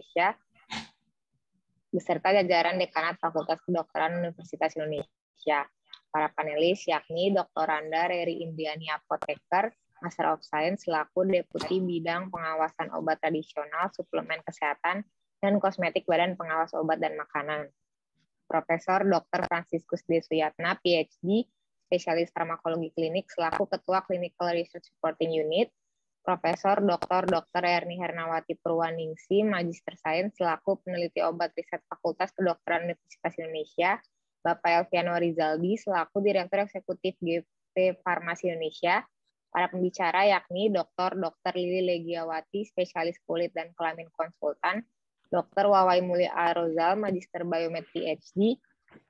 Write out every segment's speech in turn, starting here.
Indonesia beserta jajaran Dekanat Fakultas Kedokteran Universitas Indonesia. Para panelis yakni Dr. Randa Reri Indiani Apoteker, Master of Science selaku Deputi Bidang Pengawasan Obat Tradisional, Suplemen Kesehatan, dan Kosmetik Badan Pengawas Obat dan Makanan. Profesor Dr. Franciscus D. Suyatna, PhD, spesialis farmakologi klinik selaku Ketua Clinical Research Supporting Unit, Profesor Dr. Dr. Erni Hernawati Purwaningsi, Magister Sains selaku peneliti obat riset Fakultas Kedokteran Universitas Indonesia, Bapak Elviano Rizaldi selaku Direktur Eksekutif GP Farmasi Indonesia, para pembicara yakni Dr. Dr. Lili Legiawati, spesialis kulit dan kelamin konsultan, Dr. Wawai Mulya Arozal, Magister Biomed PhD,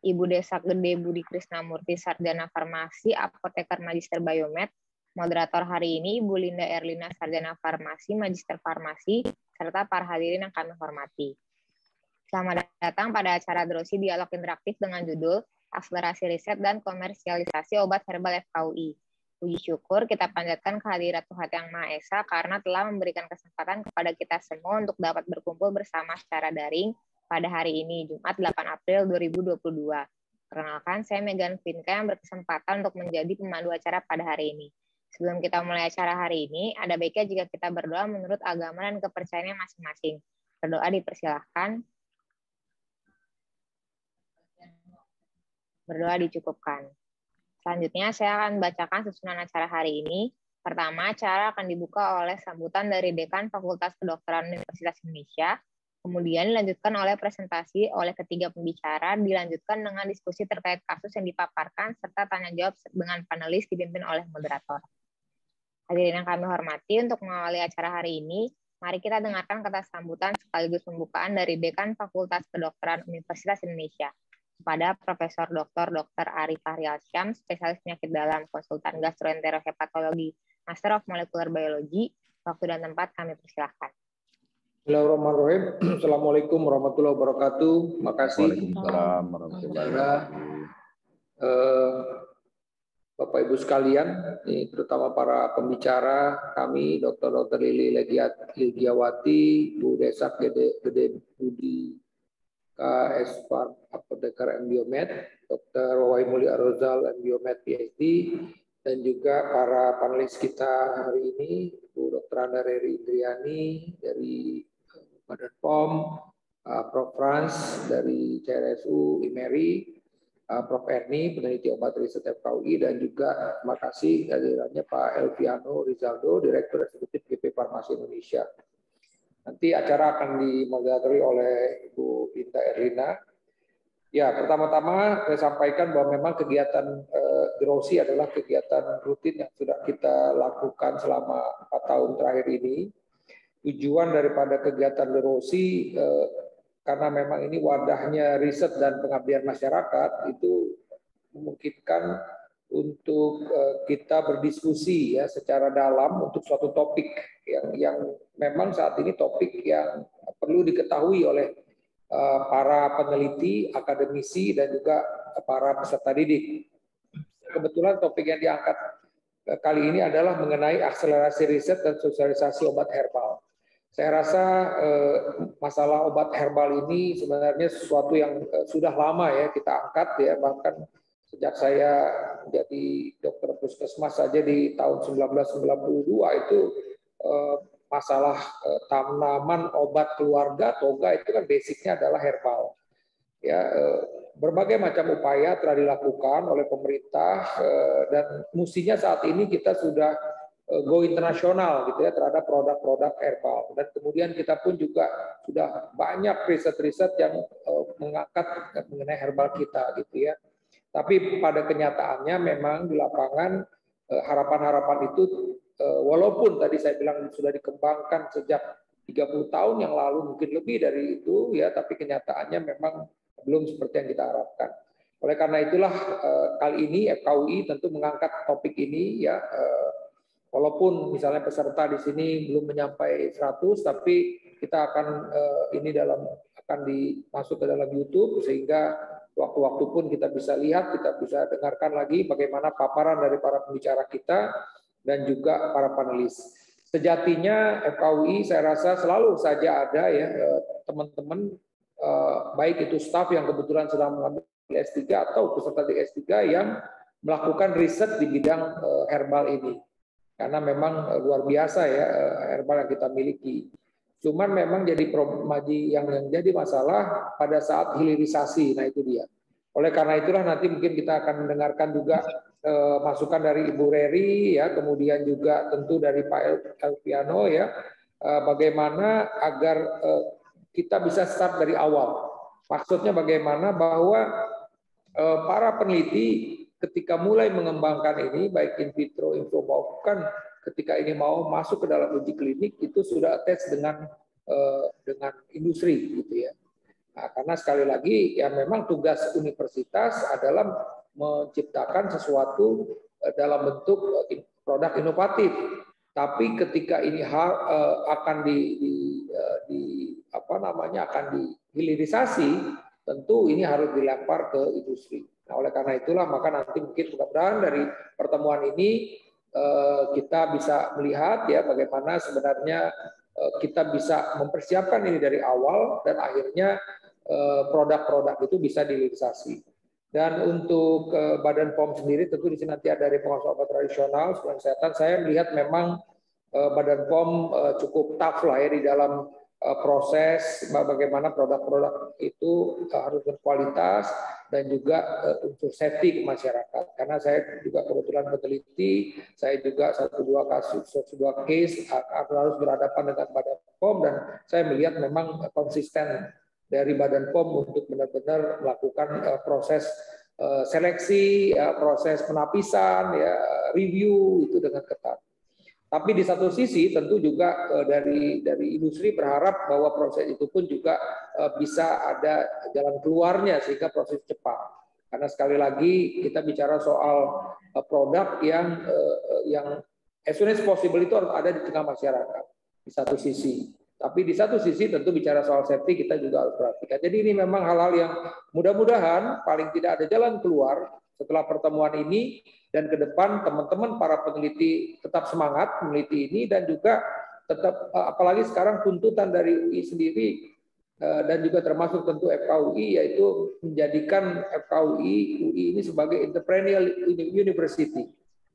Ibu Desa Gede Budi Krisnamurti, Sarjana Farmasi, Apoteker Magister Biomed, moderator hari ini Ibu Linda Erlina Sarjana Farmasi, Magister Farmasi, serta para hadirin yang kami hormati. Selamat datang pada acara Drosi Dialog Interaktif dengan judul Akselerasi Riset dan Komersialisasi Obat Herbal FKUI. Puji syukur kita panjatkan kehadirat Tuhan Yang Maha Esa karena telah memberikan kesempatan kepada kita semua untuk dapat berkumpul bersama secara daring pada hari ini, Jumat 8 April 2022. Perkenalkan, saya Megan Vinka yang berkesempatan untuk menjadi pemandu acara pada hari ini. Sebelum kita mulai acara hari ini, ada baiknya jika kita berdoa menurut agama dan kepercayaannya masing-masing. Berdoa dipersilahkan. Berdoa dicukupkan. Selanjutnya, saya akan bacakan susunan acara hari ini. Pertama, acara akan dibuka oleh sambutan dari Dekan Fakultas Kedokteran Universitas Indonesia, kemudian dilanjutkan oleh presentasi oleh ketiga pembicara, dilanjutkan dengan diskusi terkait kasus yang dipaparkan, serta tanya-jawab dengan panelis dipimpin oleh moderator. Hadirin yang kami hormati, untuk mengawali acara hari ini, mari kita dengarkan kata sambutan sekaligus pembukaan dari Dekan Fakultas Kedokteran Universitas Indonesia kepada Profesor Dr. Dr. Ari Fahrial Syam, spesialis penyakit dalam, konsultan gastroenterohepatologi, Master of Molecular Biology. Waktu dan tempat kami persilahkan. Bismillahirrahmanirrahim. Assalamualaikum warahmatullahi wabarakatuh. Makasih. Waalaikumsalam warahmatullahi wabarakatuh. Eh, Bapak Ibu sekalian, ini terutama para pembicara kami, Dr. Dr. Lili Legiawati, Bu Desak Gede, Gede Budi, KS Apotekar Biomed, Dr. Muli Arozal Biomed PhD, dan juga para panelis kita hari ini, Bu Dr. Anda Indriani dari eh, Badan POM, eh, Prof. Franz dari CRSU IMERI, Eh, Prof. Erni, peneliti obat riset FKUI, dan juga eh, terima kasih kehadirannya Pak Elviano Rizaldo, Direktur Eksekutif GP Farmasi Indonesia. Nanti acara akan dimoderatori oleh Ibu Inta Erlina. Ya, pertama-tama saya sampaikan bahwa memang kegiatan eh, Grosi adalah kegiatan rutin yang sudah kita lakukan selama empat tahun terakhir ini. Tujuan daripada kegiatan Grosi eh, karena memang ini wadahnya riset dan pengabdian masyarakat itu memungkinkan untuk eh, kita berdiskusi ya secara dalam untuk suatu topik yang yang memang saat ini topik yang perlu diketahui oleh eh, para peneliti, akademisi dan juga para peserta didik. Kebetulan topik yang diangkat eh, kali ini adalah mengenai akselerasi riset dan sosialisasi obat herbal. Saya rasa eh, masalah obat herbal ini sebenarnya sesuatu yang eh, sudah lama ya kita angkat ya bahkan sejak saya jadi dokter puskesmas saja di tahun 1992 itu eh, masalah tanaman obat keluarga toga itu kan basicnya adalah herbal ya berbagai macam upaya telah dilakukan oleh pemerintah dan musinya saat ini kita sudah E, go internasional gitu ya terhadap produk-produk herbal dan kemudian kita pun juga sudah banyak riset-riset yang e, mengangkat mengenai herbal kita gitu ya tapi pada kenyataannya memang di lapangan e, harapan-harapan itu walaupun tadi saya bilang sudah dikembangkan sejak 30 tahun yang lalu mungkin lebih dari itu ya tapi kenyataannya memang belum seperti yang kita harapkan. Oleh karena itulah kali ini FKUI tentu mengangkat topik ini ya Walaupun misalnya peserta di sini belum menyampai 100, tapi kita akan eh, ini dalam akan dimasuk ke dalam YouTube sehingga waktu-waktu pun kita bisa lihat, kita bisa dengarkan lagi bagaimana paparan dari para pembicara kita dan juga para panelis. Sejatinya FKUI saya rasa selalu saja ada ya eh, teman-teman eh, baik itu staf yang kebetulan sedang mengambil S3 atau peserta di S3 yang melakukan riset di bidang herbal ini karena memang eh, luar biasa ya herbal eh, yang kita miliki. Cuman memang jadi yang, yang jadi masalah pada saat hilirisasi, nah itu dia. Oleh karena itulah nanti mungkin kita akan mendengarkan juga eh, masukan dari Ibu Reri ya, kemudian juga tentu dari Pak Elviano ya, eh, bagaimana agar eh, kita bisa start dari awal. Maksudnya bagaimana bahwa eh, para peneliti ketika mulai mengembangkan ini baik in vitro, in vivo maupun ketika ini mau masuk ke dalam uji klinik itu sudah tes dengan eh, dengan industri gitu ya. Nah, karena sekali lagi ya memang tugas universitas adalah menciptakan sesuatu eh, dalam bentuk eh, produk inovatif. Tapi ketika ini akan di, di, di apa namanya akan dihilirisasi, tentu ini harus dilempar ke industri. Nah, oleh karena itulah maka nanti mungkin mudah-mudahan dari pertemuan ini eh, kita bisa melihat ya bagaimana sebenarnya eh, kita bisa mempersiapkan ini dari awal dan akhirnya eh, produk-produk itu bisa dilirisasi. Dan untuk Badan POM sendiri tentu di sini nanti ada dari pengawas obat tradisional, kesehatan. Saya melihat memang Badan POM cukup tough lah ya di dalam Eh, proses bagaimana produk-produk itu harus berkualitas dan juga eh, unsur safety ke masyarakat. Karena saya juga kebetulan meneliti, saya juga satu dua kasus, satu dua case harus berhadapan dengan Badan POM dan saya melihat memang konsisten dari Badan POM untuk benar-benar melakukan eh, proses seleksi, ya, proses penapisan, ya, review itu dengan ketat. Tapi di satu sisi tentu juga eh, dari dari industri berharap bahwa proses itu pun juga eh, bisa ada jalan keluarnya sehingga proses cepat. Karena sekali lagi kita bicara soal eh, produk yang yang as soon as possible itu harus ada di tengah masyarakat di satu sisi. Tapi di satu sisi tentu bicara soal safety kita juga harus perhatikan. Jadi ini memang hal-hal yang mudah-mudahan paling tidak ada jalan keluar setelah pertemuan ini dan ke depan teman-teman para peneliti tetap semangat meneliti ini dan juga tetap eh, apalagi sekarang tuntutan dari UI sendiri eh, dan juga termasuk tentu FKUI yaitu menjadikan FKUI UI ini sebagai entrepreneurial university.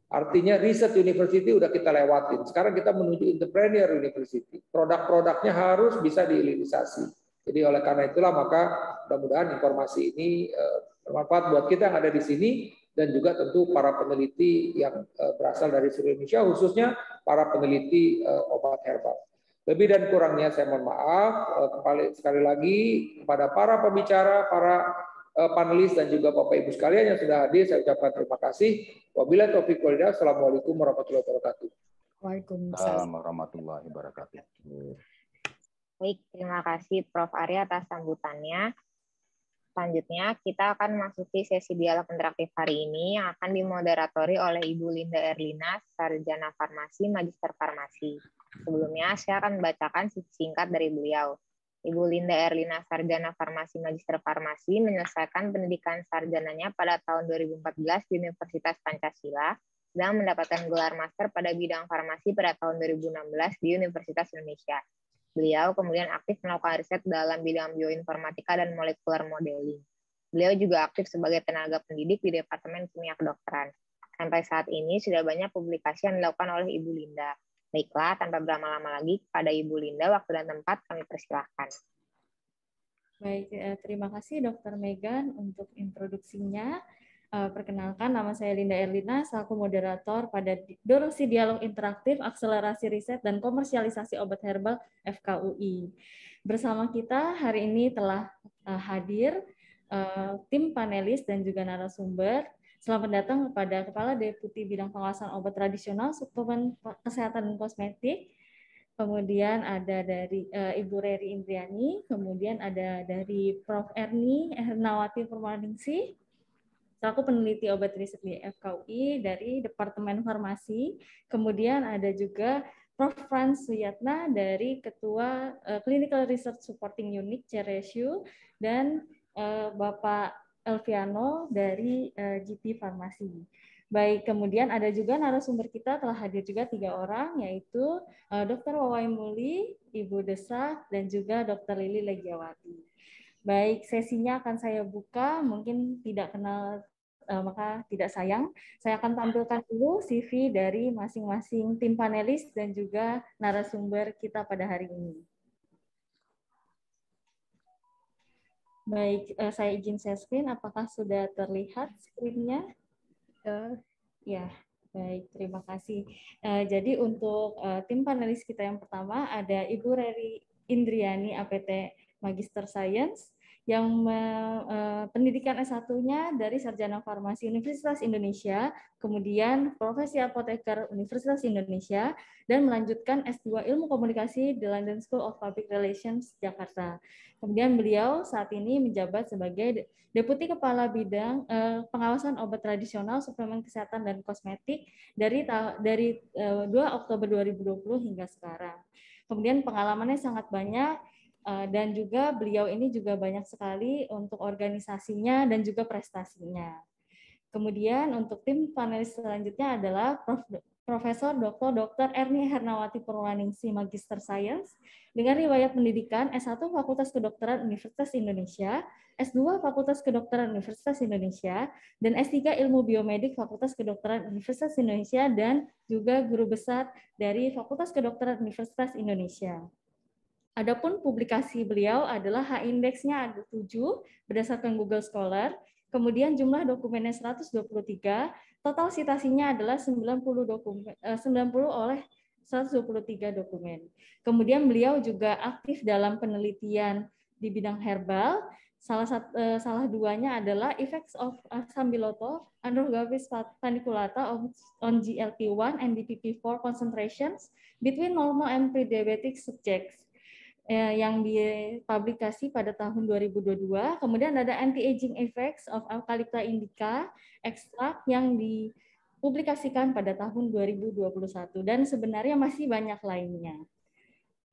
Artinya riset university udah kita lewatin. Sekarang kita menuju entrepreneur university. Produk-produknya harus bisa dihilirisasi. Jadi oleh karena itulah maka mudah-mudahan informasi ini eh, bermanfaat buat kita yang ada di sini dan juga tentu para peneliti yang eh, berasal dari seluruh Indonesia khususnya para peneliti eh, obat herbal. Lebih dan kurangnya saya mohon maaf eh, sekali lagi kepada para pembicara, para panelis dan juga Bapak Ibu sekalian yang sudah hadir saya ucapkan terima kasih. Wabillahi taufik walhidayah. Assalamualaikum warahmatullahi wabarakatuh. Waalaikumsalam warahmatullahi wabarakatuh. Baik, terima kasih Prof Arya atas sambutannya. Selanjutnya, kita akan masuki sesi dialog interaktif hari ini yang akan dimoderatori oleh Ibu Linda Erlina, Sarjana Farmasi, Magister Farmasi. Sebelumnya, saya akan membacakan singkat dari beliau. Ibu Linda Erlina Sarjana Farmasi Magister Farmasi menyelesaikan pendidikan sarjananya pada tahun 2014 di Universitas Pancasila dan mendapatkan gelar master pada bidang farmasi pada tahun 2016 di Universitas Indonesia. Beliau kemudian aktif melakukan riset dalam bidang bioinformatika dan molekular modeling. Beliau juga aktif sebagai tenaga pendidik di Departemen Kimia Kedokteran. Sampai saat ini sudah banyak publikasi yang dilakukan oleh Ibu Linda. Baiklah, tanpa berlama-lama lagi kepada Ibu Linda, waktu dan tempat kami persilahkan. Baik, eh, terima kasih Dr. Megan untuk introduksinya. Eh, perkenalkan, nama saya Linda Erlina, selaku moderator pada Dorosi Dialog Interaktif Akselerasi Riset dan Komersialisasi Obat Herbal FKUI. Bersama kita hari ini telah eh, hadir eh, tim panelis dan juga narasumber. Selamat datang kepada Kepala Deputi Bidang Pengawasan Obat Tradisional, Suplemen Kesehatan dan Kosmetik, kemudian ada dari uh, Ibu Reri Indriani, kemudian ada dari Prof. Erni Ernawati Permaningsih, Aku peneliti obat riset di FKUI dari Departemen Farmasi. Kemudian ada juga Prof. Franz Suyatna dari Ketua eh, Clinical Research Supporting Unit CRSU dan eh, Bapak Elviano dari uh, Farmasi. Baik, kemudian ada juga narasumber kita telah hadir juga tiga orang, yaitu uh, Dr. Wawai Muli, Ibu Desa, dan juga Dr. Lili Legiawati. Baik, sesinya akan saya buka, mungkin tidak kenal Eh, maka tidak sayang. Saya akan tampilkan dulu CV dari masing-masing tim panelis dan juga narasumber kita pada hari ini. Baik, eh, saya izin saya screen. Apakah sudah terlihat screen Uh. Eh, ya, baik. Terima kasih. Jadi untuk tim panelis kita yang pertama ada Ibu Reri Indriani, APT Magister Science, yang e, pendidikan S1-nya dari Sarjana Farmasi Universitas Indonesia, kemudian Profesi Apoteker Universitas Indonesia, dan melanjutkan S2 Ilmu Komunikasi di London School of Public Relations, Jakarta. Kemudian beliau saat ini menjabat sebagai Deputi Kepala Bidang e, Pengawasan Obat Tradisional, Suplemen Kesehatan, dan Kosmetik dari, dari e, eh, 2 Oktober 2020 hingga sekarang. Kemudian pengalamannya sangat banyak, Eh, dan juga beliau ini juga banyak sekali untuk organisasinya dan juga prestasinya. Kemudian untuk tim panelis selanjutnya adalah Prof. Profesor Dr. Dr. Erni Hernawati Purwaningsi, Magister Science, dengan riwayat pendidikan S1 Fakultas Kedokteran Universitas Indonesia, S2 Fakultas Kedokteran Universitas Indonesia, dan S3 Ilmu Biomedik Fakultas Kedokteran Universitas Indonesia, dan juga guru besar dari Fakultas Kedokteran Universitas Indonesia. Adapun publikasi beliau adalah H indeksnya ada 7 berdasarkan Google Scholar, kemudian jumlah dokumennya 123, total citasinya adalah 90 dokumen 90 oleh 123 dokumen. Kemudian beliau juga aktif dalam penelitian di bidang herbal. Salah satu, eh, salah duanya adalah effects of asam androgavis paniculata on, on GLP-1 and DPP-4 concentrations between normal and pre-diabetic subjects Eh, yang dipublikasi pada tahun 2022. Kemudian ada Anti-Aging Effects of Eucalypta Indica extract yang dipublikasikan pada tahun 2021 dan sebenarnya masih banyak lainnya.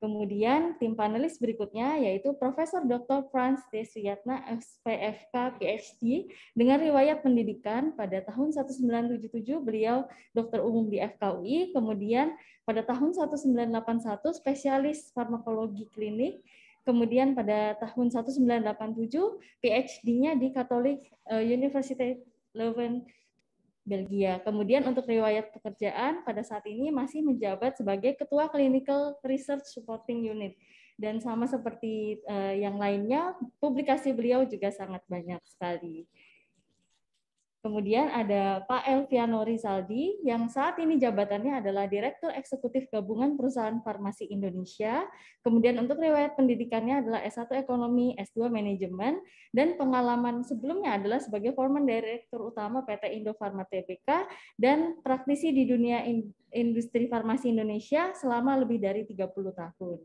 Kemudian tim panelis berikutnya yaitu Profesor Dr. Franz T. Suyatna, SPFK, PhD, dengan riwayat pendidikan pada tahun 1977 beliau dokter umum di FKUI, kemudian pada tahun 1981 spesialis farmakologi klinik, kemudian pada tahun 1987 PhD-nya di Catholic eh, University Leuven Belgia. Kemudian untuk riwayat pekerjaan pada saat ini masih menjabat sebagai Ketua Clinical Research Supporting Unit. Dan sama seperti eh, yang lainnya, publikasi beliau juga sangat banyak sekali. Kemudian ada Pak Elviano Rizaldi yang saat ini jabatannya adalah Direktur Eksekutif Gabungan Perusahaan Farmasi Indonesia. Kemudian untuk riwayat pendidikannya adalah S1 Ekonomi, S2 Manajemen, dan pengalaman sebelumnya adalah sebagai Foreman Direktur Utama PT Indofarma Tbk dan praktisi di dunia industri farmasi Indonesia selama lebih dari 30 tahun.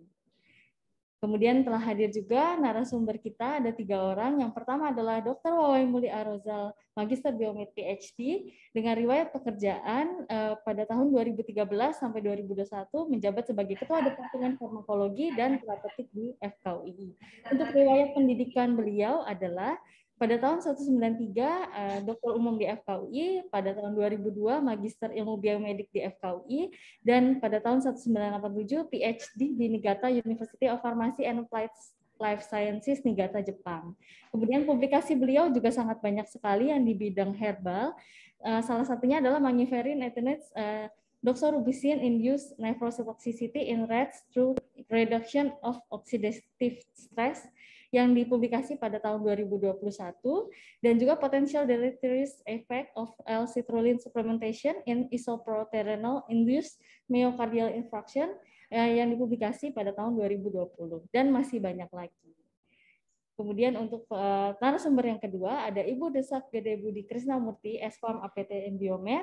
Kemudian telah hadir juga narasumber kita ada tiga orang. Yang pertama adalah Dr. Wawai Muli Arozal, Magister Biomed PhD dengan riwayat pekerjaan eh, pada tahun 2013 sampai 2021 menjabat sebagai Ketua Departemen Farmakologi dan Terapeutik di FKUI. Untuk riwayat pendidikan beliau adalah pada tahun 1993, uh, doktor umum di FKUI, pada tahun 2002, magister ilmu biomedik di FKUI, dan pada tahun 1987, PhD di Niigata University of Pharmacy and Applied Life Sciences Niigata, Jepang. Kemudian publikasi beliau juga sangat banyak sekali yang di bidang herbal. Eh, salah satunya adalah Mangiferin Etinates uh, eh, doxorubicin induced nephrotoxicity in rats through reduction of oxidative stress yang dipublikasi pada tahun 2021 dan juga potential deleterious effect of L-citrulline supplementation in isoproterenol induced myocardial infarction eh, yang dipublikasi pada tahun 2020 dan masih banyak lagi. Kemudian untuk uh, narasumber yang kedua ada Ibu Desak Gede Budi Krisnamurti, S.Farm APTN Biomed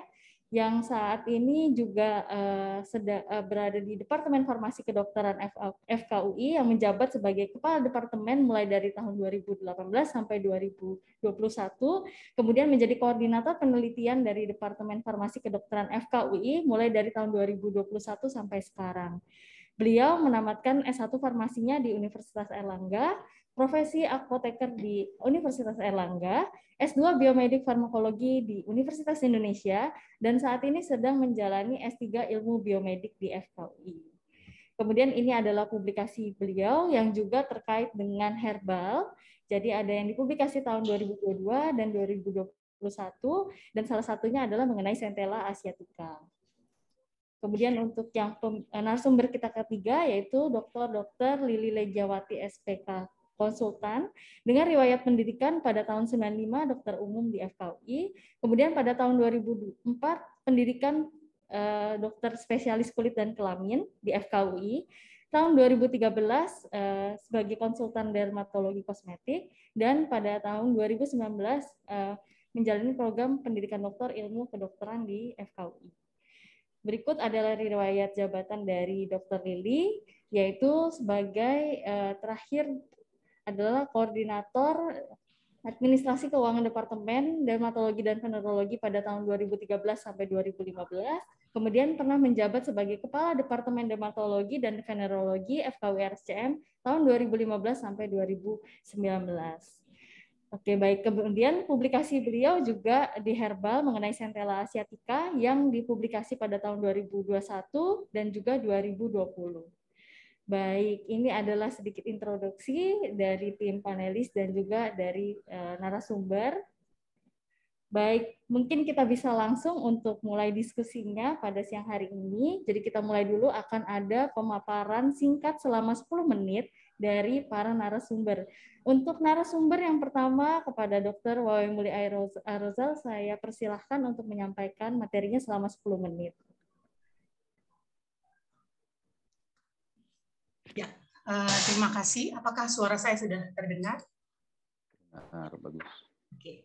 yang saat ini juga eh, sedang eh, berada di Departemen Farmasi Kedokteran FKUI yang menjabat sebagai kepala departemen mulai dari tahun 2018 sampai 2021, kemudian menjadi koordinator penelitian dari Departemen Farmasi Kedokteran FKUI mulai dari tahun 2021 sampai sekarang. Beliau menamatkan S1 farmasinya di Universitas Erlangga, profesi apoteker di Universitas Erlangga, S2 Biomedik Farmakologi di Universitas Indonesia, dan saat ini sedang menjalani S3 Ilmu Biomedik di FKUI. Kemudian ini adalah publikasi beliau yang juga terkait dengan herbal. Jadi ada yang dipublikasi tahun 2022 dan 2021, dan salah satunya adalah mengenai Centella asiatica. Kemudian untuk yang eh, narasumber kita ketiga yaitu Dr. Dr. Lili Lejawati SPKK konsultan dengan riwayat pendidikan pada tahun 95 dokter umum di FKUI, kemudian pada tahun 2004 pendidikan eh, dokter spesialis kulit dan kelamin di FKUI, tahun 2013 eh, sebagai konsultan dermatologi kosmetik dan pada tahun 2019 eh, menjalani program pendidikan dokter ilmu kedokteran di FKUI. Berikut adalah riwayat jabatan dari Dr. Lili, yaitu sebagai terakhir adalah koordinator administrasi keuangan departemen dermatologi dan venerologi pada tahun 2013 sampai 2015 kemudian pernah menjabat sebagai Kepala Departemen Dermatologi dan Venerologi FKURSCM tahun 2015 sampai 2019. Oke, baik. Kemudian publikasi beliau juga di Herbal mengenai Centella asiatica yang dipublikasi pada tahun 2021 dan juga 2020. Baik, ini adalah sedikit introduksi dari tim panelis dan juga dari uh, narasumber. Baik, mungkin kita bisa langsung untuk mulai diskusinya pada siang hari ini. Jadi kita mulai dulu akan ada pemaparan singkat selama 10 menit dari para narasumber. Untuk narasumber yang pertama kepada Dr. Wawemuli Arozal, saya persilahkan untuk menyampaikan materinya selama 10 menit. Ya, uh, terima kasih. Apakah suara saya sudah terdengar? Terdengar, bagus. Oke. Okay.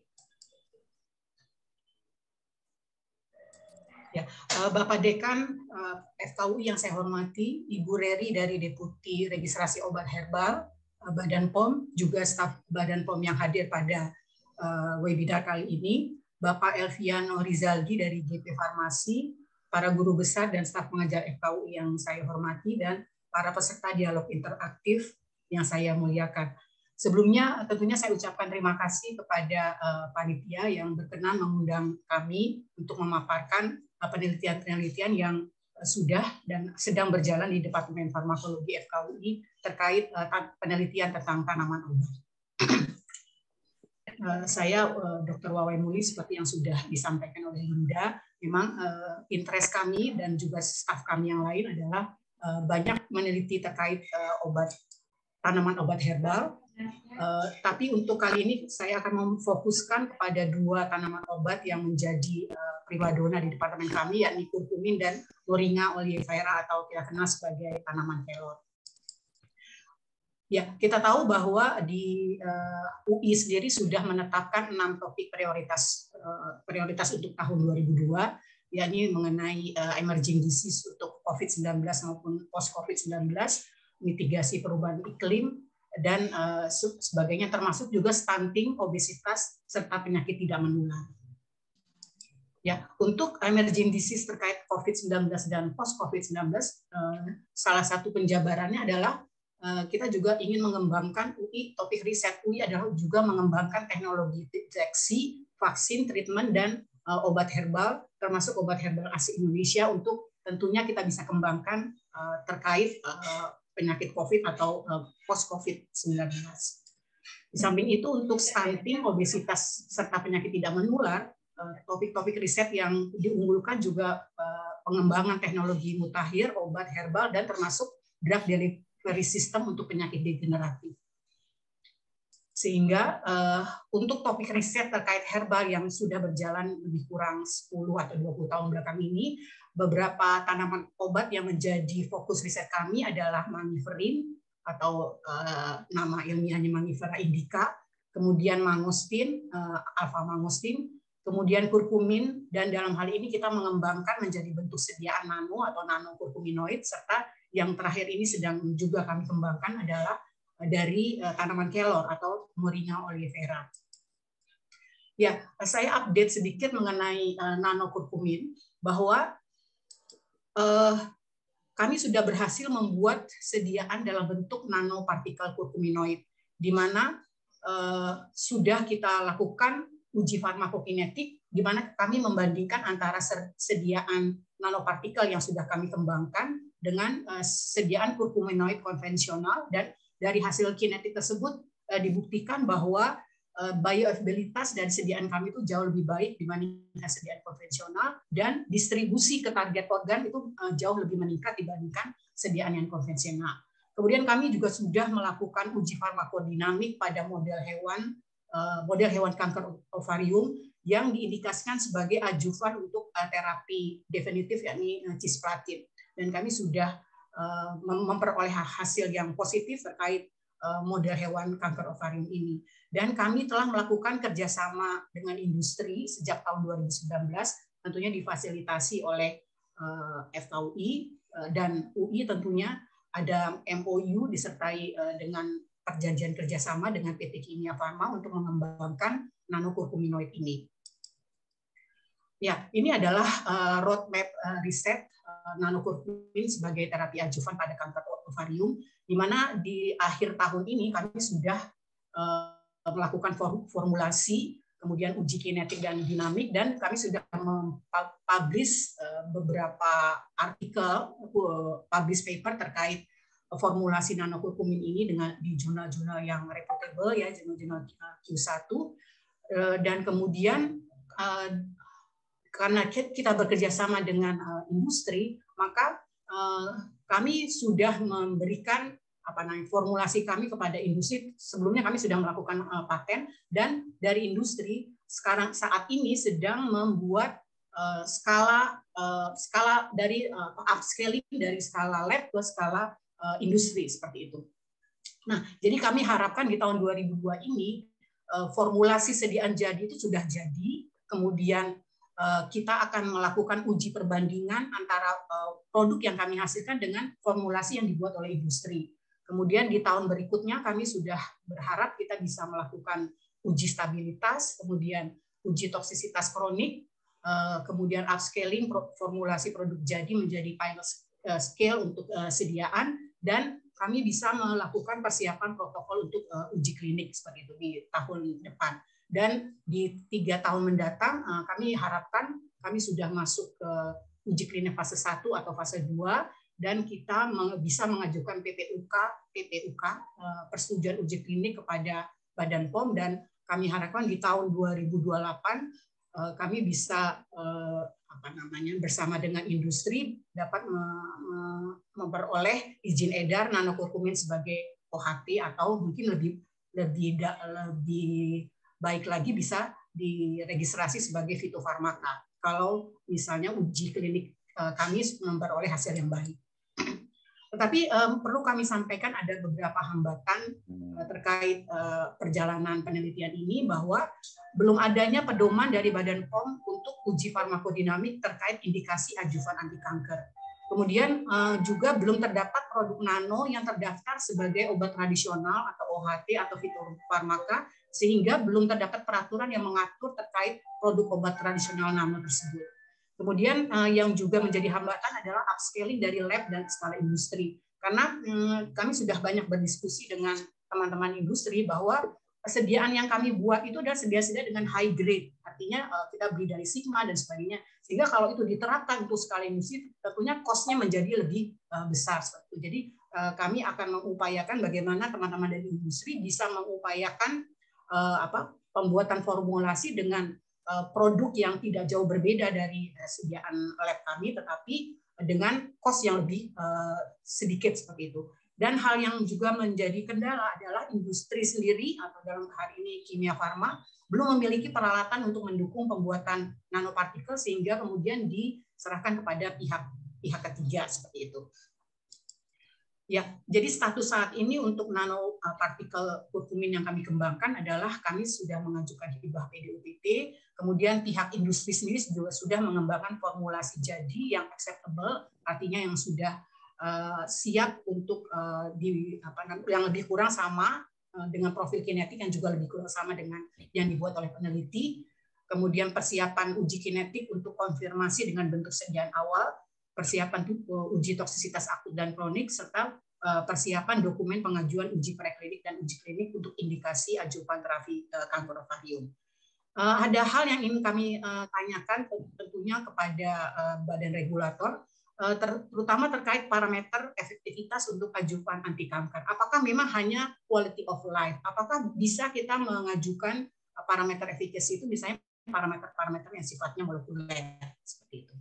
Ya, eh, Bapak Dekan uh, eh, FKUI yang saya hormati, Ibu Reri dari Deputi Registrasi Obat Herbal Badan POM, juga staf Badan POM yang hadir pada uh, webinar kali ini, Bapak Elviano Rizaldi dari GP Farmasi, para guru besar dan staf pengajar FKUI yang saya hormati, dan para peserta dialog interaktif yang saya muliakan. Sebelumnya tentunya saya ucapkan terima kasih kepada uh, panitia yang berkenan mengundang kami untuk memaparkan eh, penelitian-penelitian yang eh, sudah dan sedang berjalan di Departemen Farmakologi FKUI terkait penelitian tentang tanaman obat. Saya Dr. Wawai Muli seperti yang sudah disampaikan oleh Linda, memang interest kami dan juga staf kami yang lain adalah Eh, banyak meneliti terkait eh, obat tanaman obat herbal. Eh, tapi untuk kali ini saya akan memfokuskan kepada dua tanaman obat yang menjadi primadona di departemen kami, yakni kurkumin dan moringa oleifera atau kita kenal sebagai tanaman pelor. Ya, kita tahu bahwa di uh, UI sendiri sudah menetapkan enam topik prioritas uh, prioritas untuk tahun 2002 yakni mengenai uh, emerging disease untuk COVID-19 maupun post-COVID-19, mitigasi perubahan iklim, dan eh, sebagainya, termasuk juga stunting, obesitas, serta penyakit tidak menular. Ya, untuk emerging disease terkait COVID-19 dan post-COVID-19, eh, salah satu penjabarannya adalah kita juga ingin mengembangkan UI, topik riset UI adalah juga mengembangkan teknologi deteksi, vaksin, treatment, dan uh, obat herbal, termasuk obat herbal asli Indonesia untuk tentunya kita bisa kembangkan uh, terkait uh, penyakit COVID atau uh, post-COVID-19. Di samping itu untuk stunting, obesitas, serta penyakit tidak menular, topik-topik uh, riset yang diunggulkan juga uh, pengembangan teknologi mutakhir, obat herbal, dan termasuk drug delivery system untuk penyakit degeneratif sehingga uh, untuk topik riset terkait herbal yang sudah berjalan lebih kurang 10 atau 20 tahun belakang ini, beberapa tanaman obat yang menjadi fokus riset kami adalah mangiferin atau uh, nama ilmiahnya Mangifera indica, kemudian mangostin, uh, eh, alfa mangostin, kemudian kurkumin dan dalam hal ini kita mengembangkan menjadi bentuk sediaan nano atau nano kurkuminoid serta yang terakhir ini sedang juga kami kembangkan adalah dari eh, tanaman kelor atau Morina olivera. Ya, saya update sedikit mengenai eh, nanokurkumin bahwa eh, kami sudah berhasil membuat sediaan dalam bentuk nanopartikel kurkuminoid di mana eh, sudah kita lakukan uji farmakokinetik di mana kami membandingkan antara sediaan nanopartikel yang sudah kami kembangkan dengan eh, sediaan kurkuminoid konvensional dan dari hasil kinetik tersebut eh, dibuktikan bahwa eh, bioavailability dan sediaan kami itu jauh lebih baik dibandingkan sediaan konvensional dan distribusi ke target organ itu eh, jauh lebih meningkat dibandingkan sediaan yang konvensional. Kemudian kami juga sudah melakukan uji farmakodinamik pada model hewan model hewan kanker ovarium yang diindikasikan sebagai ajuvan untuk terapi definitif yakni cisplatin dan kami sudah Eh, memperoleh hasil yang positif terkait eh, model hewan kanker ovarium ini. Dan kami telah melakukan kerjasama dengan industri sejak tahun 2019, tentunya difasilitasi oleh eh, FKUI dan UI tentunya ada MOU disertai dengan perjanjian kerjasama dengan PT Kimia Farma untuk mengembangkan nanokurkuminoid ini. Ya, ini adalah roadmap riset nanokurkumin sebagai terapi ajuvan pada kanker ovarium, di mana di akhir tahun ini kami sudah eh, melakukan formulasi, kemudian uji kinetik dan dinamik, dan kami sudah mempublish eh, beberapa artikel, eh, publish paper terkait formulasi nanokurkumin ini dengan di jurnal-jurnal yang reputable ya, jurnal-jurnal Q1, dan kemudian karena kita bekerja sama dengan eh, industri, maka eh, kami sudah memberikan apa namanya formulasi kami kepada industri. Sebelumnya kami sudah melakukan eh, paten dan dari industri sekarang saat ini sedang membuat skala skala dari upscaling dari skala lab ke skala industri seperti itu. Nah, jadi kami harapkan di tahun 2002 ini formulasi sediaan jadi itu sudah jadi, kemudian Eh, kita akan melakukan uji perbandingan antara eh, produk yang kami hasilkan dengan formulasi yang dibuat oleh industri. Kemudian di tahun berikutnya kami sudah berharap kita bisa melakukan uji stabilitas, kemudian uji toksisitas kronik, eh, kemudian upscaling formulasi produk jadi menjadi pilot scale untuk sediaan, dan kami bisa melakukan persiapan protokol untuk uji klinik seperti itu di tahun depan dan di tiga tahun mendatang eh, kami harapkan kami sudah masuk ke uji klinik fase 1 atau fase 2 dan kita bisa mengajukan PTUK PTUK eh, persetujuan uji klinik kepada Badan POM dan kami harapkan di tahun 2028 eh, kami bisa apa namanya bersama dengan industri dapat memperoleh izin edar nanokurkumin sebagai OHT atau mungkin lebih lebih lebih baik lagi bisa diregistrasi sebagai fitofarmaka kalau misalnya uji klinik eh, kami memperoleh hasil yang baik. Tetapi um, perlu kami sampaikan ada beberapa hambatan uh, terkait uh, perjalanan penelitian ini bahwa belum adanya pedoman dari Badan POM untuk uji farmakodinamik terkait indikasi ajuvan anti kanker. Kemudian uh, juga belum terdapat produk nano yang terdaftar sebagai obat tradisional atau OHT atau fitofarmaka sehingga belum terdapat peraturan yang mengatur terkait produk obat tradisional nano tersebut. Kemudian eh, yang juga menjadi hambatan adalah upscaling dari lab dan skala industri. Karena hmm, kami sudah banyak berdiskusi dengan teman-teman industri bahwa persediaan yang kami buat itu adalah sedia-sedia dengan high grade. Artinya eh, kita beli dari Sigma dan sebagainya. Sehingga kalau itu diterapkan untuk skala industri, tentunya cost-nya menjadi lebih eh, besar. Jadi kami akan mengupayakan bagaimana teman-teman dari industri bisa mengupayakan Eh, apa pembuatan formulasi dengan eh, produk yang tidak jauh berbeda dari sediaan lab kami tetapi dengan kos yang lebih eh, sedikit seperti itu. Dan hal yang juga menjadi kendala adalah industri sendiri atau dalam hal ini kimia farma belum memiliki peralatan untuk mendukung pembuatan nanopartikel sehingga kemudian diserahkan kepada pihak pihak ketiga seperti itu. Ya, jadi status saat ini untuk e, partikel kurkumin yang kami kembangkan adalah kami sudah mengajukan hibah PDUPT, kemudian pihak industri sendiri juga sudah mengembangkan formulasi jadi yang acceptable, artinya yang sudah uh, siap untuk uh, di apa yang lebih kurang sama uh, dengan profil kinetik yang juga lebih kurang sama dengan yang dibuat oleh peneliti. Kemudian persiapan uji kinetik untuk konfirmasi dengan bentuk sediaan awal persiapan eh, uji toksisitas akut dan kronik, serta eh, persiapan dokumen pengajuan uji preklinik dan uji klinik untuk indikasi ajupan terapi eh, kanker ovarium. Ada hal yang ingin kami tanyakan tentunya kepada badan regulator, terutama terkait parameter efektivitas untuk ajupan anti kanker. Apakah memang hanya quality of life? Apakah bisa kita mengajukan parameter efikasi itu misalnya parameter-parameter yang sifatnya molekuler seperti itu?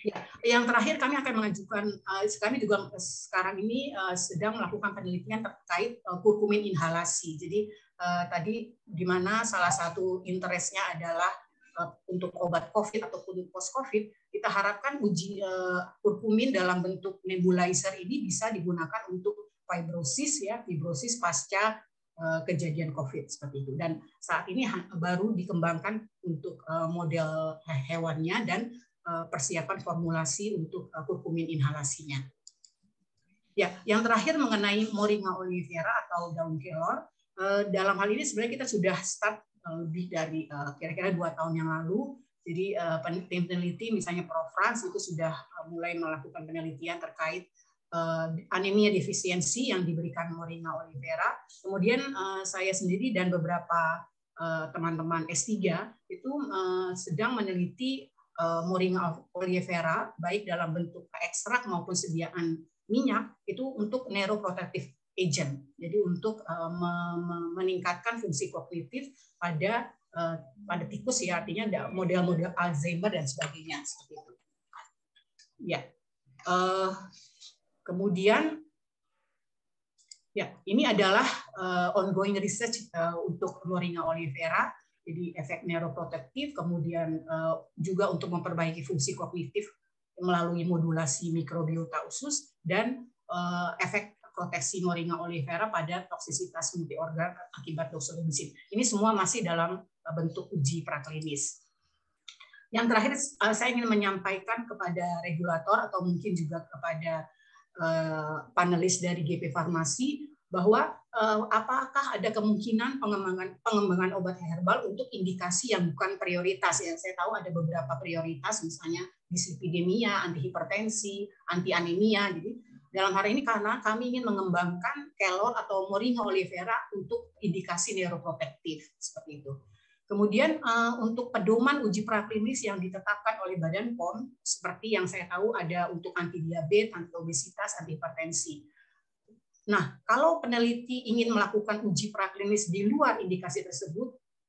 Ya, yang terakhir kami akan mengajukan uh, kami juga eh, sekarang ini uh, sedang melakukan penelitian terkait uh, kurkumin inhalasi. Jadi uh, tadi di mana salah satu interestnya adalah uh, untuk obat COVID ataupun post COVID, kita harapkan uji uh, kurkumin dalam bentuk nebulizer ini bisa digunakan untuk fibrosis ya, fibrosis pasca kejadian COVID seperti itu. Dan saat ini baru dikembangkan untuk model hewannya dan Eh, persiapan formulasi untuk eh, kurkumin inhalasinya. Ya, yang terakhir mengenai Moringa oleifera atau daun kelor, eh, dalam hal ini sebenarnya kita sudah start lebih dari kira-kira dua tahun yang lalu. Jadi tim peneliti misalnya Prof. France itu sudah mulai melakukan penelitian terkait anemia defisiensi yang diberikan Moringa oleifera. Kemudian saya sendiri dan beberapa teman-teman S3 itu sedang meneliti Eh, moringa oleifera baik dalam bentuk ekstrak maupun sediaan minyak itu untuk neuroprotective agent. Jadi untuk eh, meningkatkan fungsi kognitif pada eh, pada tikus ya artinya model-model Alzheimer dan sebagainya seperti itu. Ya. kemudian ya ini adalah ongoing research uh, untuk Moringa olivera jadi efek neuroprotektif, kemudian eh, juga untuk memperbaiki fungsi kognitif melalui modulasi mikrobiota usus dan eh, efek proteksi moringa olivera pada toksisitas multi organ akibat doxorubicin. Ini semua masih dalam eh, bentuk uji praklinis. Yang terakhir saya ingin menyampaikan kepada regulator atau mungkin juga kepada panelis dari GP Farmasi bahwa uh, apakah ada kemungkinan pengembangan pengembangan obat herbal untuk indikasi yang bukan prioritas ya saya tahu ada beberapa prioritas misalnya dislipidemia, antihipertensi, anemia jadi dalam hari ini karena kami ingin mengembangkan kelor atau moringa oleifera untuk indikasi neuroprotektif seperti itu. Kemudian uh, untuk pedoman uji praklinis yang ditetapkan oleh Badan POM seperti yang saya tahu ada untuk anti diabetes, anti obesitas, anti hipertensi. Nah, kalau peneliti ingin melakukan uji praklinis di luar indikasi tersebut,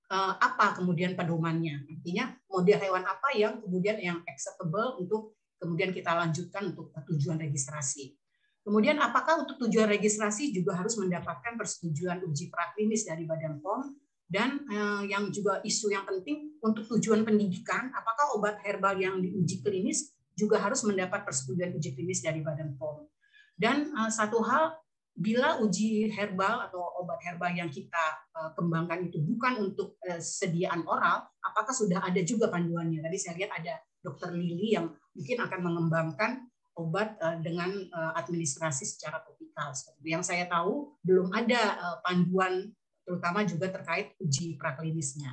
eh, apa kemudian pedomannya? Artinya model hewan apa yang kemudian yang acceptable untuk kemudian kita lanjutkan untuk tujuan registrasi. Kemudian apakah untuk tujuan registrasi juga harus mendapatkan persetujuan uji praklinis dari Badan POM dan eh, yang juga isu yang penting untuk tujuan pendidikan, apakah obat herbal yang diuji klinis juga harus mendapat persetujuan uji klinis dari Badan POM. Dan eh, satu hal bila uji herbal atau obat herbal yang kita eh, kembangkan itu bukan untuk eh, sediaan oral, apakah sudah ada juga panduannya? Tadi saya lihat ada Dokter Lili yang mungkin akan mengembangkan obat eh, dengan administrasi secara topikal. yang saya tahu belum ada panduan terutama juga terkait uji praklinisnya.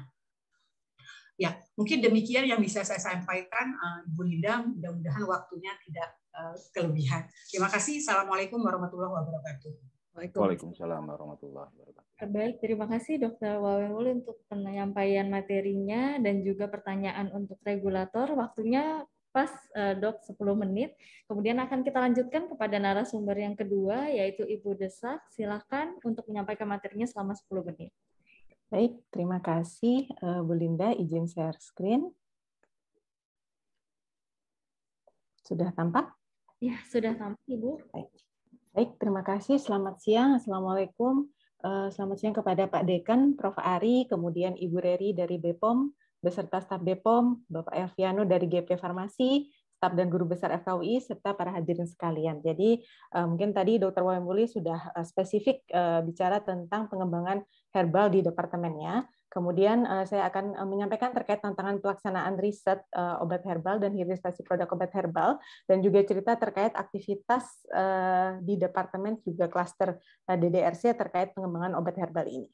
Ya, mungkin demikian yang bisa saya sampaikan, Bu Linda. Mudah-mudahan waktunya tidak Eh, kelebihan. Terima kasih. Assalamualaikum warahmatullahi wabarakatuh. Waalaikumsalam warahmatullahi wabarakatuh. Baik, terima kasih Dr. Wawewul untuk penyampaian materinya dan juga pertanyaan untuk regulator. Waktunya pas eh, dok 10 menit. Kemudian akan kita lanjutkan kepada narasumber yang kedua yaitu Ibu Desak. Silahkan untuk menyampaikan materinya selama 10 menit. Baik, terima kasih eh, Bu Linda. Izin share screen. Sudah tampak? Ya, sudah sampai, Ibu. Baik. Baik, terima kasih. Selamat siang. Assalamualaikum. Eh, selamat siang kepada Pak Dekan, Prof. Ari, kemudian Ibu Reri dari BPOM, beserta staf BPOM, Bapak Elviano dari GP Farmasi, staf dan guru besar FKUI, serta para hadirin sekalian. Jadi eh, mungkin tadi Dr. wawemuli sudah eh, spesifik bicara tentang pengembangan herbal di departemennya. Kemudian uh, saya akan uh, menyampaikan terkait tantangan pelaksanaan riset uh, obat herbal dan hilirisasi produk obat herbal dan juga cerita terkait aktivitas uh, di departemen juga klaster uh, DDRC terkait pengembangan obat herbal ini.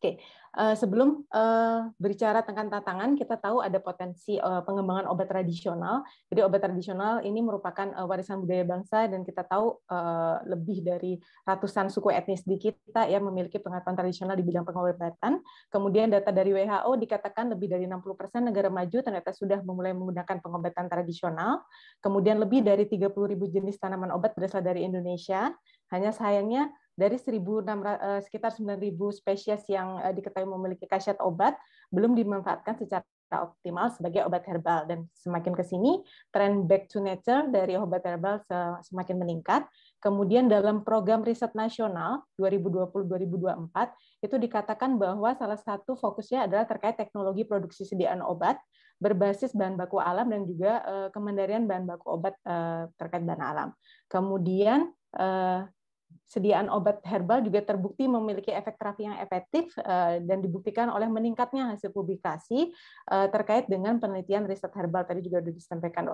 Oke, okay. uh, eh, sebelum uh, berbicara tentang tantangan, kita tahu ada potensi uh, pengembangan obat tradisional. Jadi obat tradisional ini merupakan uh, warisan budaya bangsa dan kita tahu uh, lebih dari ratusan suku etnis di kita yang memiliki pengetahuan tradisional di bidang pengobatan. Kemudian data dari WHO dikatakan lebih dari 60% negara maju ternyata sudah memulai menggunakan pengobatan tradisional. Kemudian lebih dari ribu jenis tanaman obat berasal dari Indonesia. Hanya sayangnya dari 1.600 eh, sekitar 9.000 spesies yang eh, diketahui memiliki khasiat obat belum dimanfaatkan secara optimal sebagai obat herbal dan semakin ke sini tren back to nature dari obat herbal semakin meningkat. Kemudian dalam program riset nasional 2020-2024 itu dikatakan bahwa salah satu fokusnya adalah terkait teknologi produksi sediaan obat berbasis bahan baku alam dan juga eh, kemandirian bahan baku obat terkait bahan alam. Kemudian sediaan obat herbal juga terbukti memiliki efek terapi yang efektif eh, dan dibuktikan oleh meningkatnya hasil publikasi eh, terkait dengan penelitian riset herbal tadi juga sudah disampaikan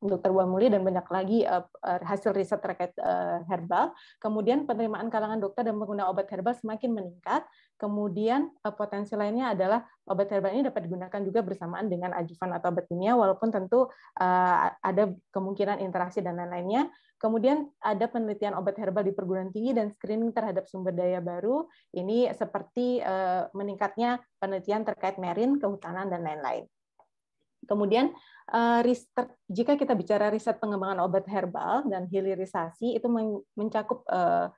Dr. Wamuli dan banyak lagi eh, eh, hasil riset terkait eh, herbal. Kemudian penerimaan kalangan dokter dan pengguna obat herbal semakin meningkat. Kemudian potensi lainnya adalah obat herbal ini dapat digunakan juga bersamaan dengan ajuvan atau obat kimia, walaupun tentu ada kemungkinan interaksi dan lain-lainnya. Kemudian ada penelitian obat herbal di perguruan tinggi dan screening terhadap sumber daya baru. Ini seperti meningkatnya penelitian terkait merin, kehutanan, dan lain-lain. Kemudian eh, jika kita bicara riset pengembangan obat herbal dan hilirisasi itu mencakup eh,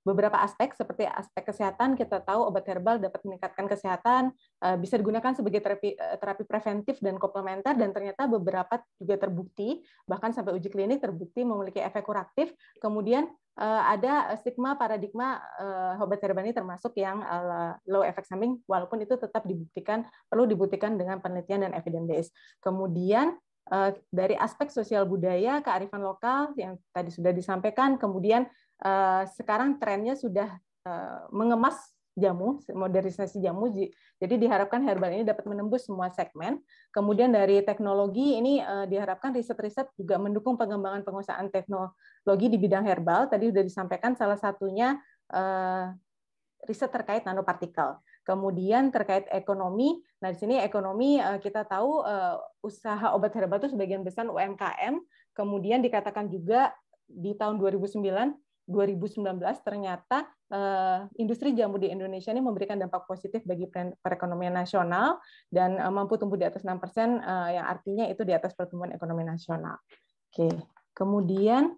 beberapa aspek seperti aspek kesehatan kita tahu obat herbal dapat meningkatkan kesehatan eh, bisa digunakan sebagai terapi terapi preventif dan komplementer dan ternyata beberapa juga terbukti bahkan sampai uji klinik terbukti memiliki efek kuratif kemudian Eh, ada stigma paradigma eh, obat herbal ini termasuk yang eh, low effect samping walaupun itu tetap dibuktikan perlu dibuktikan dengan penelitian dan evidence based. Kemudian dari aspek sosial budaya, kearifan lokal yang tadi sudah disampaikan, kemudian sekarang trennya sudah mengemas jamu, modernisasi jamu. Jadi diharapkan herbal ini dapat menembus semua segmen. Kemudian dari teknologi ini eh, diharapkan riset-riset juga mendukung pengembangan pengusahaan teknologi di bidang herbal. Tadi sudah disampaikan salah satunya eh, riset terkait nanopartikel. Kemudian terkait ekonomi, nah di sini ekonomi eh, kita tahu usaha obat herbal itu sebagian besar UMKM. Kemudian dikatakan juga di tahun 2009 2019 ternyata eh, industri jamu di Indonesia ini memberikan dampak positif bagi perekonomian nasional dan eh, mampu tumbuh di atas 6% persen, eh, yang artinya itu di atas pertumbuhan ekonomi nasional. Oke, kemudian,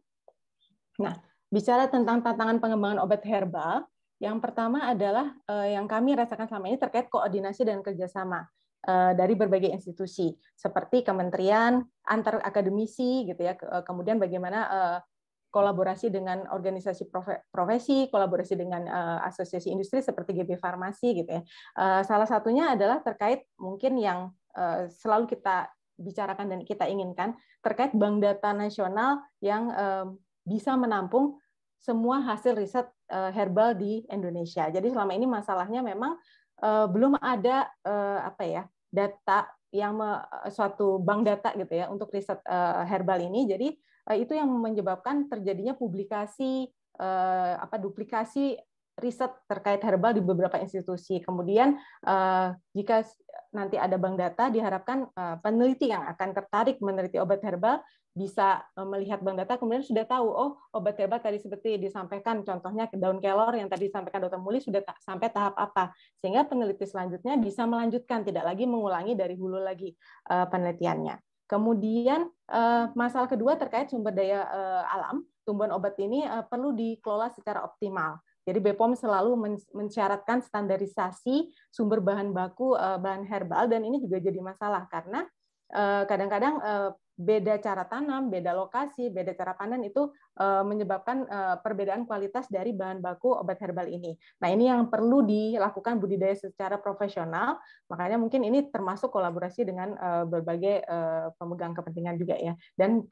nah bicara tentang tantangan pengembangan obat herbal, yang pertama adalah yang kami rasakan selama ini terkait koordinasi dan kerjasama dari berbagai institusi seperti kementerian antar akademisi gitu ya kemudian bagaimana kolaborasi dengan organisasi profesi, kolaborasi dengan uh, asosiasi industri seperti GB Farmasi gitu ya. Uh, salah satunya adalah terkait mungkin yang uh, selalu kita bicarakan dan kita inginkan terkait bank data nasional yang uh, bisa menampung semua hasil riset uh, herbal di Indonesia. Jadi selama ini masalahnya memang uh, belum ada uh, apa ya data yang suatu bank data gitu ya untuk riset uh, herbal ini. Jadi Eh, itu yang menyebabkan terjadinya publikasi eh, apa duplikasi riset terkait herbal di beberapa institusi. Kemudian eh, jika nanti ada bank data diharapkan peneliti yang akan tertarik meneliti obat herbal bisa melihat bank data kemudian sudah tahu oh obat herbal tadi seperti disampaikan contohnya daun kelor yang tadi disampaikan dokter Muli sudah sampai tahap apa sehingga peneliti selanjutnya bisa melanjutkan tidak lagi mengulangi dari hulu lagi penelitiannya. Kemudian eh, masalah kedua terkait sumber daya eh, alam, tumbuhan obat ini eh, perlu dikelola secara optimal. Jadi BPOM selalu mensyaratkan standarisasi sumber bahan baku bahan herbal dan ini juga jadi masalah karena kadang-kadang beda cara tanam, beda lokasi, beda cara panen itu eh, menyebabkan eh, perbedaan kualitas dari bahan baku obat herbal ini. Nah, ini yang perlu dilakukan budidaya secara profesional. Makanya mungkin ini termasuk kolaborasi dengan eh, berbagai pemegang kepentingan juga ya dan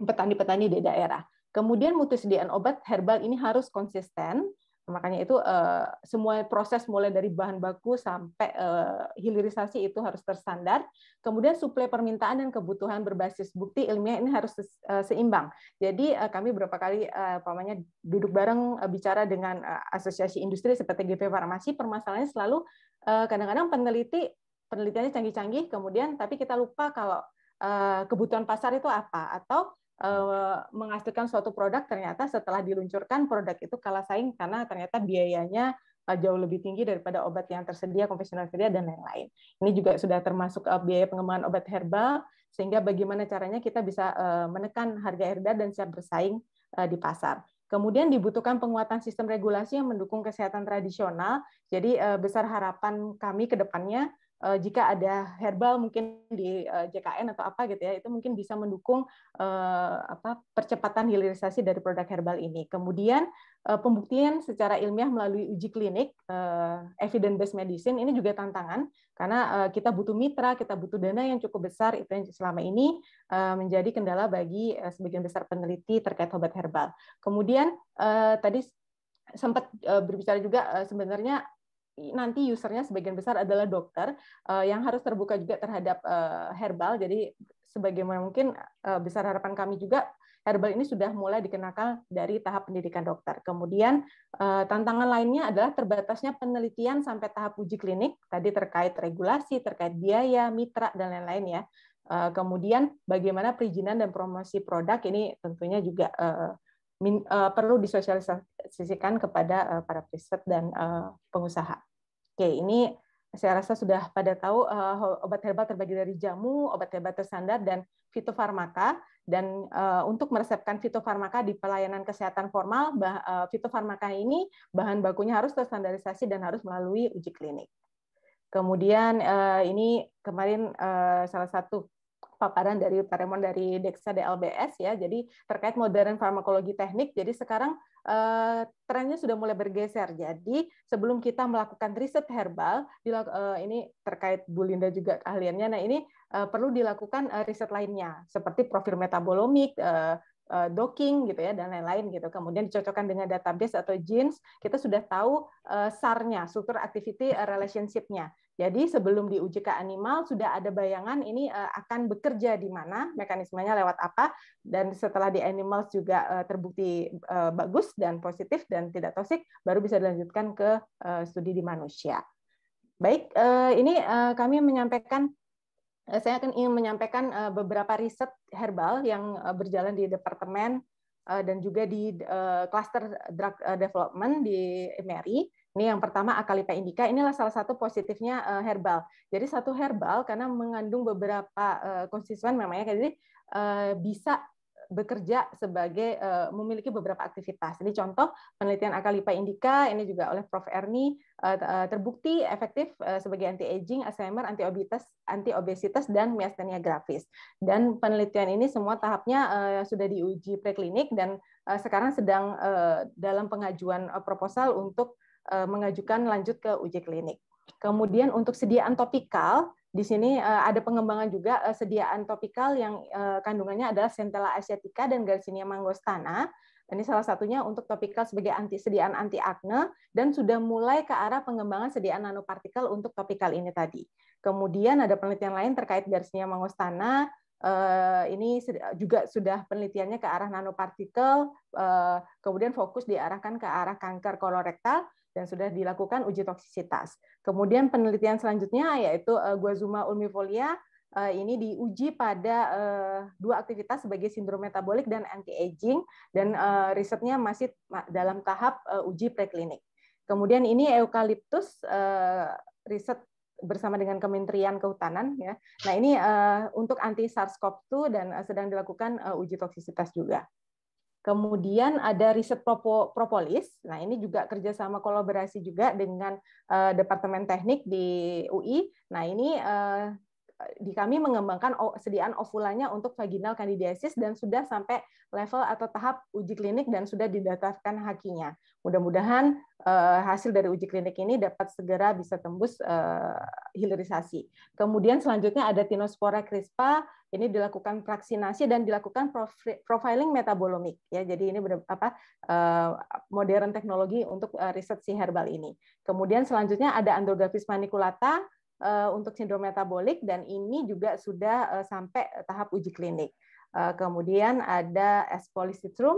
petani-petani di daerah. Kemudian mutu sediaan obat herbal ini harus konsisten Makanya itu eh, semua proses mulai dari bahan baku sampai eh, hilirisasi itu harus tersandar Kemudian suplai permintaan dan kebutuhan berbasis bukti ilmiah ini harus eh, seimbang. Jadi kami beberapa kali pamannya duduk bareng bicara dengan asosiasi industri seperti GP Farmasi, permasalahannya selalu kadang-kadang peneliti penelitiannya canggih-canggih, kemudian tapi kita lupa kalau kebutuhan pasar itu apa atau Eh, menghasilkan suatu produk ternyata setelah diluncurkan produk itu kalah saing karena ternyata biayanya eh, jauh lebih tinggi daripada obat yang tersedia konvensional tersedia dan lain-lain. Ini juga sudah termasuk eh, biaya pengembangan obat herbal sehingga bagaimana caranya kita bisa menekan harga herbal dan siap bersaing di pasar. Kemudian dibutuhkan penguatan sistem regulasi yang mendukung kesehatan tradisional. Jadi besar harapan kami ke depannya uh, jika ada herbal mungkin di uh, eh, JKN atau apa gitu ya itu mungkin bisa mendukung uh, apa percepatan hilirisasi dari produk herbal ini. Kemudian uh, pembuktian secara ilmiah melalui uji klinik uh, evidence based medicine ini juga tantangan karena uh, kita butuh mitra, kita butuh dana yang cukup besar itu yang selama ini uh, menjadi kendala bagi uh, sebagian besar peneliti terkait obat herbal. Kemudian uh, tadi sempat berbicara juga sebenarnya nanti usernya sebagian besar adalah dokter uh, yang harus terbuka juga terhadap uh, herbal. Jadi sebagaimana mungkin uh, besar harapan kami juga herbal ini sudah mulai dikenakan dari tahap pendidikan dokter. Kemudian uh, tantangan lainnya adalah terbatasnya penelitian sampai tahap uji klinik tadi terkait regulasi, terkait biaya, mitra dan lain-lain ya. kemudian bagaimana perizinan dan promosi produk ini tentunya juga perlu disosialisasikan kepada para riset dan pengusaha. Oke, ini saya rasa sudah pada tahu uh, obat herbal terbagi dari jamu, obat herbal tersandar, dan fitofarmaka. Dan uh, untuk meresepkan fitofarmaka di pelayanan kesehatan formal, bah, uh, fitofarmaka ini bahan bakunya harus terstandarisasi dan harus melalui uji klinik. Kemudian uh, ini kemarin uh, salah satu paparan dari Pak dari Dexa DLBS ya. Jadi terkait modern farmakologi teknik. Jadi sekarang eh, trennya sudah mulai bergeser. Jadi sebelum kita melakukan riset herbal, eh, ini terkait Bu Linda juga keahliannya. Nah ini eh, perlu dilakukan eh, riset lainnya seperti profil metabolomik. Eh, eh, docking gitu ya dan lain-lain gitu. Kemudian dicocokkan dengan database atau genes, kita sudah tahu eh, sarnya, nya struktur activity eh, relationship-nya. Jadi sebelum diuji ke animal sudah ada bayangan ini eh, akan bekerja di mana, mekanismenya lewat apa, dan setelah di animals juga eh, terbukti eh, bagus dan positif dan tidak toksik, baru bisa dilanjutkan ke studi di manusia. Baik, ini kami menyampaikan saya akan ingin menyampaikan beberapa riset herbal yang berjalan di departemen dan juga di cluster drug development di Emery ini yang pertama Akalipa indica, inilah salah satu positifnya eh, herbal. Jadi satu herbal karena mengandung beberapa eh, konstituen memangnya jadi eh, bisa bekerja sebagai memiliki beberapa aktivitas. Ini contoh penelitian akalipa indica ini juga oleh Prof Erni terbukti efektif sebagai anti aging, Alzheimer, anti obesitas, anti obesitas dan miastenia gravis. Dan penelitian ini semua tahapnya sudah diuji preklinik dan sekarang sedang dalam pengajuan proposal untuk Eh, mengajukan lanjut ke uji klinik. Kemudian untuk sediaan topikal, di sini eh, ada pengembangan juga eh, sediaan topikal yang kandungannya adalah Centella asiatica dan Garcinia mangostana. Ini salah satunya untuk topikal sebagai anti sediaan anti akne dan sudah mulai ke arah pengembangan sediaan nanopartikel untuk topikal ini tadi. Kemudian ada penelitian lain terkait Garcinia mangostana ini juga sudah penelitiannya ke arah nanopartikel, kemudian fokus diarahkan ke arah kanker kolorektal, dan sudah dilakukan uji toksisitas. Kemudian penelitian selanjutnya yaitu eh, guazuma ulmifolia eh, ini diuji pada eh, dua aktivitas sebagai sindrom metabolik dan anti aging dan risetnya masih dalam tahap uji preklinik. Kemudian ini eukaliptus riset bersama dengan Kementerian Kehutanan ya. Nah, ini untuk anti SARS-CoV-2 dan sedang dilakukan uji toksisitas juga. Kemudian ada riset propolis. Nah ini juga kerjasama kolaborasi juga dengan uh, Departemen Teknik di UI. Nah ini uh, di kami mengembangkan sediaan ovulanya untuk vaginal candidiasis dan sudah sampai level atau tahap uji klinik dan sudah didaftarkan hakinya. Mudah-mudahan eh, hasil dari uji klinik ini dapat segera bisa tembus eh, hilirisasi. Kemudian selanjutnya ada tinospora crispa, ini dilakukan praksinasi dan dilakukan profiling metabolomik ya. Jadi ini apa eh, modern teknologi untuk riset si herbal ini. Kemudian selanjutnya ada andrographis maniculata Eh, untuk sindrom metabolik dan ini juga sudah eh, sampai tahap uji klinik. Eh, kemudian ada S. polycitrum,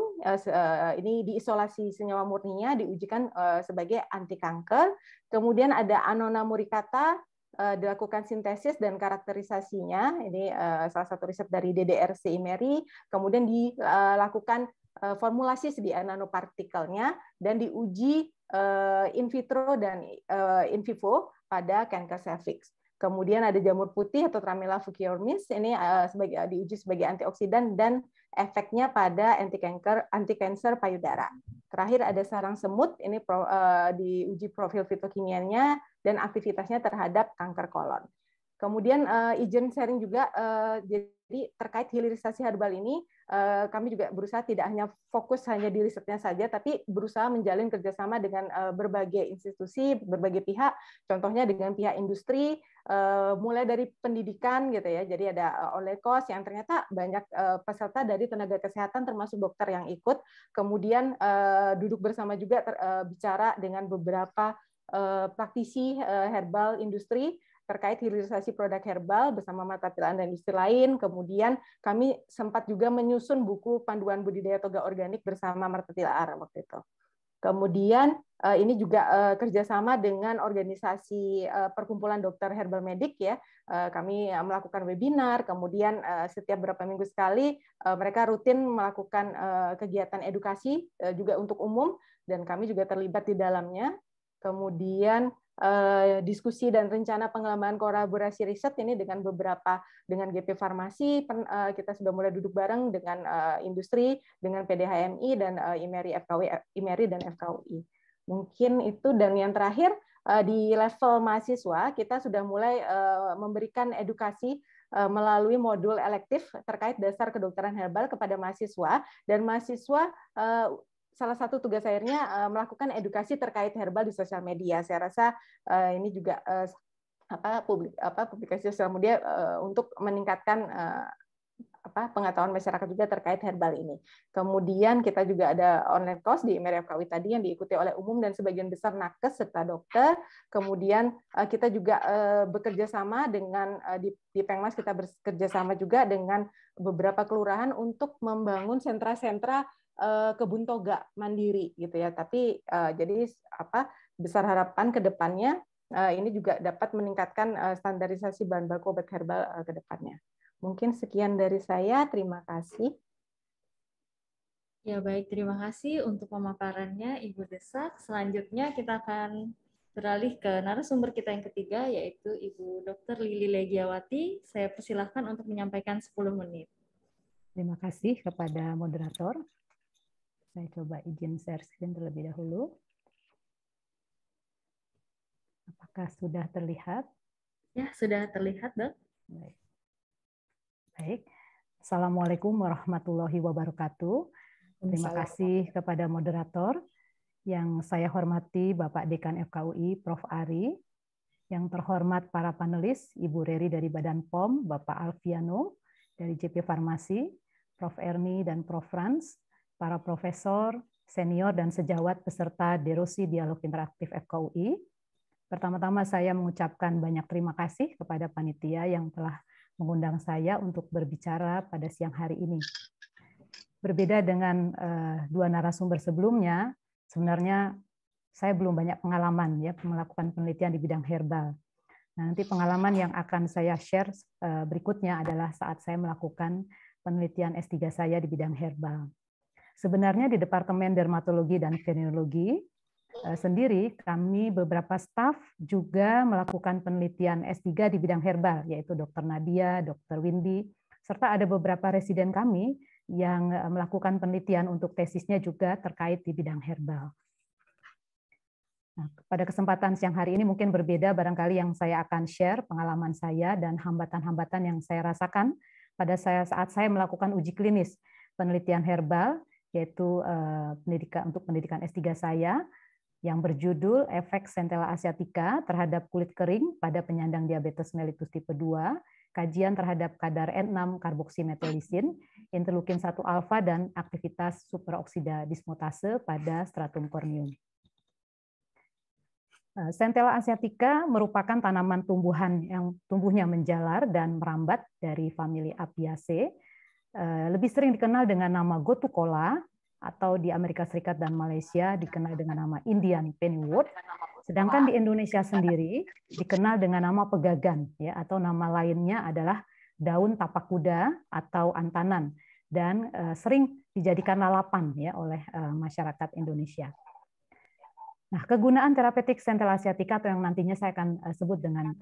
ini diisolasi senyawa murninya diujikan sebagai anti kanker. Kemudian ada Anona muricata, dilakukan sintesis dan karakterisasinya. Ini salah satu riset dari DDRC IMERI. Kemudian dilakukan formulasi sedia nanopartikelnya dan diuji in vitro dan in vivo pada kanker cervix. Kemudian ada jamur putih atau Tramella fuciormis ini eh, sebagai eh, diuji sebagai antioksidan dan efeknya pada anti kanker anti kanker payudara. Terakhir ada sarang semut ini pro, uh, diuji profil fitokimianya dan aktivitasnya terhadap kanker kolon. Kemudian uh, izin sharing juga uh, jadi terkait hilirisasi herbal ini Eh, kami juga berusaha tidak hanya fokus hanya di risetnya saja, tapi berusaha menjalin kerjasama dengan eh, berbagai institusi, berbagai pihak, contohnya dengan pihak industri, eh, mulai dari pendidikan gitu ya, jadi ada oleh kos yang ternyata banyak peserta dari tenaga kesehatan termasuk dokter yang ikut, kemudian duduk bersama juga bicara dengan beberapa praktisi herbal industri, terkait hilirisasi produk herbal bersama mata pilan dan industri lain. Kemudian kami sempat juga menyusun buku panduan budidaya toga organik bersama Martetila Aram waktu itu. Kemudian eh, ini juga eh, kerjasama dengan organisasi eh, perkumpulan dokter herbal medik ya. Kami melakukan webinar, kemudian setiap beberapa minggu sekali mereka rutin melakukan kegiatan edukasi juga untuk umum dan kami juga terlibat di dalamnya. Kemudian Eh, diskusi dan rencana pengembangan kolaborasi riset ini dengan beberapa dengan GP Farmasi eh, kita sudah mulai duduk bareng dengan eh, industri dengan PDHMI dan IMERI FKW IMERI e dan FKUI. Mungkin itu dan yang terakhir di level mahasiswa kita sudah mulai memberikan edukasi melalui modul elektif terkait dasar kedokteran herbal kepada mahasiswa dan mahasiswa salah satu tugas akhirnya eh, melakukan edukasi terkait herbal di sosial media. Saya rasa eh, ini juga eh, apa publik apa publikasi sosial media untuk meningkatkan apa pengetahuan masyarakat juga terkait herbal ini. Kemudian kita juga ada online course di IMER Kawi tadi yang diikuti oleh umum dan sebagian besar nakes serta dokter. Kemudian kita juga bekerja sama dengan di, di Pengmas kita bekerja sama juga dengan beberapa kelurahan untuk membangun sentra-sentra uh, kebun toga mandiri gitu ya. Tapi uh, jadi apa besar harapan ke depannya uh, ini juga dapat meningkatkan uh, standarisasi bahan baku obat herbal uh, ke depannya. Mungkin sekian dari saya. Terima kasih. Ya baik, terima kasih untuk pemaparannya Ibu Desak. Selanjutnya kita akan beralih ke narasumber kita yang ketiga yaitu Ibu Dr. Lili Legiawati. Saya persilahkan untuk menyampaikan 10 menit. Terima kasih kepada moderator. Saya coba izin share screen terlebih dahulu. Apakah sudah terlihat? Ya, sudah terlihat, Dok. Baik. Baik. Assalamualaikum warahmatullahi wabarakatuh. Terima kasih kepada moderator yang saya hormati Bapak Dekan FKUI Prof. Ari, yang terhormat para panelis Ibu Reri dari Badan POM, Bapak Alfiano dari JP Farmasi, Prof. Erni dan Prof. Franz, para profesor, senior, dan sejawat peserta Derosi Dialog Interaktif FKUI. Pertama-tama saya mengucapkan banyak terima kasih kepada panitia yang telah mengundang saya untuk berbicara pada siang hari ini. Berbeda dengan eh, dua narasumber sebelumnya, sebenarnya saya belum banyak pengalaman ya melakukan penelitian di bidang herbal. Nah, nanti pengalaman yang akan saya share eh, berikutnya adalah saat saya melakukan penelitian S3 saya di bidang herbal. Sebenarnya di Departemen Dermatologi dan Venerologi eh, sendiri kami beberapa staf juga melakukan penelitian S3 di bidang herbal yaitu Dr. Nadia, Dr. Windy serta ada beberapa residen kami yang eh, melakukan penelitian untuk tesisnya juga terkait di bidang herbal. Nah, pada kesempatan siang hari ini mungkin berbeda barangkali yang saya akan share pengalaman saya dan hambatan-hambatan yang saya rasakan pada saya saat saya melakukan uji klinis penelitian herbal yaitu eh, pendidikan untuk pendidikan S3 saya yang berjudul Efek Centella asiatica terhadap kulit kering pada penyandang diabetes mellitus tipe 2, kajian terhadap kadar N6 karboksimetolisin, interleukin 1 alfa dan aktivitas superoksida dismutase pada stratum corneum. Centella eh, asiatica merupakan tanaman tumbuhan yang tumbuhnya menjalar dan merambat dari famili Apiaceae Eh, lebih sering dikenal dengan nama Gotukola atau di Amerika Serikat dan Malaysia dikenal dengan nama Indian Pennywood, Sedangkan di Indonesia sendiri dikenal dengan nama pegagan ya atau nama lainnya adalah daun tapak kuda atau antanan dan uh, sering dijadikan lalapan ya oleh uh, masyarakat Indonesia. Nah, kegunaan terapeutik sentral asiatica atau yang nantinya saya akan sebut dengan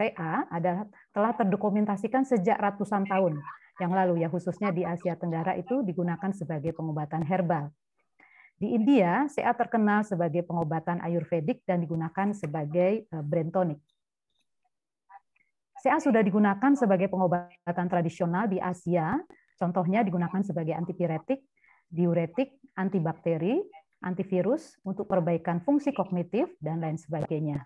CA adalah telah terdokumentasikan sejak ratusan tahun yang lalu ya khususnya di Asia Tenggara itu digunakan sebagai pengobatan herbal. Di India, CA terkenal sebagai pengobatan ayurvedik dan digunakan sebagai eh, brand tonic. CA sudah digunakan sebagai pengobatan tradisional di Asia, contohnya digunakan sebagai antipiretik, diuretik, antibakteri, antivirus untuk perbaikan fungsi kognitif dan lain sebagainya.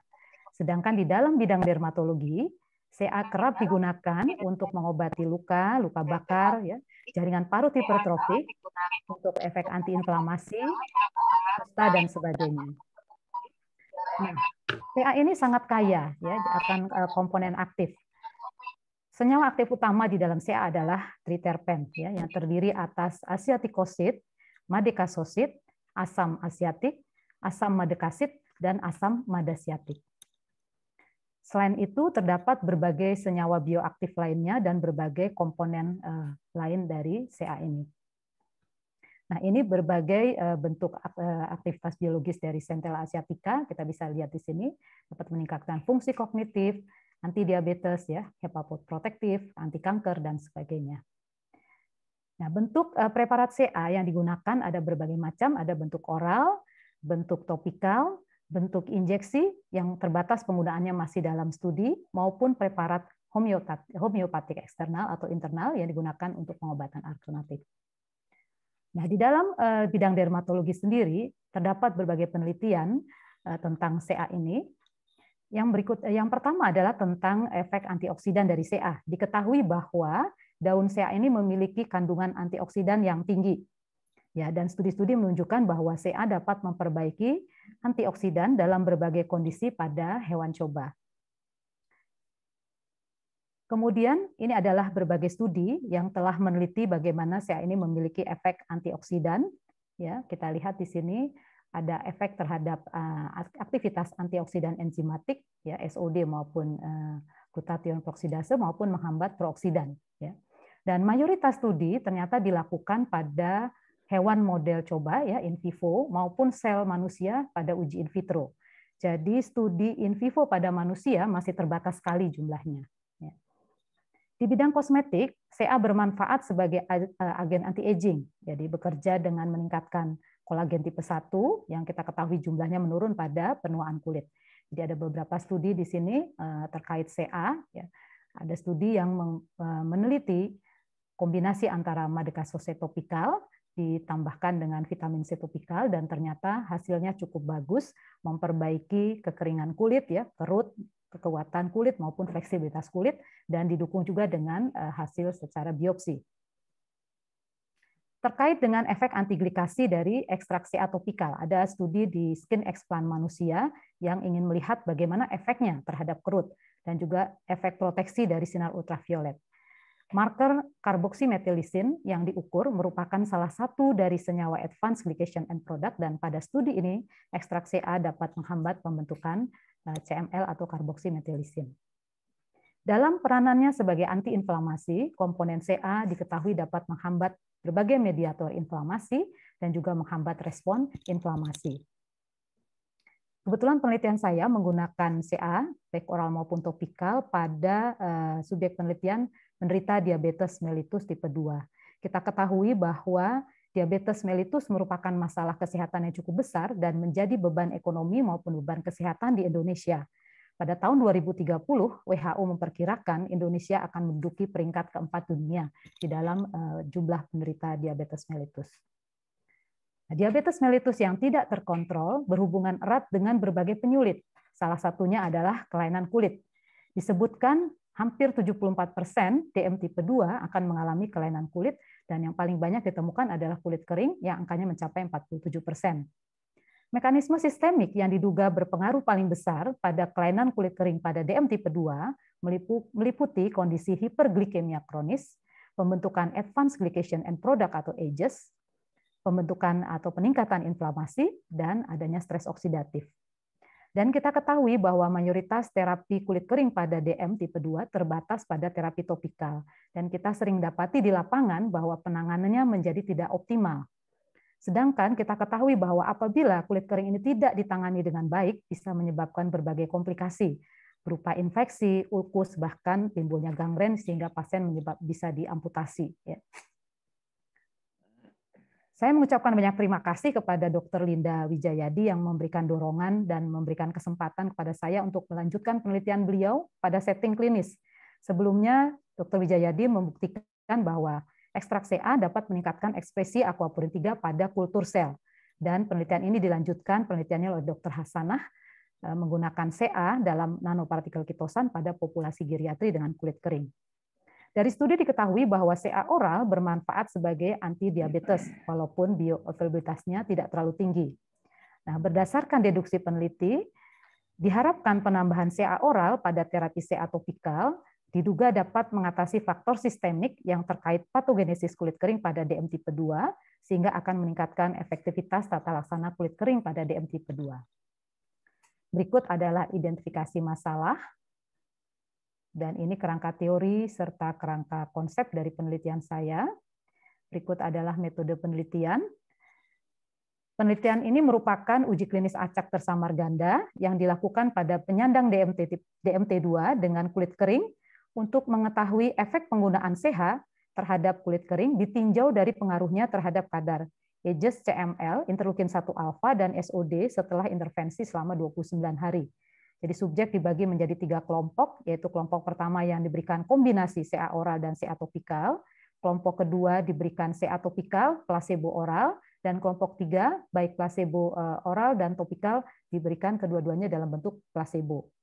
Sedangkan di dalam bidang dermatologi, CA iya, kerap kan ya. ya, digunakan untuk mengobati luka, luka bakar, ya, jaringan parut hipertrofik, untuk efek antiinflamasi, serta dan sebagainya. Nah, CA ini sangat kaya ya akan e, komponen aktif. Senyawa aktif utama di dalam CA adalah triterpen ya, yang terdiri atas asiatikosit, madekasosit, asam asiatik, asam madekasit, dan asam madasiatik. Selain itu, terdapat berbagai senyawa bioaktif lainnya dan berbagai komponen eh, lain dari CA ini. Nah, ini berbagai eh, bentuk eh, aktivitas biologis dari Centella asiatica, kita bisa lihat di sini, dapat meningkatkan fungsi kognitif, anti diabetes ya, hepatoprotektif, anti kanker dan sebagainya. Nah, bentuk preparat CA yang digunakan ada berbagai macam, ada bentuk oral, bentuk topikal, bentuk injeksi yang terbatas penggunaannya masih dalam studi maupun preparat homeopatik eksternal atau internal yang digunakan untuk pengobatan alternatif. Nah, di dalam eh, bidang dermatologi sendiri terdapat berbagai penelitian eh, tentang CA ini. Yang berikut eh, yang pertama adalah tentang efek antioksidan dari CA. Diketahui bahwa daun CA ini memiliki kandungan antioksidan yang tinggi Ya, dan studi-studi menunjukkan bahwa CA dapat memperbaiki antioksidan dalam berbagai kondisi pada hewan coba. Kemudian ini adalah berbagai studi yang telah meneliti bagaimana CA ini memiliki efek antioksidan. Ya, kita lihat di sini ada efek terhadap eh, aktivitas antioksidan enzimatik ya SOD maupun eh, glutathione proksidase maupun menghambat peroksidan ya. Dan mayoritas studi ternyata dilakukan pada hewan model coba ya in vivo maupun sel manusia pada uji in vitro. Jadi studi in vivo pada manusia masih terbatas sekali jumlahnya. Ya. Di bidang kosmetik, CA bermanfaat sebagai agen anti-aging. Jadi bekerja dengan meningkatkan kolagen tipe 1 yang kita ketahui jumlahnya menurun pada penuaan kulit. Jadi ada beberapa studi di sini e, terkait CA. Ya. Ada studi yang e, meneliti kombinasi antara topical ditambahkan dengan vitamin C topikal dan ternyata hasilnya cukup bagus memperbaiki kekeringan kulit ya kerut kekuatan kulit maupun fleksibilitas kulit dan didukung juga dengan eh, hasil secara biopsi terkait dengan efek antiglikasi dari ekstraksi atopikal. Ada studi di skin explant manusia yang ingin melihat bagaimana efeknya terhadap kerut dan juga efek proteksi dari sinar ultraviolet. Marker karboksimetilisin yang diukur merupakan salah satu dari senyawa advanced glycation end product dan pada studi ini ekstrak CA dapat menghambat pembentukan eh, CML atau karboksimetilisin. Dalam peranannya sebagai antiinflamasi, komponen CA diketahui dapat menghambat berbagai mediator inflamasi dan juga menghambat respon inflamasi. Kebetulan penelitian saya menggunakan CA, baik oral maupun topikal, pada eh, subjek penelitian menderita diabetes mellitus tipe 2. Kita ketahui bahwa diabetes mellitus merupakan masalah kesehatan yang cukup besar dan menjadi beban ekonomi maupun beban kesehatan di Indonesia. Pada tahun 2030, WHO memperkirakan Indonesia akan menduduki peringkat keempat dunia di dalam eh, jumlah penderita diabetes mellitus. Diabetes mellitus yang tidak terkontrol berhubungan erat dengan berbagai penyulit. Salah satunya adalah kelainan kulit. Disebutkan hampir 74 persen DM tipe 2 akan mengalami kelainan kulit dan yang paling banyak ditemukan adalah kulit kering yang angkanya mencapai 47 Mekanisme sistemik yang diduga berpengaruh paling besar pada kelainan kulit kering pada DM tipe 2 meliputi kondisi hiperglikemia kronis, pembentukan advanced glycation and product atau AGES, pembentukan atau peningkatan inflamasi, dan adanya stres oksidatif. Dan kita ketahui bahwa mayoritas terapi kulit kering pada DM tipe 2 terbatas pada terapi topikal. Dan kita sering dapati di lapangan bahwa penanganannya menjadi tidak optimal. Sedangkan kita ketahui bahwa apabila kulit kering ini tidak ditangani dengan baik, bisa menyebabkan berbagai komplikasi berupa infeksi, ulkus, bahkan timbulnya gangren sehingga pasien menyebab bisa diamputasi. Ya. Saya mengucapkan banyak terima kasih kepada Dr. Linda Wijayadi yang memberikan dorongan dan memberikan kesempatan kepada saya untuk melanjutkan penelitian beliau pada setting klinis. Sebelumnya, Dr. Wijayadi membuktikan bahwa ekstrak CA dapat meningkatkan ekspresi aquaporin 3 pada kultur sel. Dan penelitian ini dilanjutkan penelitiannya oleh Dr. Hasanah eh, menggunakan CA dalam nanopartikel kitosan pada populasi geriatri dengan kulit kering. Dari studi diketahui bahwa CA oral bermanfaat sebagai anti diabetes, walaupun bioavailabilitasnya tidak terlalu tinggi. Nah, berdasarkan deduksi peneliti, diharapkan penambahan CA oral pada terapi CA topikal diduga dapat mengatasi faktor sistemik yang terkait patogenesis kulit kering pada DM tipe 2, sehingga akan meningkatkan efektivitas tata laksana kulit kering pada DM tipe 2. Berikut adalah identifikasi masalah dan ini kerangka teori serta kerangka konsep dari penelitian saya. Berikut adalah metode penelitian. Penelitian ini merupakan uji klinis acak tersamar ganda yang dilakukan pada penyandang DMT, DMT2 dengan kulit kering untuk mengetahui efek penggunaan CH terhadap kulit kering ditinjau dari pengaruhnya terhadap kadar EJS CML, interleukin 1 alfa dan SOD setelah intervensi selama 29 hari. Jadi subjek dibagi menjadi tiga kelompok, yaitu kelompok pertama yang diberikan kombinasi CA oral dan CA topikal, kelompok kedua diberikan CA topikal, placebo oral, dan kelompok tiga, baik placebo eh, oral dan topikal, diberikan kedua-duanya dalam bentuk placebo.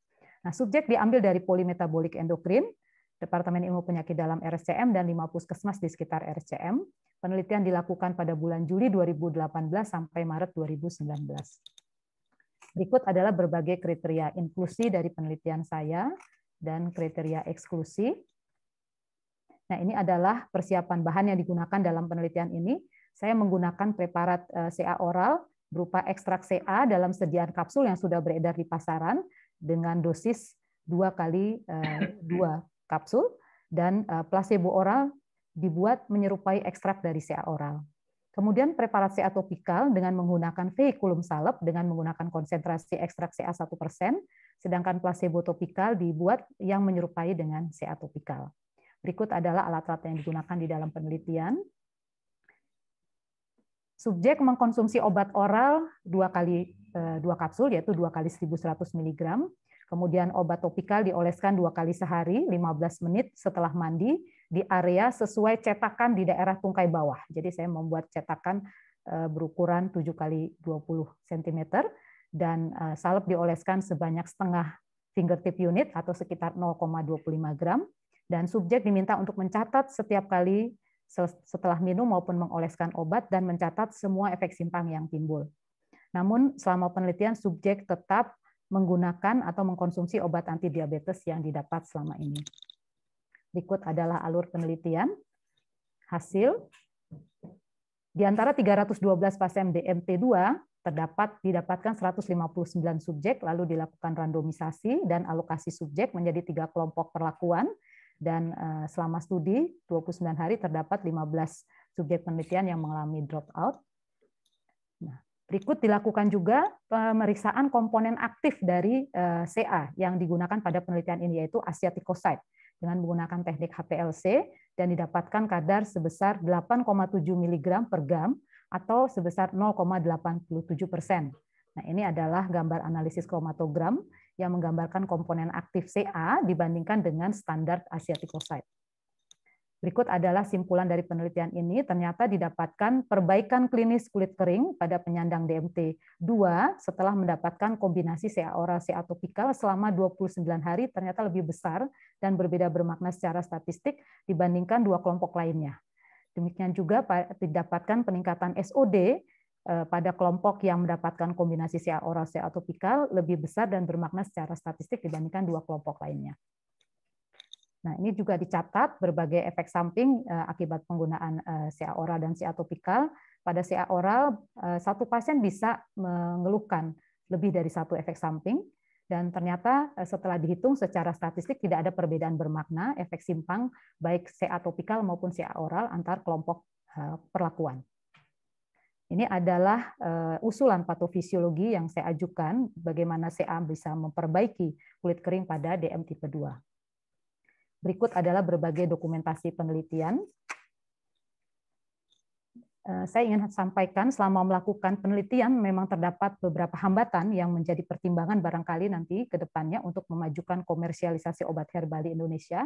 Nah, subjek diambil dari polimetabolik endokrin, Departemen Ilmu Penyakit Dalam RSCM dan lima puskesmas di sekitar RSCM. Penelitian dilakukan pada bulan Juli 2018 sampai Maret 2019. Berikut adalah berbagai kriteria inklusi dari penelitian saya dan kriteria eksklusi. Nah, ini adalah persiapan bahan yang digunakan dalam penelitian ini. Saya menggunakan preparat eh, CA oral berupa ekstrak CA dalam sediaan kapsul yang sudah beredar di pasaran dengan dosis 2 kali 2 eh, kapsul dan eh, placebo oral dibuat menyerupai ekstrak dari CA oral. Kemudian preparasi atopikal dengan menggunakan vehikulum salep dengan menggunakan konsentrasi ekstraksi A1%, sedangkan placebo topikal dibuat yang menyerupai dengan C atopikal. Berikut adalah alat-alat yang digunakan di dalam penelitian. Subjek mengkonsumsi obat oral dua kali eh, dua kapsul yaitu dua kali 1100 mg. Kemudian obat topikal dioleskan dua kali sehari 15 menit setelah mandi di area sesuai cetakan di daerah tungkai bawah. Jadi saya membuat cetakan eh, berukuran 7 kali 20 cm dan eh, salep dioleskan sebanyak setengah fingertip unit atau sekitar 0,25 gram dan subjek diminta untuk mencatat setiap kali setelah minum maupun mengoleskan obat dan mencatat semua efek simpang yang timbul. Namun selama penelitian subjek tetap menggunakan atau mengkonsumsi obat anti diabetes yang didapat selama ini. Berikut adalah alur penelitian, hasil. Di antara 312 pasien DMT2, terdapat didapatkan 159 subjek, lalu dilakukan randomisasi dan alokasi subjek menjadi tiga kelompok perlakuan, dan eh, selama studi 29 hari terdapat 15 subjek penelitian yang mengalami dropout. Nah, Berikut dilakukan juga pemeriksaan komponen aktif dari eh, CA yang digunakan pada penelitian ini yaitu asiaticocyte dengan menggunakan teknik HPLC dan didapatkan kadar sebesar 8,7 mg per gram atau sebesar 0,87 persen. Nah, ini adalah gambar analisis kromatogram yang menggambarkan komponen aktif CA dibandingkan dengan standar asiatikoside. Berikut adalah simpulan dari penelitian ini, ternyata didapatkan perbaikan klinis kulit kering pada penyandang DMT. 2 setelah mendapatkan kombinasi CA oral CA topikal selama 29 hari ternyata lebih besar dan berbeda bermakna secara statistik dibandingkan dua kelompok lainnya. Demikian juga didapatkan peningkatan SOD eh, pada kelompok yang mendapatkan kombinasi CA oral CA topikal lebih besar dan bermakna secara statistik dibandingkan dua kelompok lainnya. Nah, ini juga dicatat berbagai efek samping eh, akibat penggunaan CA eh, oral dan CA topikal. Pada CA oral, eh, satu pasien bisa mengeluhkan lebih dari satu efek samping, dan ternyata setelah dihitung secara statistik tidak ada perbedaan bermakna efek simpang baik CA topikal maupun CA oral antar kelompok perlakuan. Ini adalah usulan patofisiologi yang saya ajukan bagaimana CA bisa memperbaiki kulit kering pada DM tipe 2. Berikut adalah berbagai dokumentasi penelitian. Eh, saya ingin sampaikan selama melakukan penelitian memang terdapat beberapa hambatan yang menjadi pertimbangan barangkali nanti ke depannya untuk memajukan komersialisasi obat herbal di Indonesia.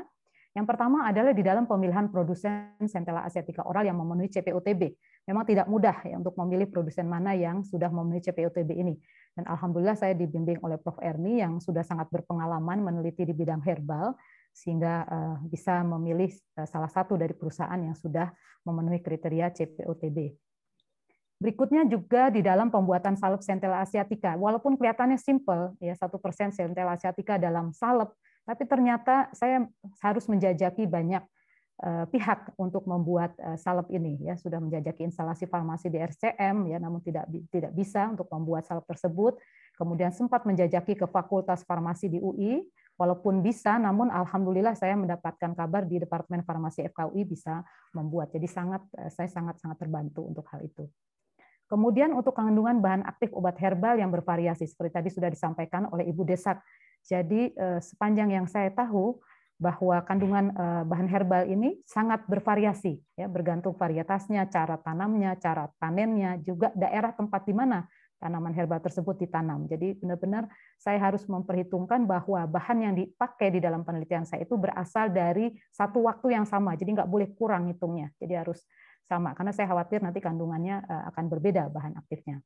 Yang pertama adalah di dalam pemilihan produsen centella asiatica oral yang memenuhi CPOTB. Memang tidak mudah ya untuk memilih produsen mana yang sudah memenuhi CPOTB ini. Dan alhamdulillah saya dibimbing oleh Prof Erni yang sudah sangat berpengalaman meneliti di bidang herbal sehingga eh, bisa memilih eh, salah satu dari perusahaan yang sudah memenuhi kriteria CPOTB. Berikutnya juga di dalam pembuatan salep sentel asiatica, walaupun kelihatannya simple ya satu persen sentel asiatica dalam salep, tapi ternyata saya harus menjajaki banyak eh, pihak untuk membuat salep ini ya sudah menjajaki instalasi farmasi di RCM ya namun tidak tidak bisa untuk membuat salep tersebut kemudian sempat menjajaki ke Fakultas Farmasi di UI Walaupun bisa, namun alhamdulillah saya mendapatkan kabar di Departemen Farmasi FKUI bisa membuat. Jadi sangat eh, saya sangat-sangat terbantu untuk hal itu. Kemudian untuk kandungan bahan aktif obat herbal yang bervariasi seperti tadi sudah disampaikan oleh Ibu Desak. Jadi eh, sepanjang yang saya tahu bahwa kandungan eh, bahan herbal ini sangat bervariasi ya bergantung varietasnya, cara tanamnya, cara panennya, juga daerah tempat di mana tanaman herba tersebut ditanam. Jadi benar-benar saya harus memperhitungkan bahwa bahan yang dipakai di dalam penelitian saya itu berasal dari satu waktu yang sama. Jadi nggak boleh kurang hitungnya. Jadi harus sama karena saya khawatir nanti kandungannya eh, akan berbeda bahan aktifnya.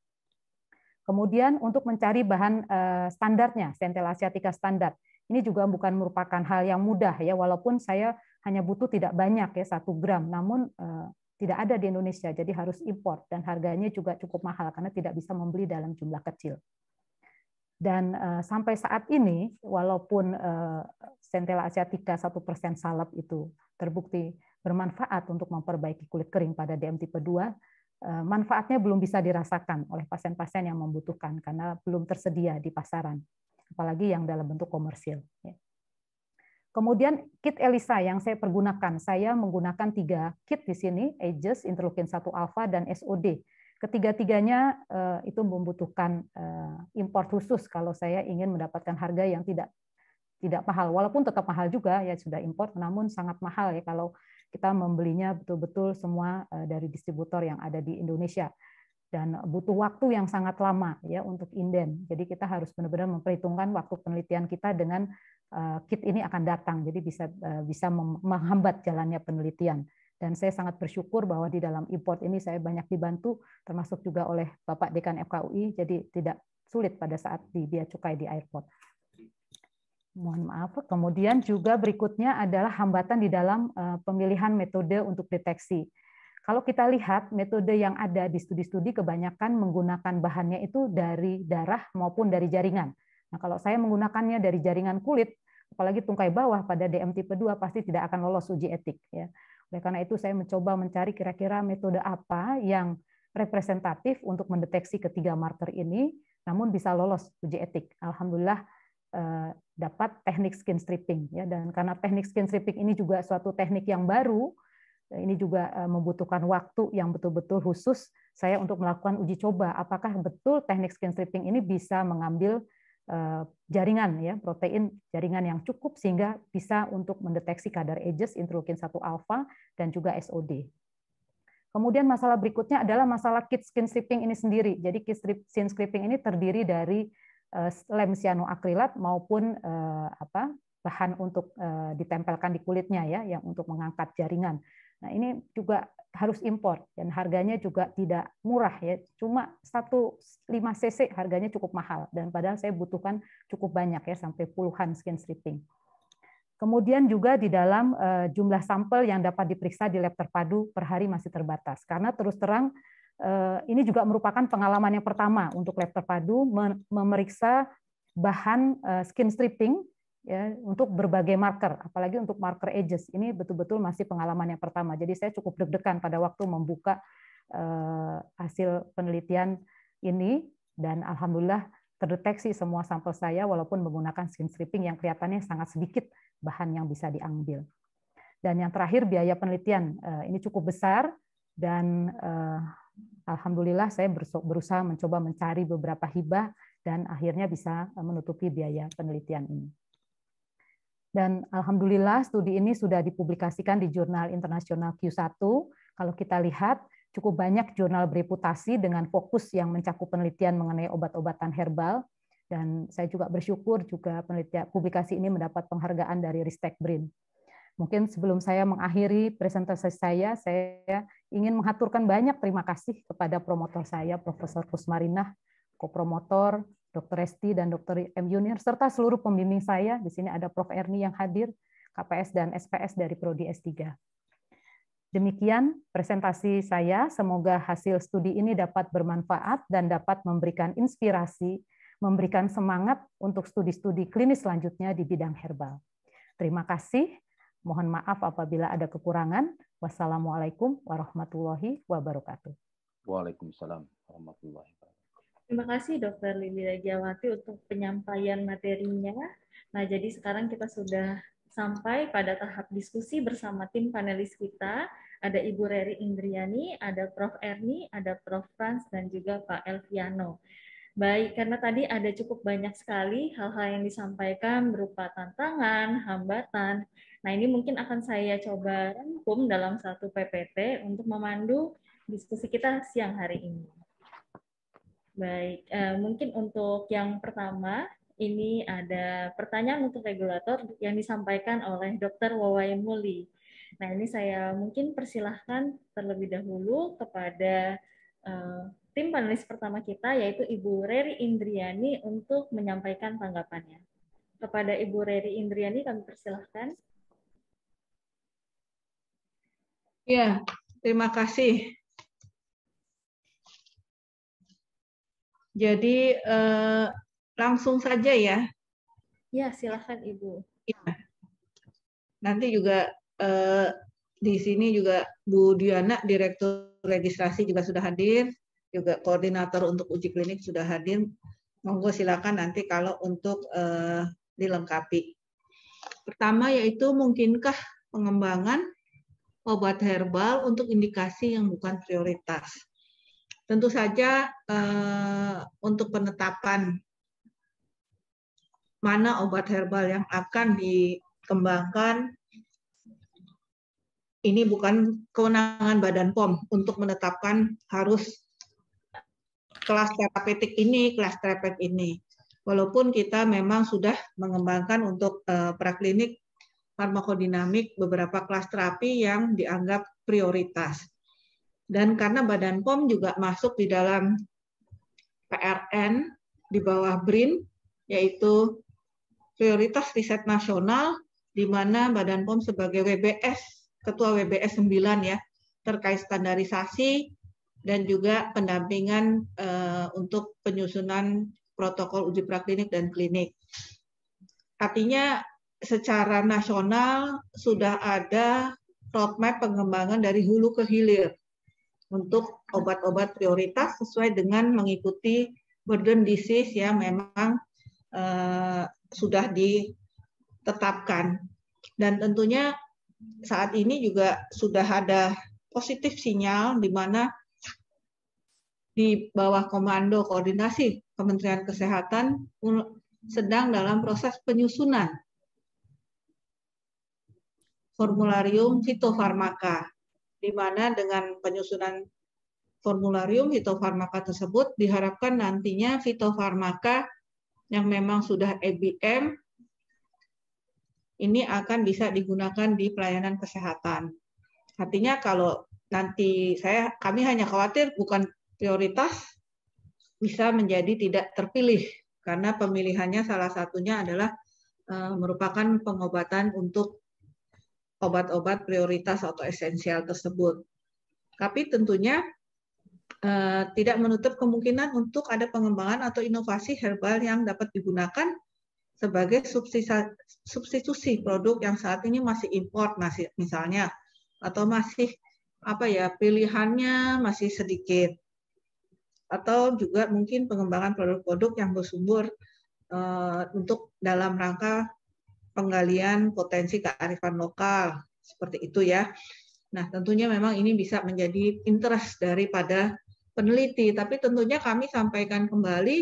Kemudian untuk mencari bahan eh, standarnya, sentel asiatica standar. Ini juga bukan merupakan hal yang mudah ya, walaupun saya hanya butuh tidak banyak ya satu gram, namun eh, tidak ada di Indonesia, jadi harus impor dan harganya juga cukup mahal karena tidak bisa membeli dalam jumlah kecil. Dan eh, sampai saat ini, walaupun uh, eh, Centella asiatica 1% salep itu terbukti bermanfaat untuk memperbaiki kulit kering pada DM tipe 2, eh, manfaatnya belum bisa dirasakan oleh pasien-pasien yang membutuhkan karena belum tersedia di pasaran, apalagi yang dalam bentuk komersil. Ya. Kemudian kit ELISA yang saya pergunakan, saya menggunakan tiga kit di sini, AGES, interleukin 1 alpha dan SOD. Ketiga-tiganya eh, itu membutuhkan eh, impor khusus kalau saya ingin mendapatkan harga yang tidak tidak mahal. Walaupun tetap mahal juga, ya sudah impor, namun sangat mahal ya kalau kita membelinya betul-betul semua eh, dari distributor yang ada di Indonesia dan butuh waktu yang sangat lama ya untuk inden. Jadi kita harus benar-benar memperhitungkan waktu penelitian kita dengan Eh, kit ini akan datang, jadi bisa eh, bisa menghambat jalannya penelitian. Dan saya sangat bersyukur bahwa di dalam import ini saya banyak dibantu, termasuk juga oleh Bapak Dekan FKUI, jadi tidak sulit pada saat di biaya cukai di airport. Mohon maaf. Kemudian juga berikutnya adalah hambatan di dalam eh, pemilihan metode untuk deteksi. Kalau kita lihat metode yang ada di studi-studi kebanyakan menggunakan bahannya itu dari darah maupun dari jaringan Nah, kalau saya menggunakannya dari jaringan kulit, apalagi tungkai bawah pada DM tipe kedua pasti tidak akan lolos uji etik. Ya. Oleh karena itu saya mencoba mencari kira-kira metode apa yang representatif untuk mendeteksi ketiga marker ini, namun bisa lolos uji etik. Alhamdulillah eh, dapat teknik skin stripping ya dan karena teknik skin stripping ini juga suatu teknik yang baru eh, ini juga eh, membutuhkan waktu yang betul-betul khusus saya untuk melakukan uji coba apakah betul teknik skin stripping ini bisa mengambil Eh, jaringan ya protein jaringan yang cukup sehingga bisa untuk mendeteksi kadar ages interleukin 1 alfa dan juga SOD. Kemudian masalah berikutnya adalah masalah kit skin stripping ini sendiri. Jadi kit skin stripping ini terdiri dari eh, lem cyanoakrilat maupun eh, apa bahan untuk ditempelkan di kulitnya ya yang untuk mengangkat jaringan. Nah, ini juga harus impor dan harganya juga tidak murah ya cuma 1,5 cc harganya cukup mahal dan padahal saya butuhkan cukup banyak ya sampai puluhan skin stripping. Kemudian juga di dalam eh, jumlah sampel yang dapat diperiksa di lab terpadu per hari masih terbatas karena terus terang eh, ini juga merupakan pengalaman yang pertama untuk lab terpadu memeriksa bahan eh, skin stripping ya untuk berbagai marker, apalagi untuk marker edges. Ini betul-betul masih pengalaman yang pertama. Jadi saya cukup deg-degan pada waktu membuka eh, hasil penelitian ini dan alhamdulillah terdeteksi semua sampel saya walaupun menggunakan skin stripping yang kelihatannya sangat sedikit bahan yang bisa diambil. Dan yang terakhir biaya penelitian eh, ini cukup besar dan eh, alhamdulillah saya berusaha mencoba mencari beberapa hibah dan akhirnya bisa eh, menutupi biaya penelitian ini. Dan alhamdulillah studi ini sudah dipublikasikan di jurnal internasional Q1. Kalau kita lihat cukup banyak jurnal bereputasi dengan fokus yang mencakup penelitian mengenai obat-obatan herbal dan saya juga bersyukur juga penelitian publikasi ini mendapat penghargaan dari Ristek Brin. Mungkin sebelum saya mengakhiri presentasi saya, saya ingin mengaturkan banyak terima kasih kepada promotor saya, Profesor Kusmarinah, promotor Dr. Esti dan Dr. M. Yunir, serta seluruh pembimbing saya. Di sini ada Prof. Erni yang hadir, KPS dan SPS dari Prodi S3. Demikian presentasi saya. Semoga hasil studi ini dapat bermanfaat dan dapat memberikan inspirasi, memberikan semangat untuk studi-studi klinis selanjutnya di bidang herbal. Terima kasih. Mohon maaf apabila ada kekurangan. Wassalamualaikum warahmatullahi wabarakatuh. Waalaikumsalam warahmatullahi wabarakatuh. Terima kasih Dr. Lilia Jawati untuk penyampaian materinya. Nah, jadi sekarang kita sudah sampai pada tahap diskusi bersama tim panelis kita. Ada Ibu Reri Indriani, ada Prof. Erni, ada Prof. Franz, dan juga Pak Elviano. Baik, karena tadi ada cukup banyak sekali hal-hal yang disampaikan berupa tantangan, hambatan. Nah, ini mungkin akan saya coba rangkum dalam satu PPT untuk memandu diskusi kita siang hari ini. Baik, uh, mungkin untuk yang pertama ini ada pertanyaan untuk regulator yang disampaikan oleh Dr. Wawai Muli. Nah, ini saya mungkin persilahkan terlebih dahulu kepada uh, tim panelis pertama kita yaitu Ibu Reri Indriani untuk menyampaikan tanggapannya. Kepada Ibu Reri Indriani kami persilahkan. Ya, terima kasih. Jadi eh, langsung saja ya. Ya, silahkan Ibu. Ya. Nanti juga eh, di sini juga Bu Diana, Direktur Registrasi juga sudah hadir, juga koordinator untuk uji klinik sudah hadir. Monggo silakan nanti kalau untuk eh, dilengkapi. Pertama yaitu mungkinkah pengembangan obat herbal untuk indikasi yang bukan prioritas. Tentu saja eh, untuk penetapan mana obat herbal yang akan dikembangkan ini bukan kewenangan Badan POM untuk menetapkan harus kelas terapeutik ini, kelas terapeutik ini. Walaupun kita memang sudah mengembangkan untuk uh, praklinik farmakodinamik beberapa kelas terapi yang dianggap prioritas dan karena Badan POM juga masuk di dalam PRN di bawah BRIN yaitu prioritas riset nasional di mana Badan POM sebagai WBS, ketua WBS 9 ya, terkait standarisasi dan juga pendampingan uh, untuk penyusunan protokol uji praklinik dan klinik. Artinya secara nasional sudah ada roadmap pengembangan dari hulu ke hilir untuk obat-obat prioritas sesuai dengan mengikuti burden disease yang memang uh, sudah ditetapkan. Dan tentunya saat ini juga sudah ada positif sinyal di mana di bawah komando koordinasi Kementerian Kesehatan sedang dalam proses penyusunan formularium fitofarmaka di mana dengan penyusunan formularium fitofarmaka tersebut diharapkan nantinya fitofarmaka yang memang sudah EBM ini akan bisa digunakan di pelayanan kesehatan. Artinya kalau nanti saya kami hanya khawatir bukan prioritas bisa menjadi tidak terpilih karena pemilihannya salah satunya adalah eh, merupakan pengobatan untuk obat-obat prioritas atau esensial tersebut. Tapi tentunya eh, tidak menutup kemungkinan untuk ada pengembangan atau inovasi herbal yang dapat digunakan sebagai substitusi produk yang saat ini masih import masih misalnya atau masih apa ya pilihannya masih sedikit atau juga mungkin pengembangan produk-produk yang bersumber uh, untuk dalam rangka penggalian potensi kearifan lokal seperti itu ya. Nah, tentunya memang ini bisa menjadi interest daripada peneliti, tapi tentunya kami sampaikan kembali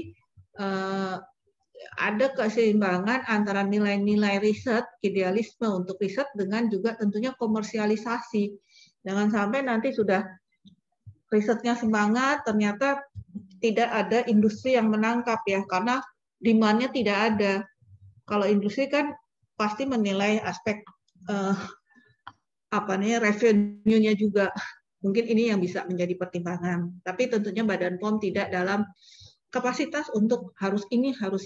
eh, ada keseimbangan antara nilai-nilai riset, idealisme untuk riset dengan juga tentunya komersialisasi. Jangan sampai nanti sudah risetnya semangat, ternyata tidak ada industri yang menangkap ya, karena demand-nya tidak ada. Kalau industri kan pasti menilai aspek uh, apa nih revenue-nya juga. Mungkin ini yang bisa menjadi pertimbangan. Tapi tentunya Badan POM tidak dalam kapasitas untuk harus ini harus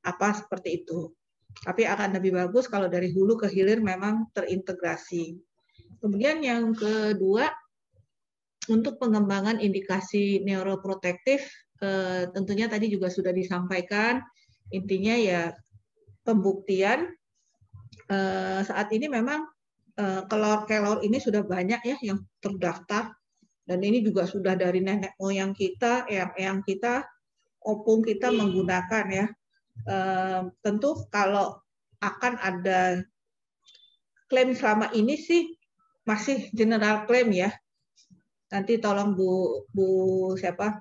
apa seperti itu. Tapi akan lebih bagus kalau dari hulu ke hilir memang terintegrasi. Kemudian yang kedua untuk pengembangan indikasi neuroprotektif eh, tentunya tadi juga sudah disampaikan intinya ya pembuktian Eh, saat ini memang kelor-kelor eh, ini sudah banyak ya yang terdaftar dan ini juga sudah dari nenek moyang kita, yang yang kita, opung kita menggunakan ya. Eh, tentu kalau akan ada klaim selama ini sih masih general klaim ya. Nanti tolong Bu Bu siapa?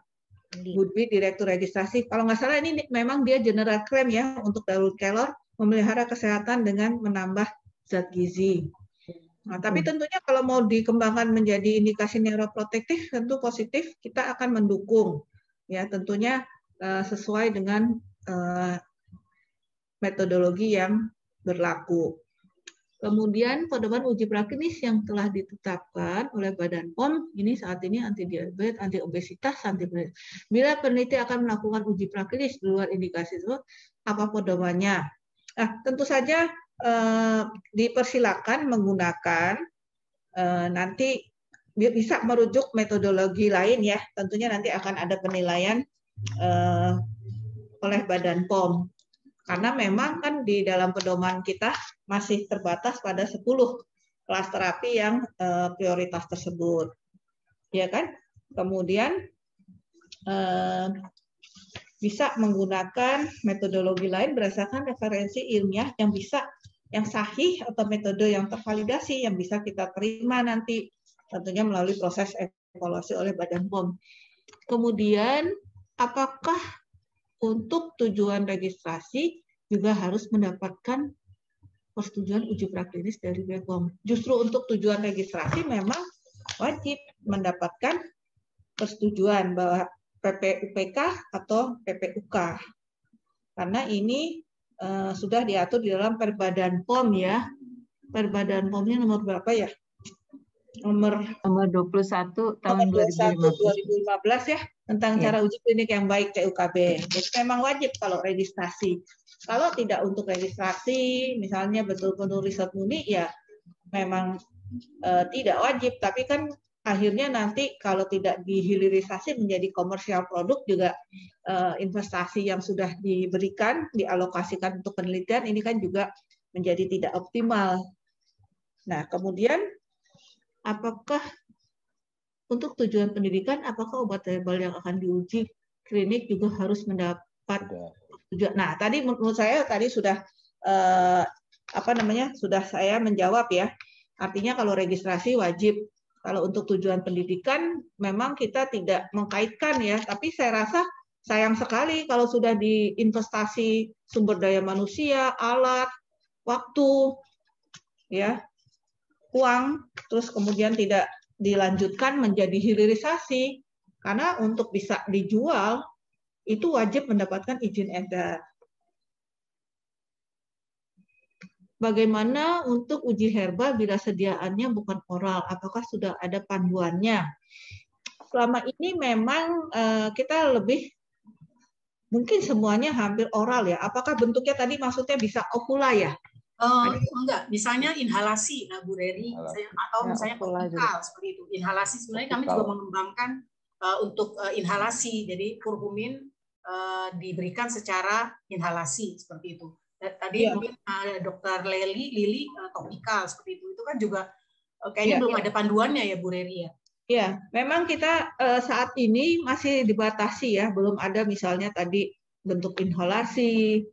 Budwi Direktur Registrasi. Kalau nggak salah ini memang dia general klaim ya untuk Darul Kelor memelihara kesehatan dengan menambah zat gizi. Nah, tapi tentunya kalau mau dikembangkan menjadi indikasi neuroprotektif tentu positif kita akan mendukung ya tentunya uh, sesuai dengan uh, metodologi yang berlaku. Kemudian pedoman uji praklinis yang telah ditetapkan oleh Badan POM ini saat ini anti diabetes, anti obesitas, anti Bila peneliti akan melakukan uji praklinis di luar indikasi itu apa pedomannya? Nah, tentu saja eh, dipersilakan menggunakan eh, nanti bisa merujuk metodologi lain ya. Tentunya nanti akan ada penilaian eh, oleh Badan POM. Karena memang kan di dalam pedoman kita masih terbatas pada 10 kelas terapi yang eh, prioritas tersebut. Ya kan? Kemudian eh, bisa menggunakan metodologi lain berdasarkan referensi ilmiah yang bisa yang sahih atau metode yang tervalidasi yang bisa kita terima nanti tentunya melalui proses evaluasi oleh Badan POM. Kemudian apakah untuk tujuan registrasi juga harus mendapatkan persetujuan uji praklinis dari BPOM. Justru untuk tujuan registrasi memang wajib mendapatkan persetujuan bahwa PPUPK atau PPUK. Karena ini eh, sudah diatur di dalam Perbadan POM ya. Perbadan POM-nya nomor berapa ya? Nomor nomor 21 tahun nomor 21, 2015. 2015 ya tentang ya. cara uji klinik yang baik TUKB. Jadi memang wajib kalau registrasi. Kalau tidak untuk registrasi, misalnya betul-betul riset murni ya memang eh, tidak wajib, tapi kan akhirnya nanti kalau tidak dihilirisasi menjadi komersial produk juga eh, investasi yang sudah diberikan dialokasikan untuk penelitian ini kan juga menjadi tidak optimal. Nah, kemudian apakah untuk tujuan pendidikan apakah obat herbal yang akan diuji klinik juga harus mendapat tujuan. Nah, tadi menurut saya tadi sudah eh, apa namanya? sudah saya menjawab ya. Artinya kalau registrasi wajib kalau untuk tujuan pendidikan memang kita tidak mengkaitkan ya, tapi saya rasa sayang sekali kalau sudah diinvestasi sumber daya manusia, alat, waktu, ya, uang, terus kemudian tidak dilanjutkan menjadi hilirisasi karena untuk bisa dijual itu wajib mendapatkan izin edar. bagaimana untuk uji herbal bila sediaannya bukan oral? Apakah sudah ada panduannya? Selama ini memang eh, kita lebih mungkin semuanya hampir oral ya. Apakah bentuknya tadi maksudnya bisa okula ya? Uh, enggak, misalnya inhalasi, nah, Bu Reri, atau ya, misalnya topikal seperti itu. Inhalasi sebenarnya kami juga mengembangkan uh, untuk uh, inhalasi, jadi kurkumin diberikan secara inhalasi seperti itu tadi yeah. mungkin uh, dokter Leli Lili uh, eh, topikal seperti itu itu kan juga uh, kayaknya yeah, belum yeah. ada panduannya ya Bu Reri ya ya memang kita uh, saat ini masih dibatasi ya belum ada misalnya tadi bentuk inhalasi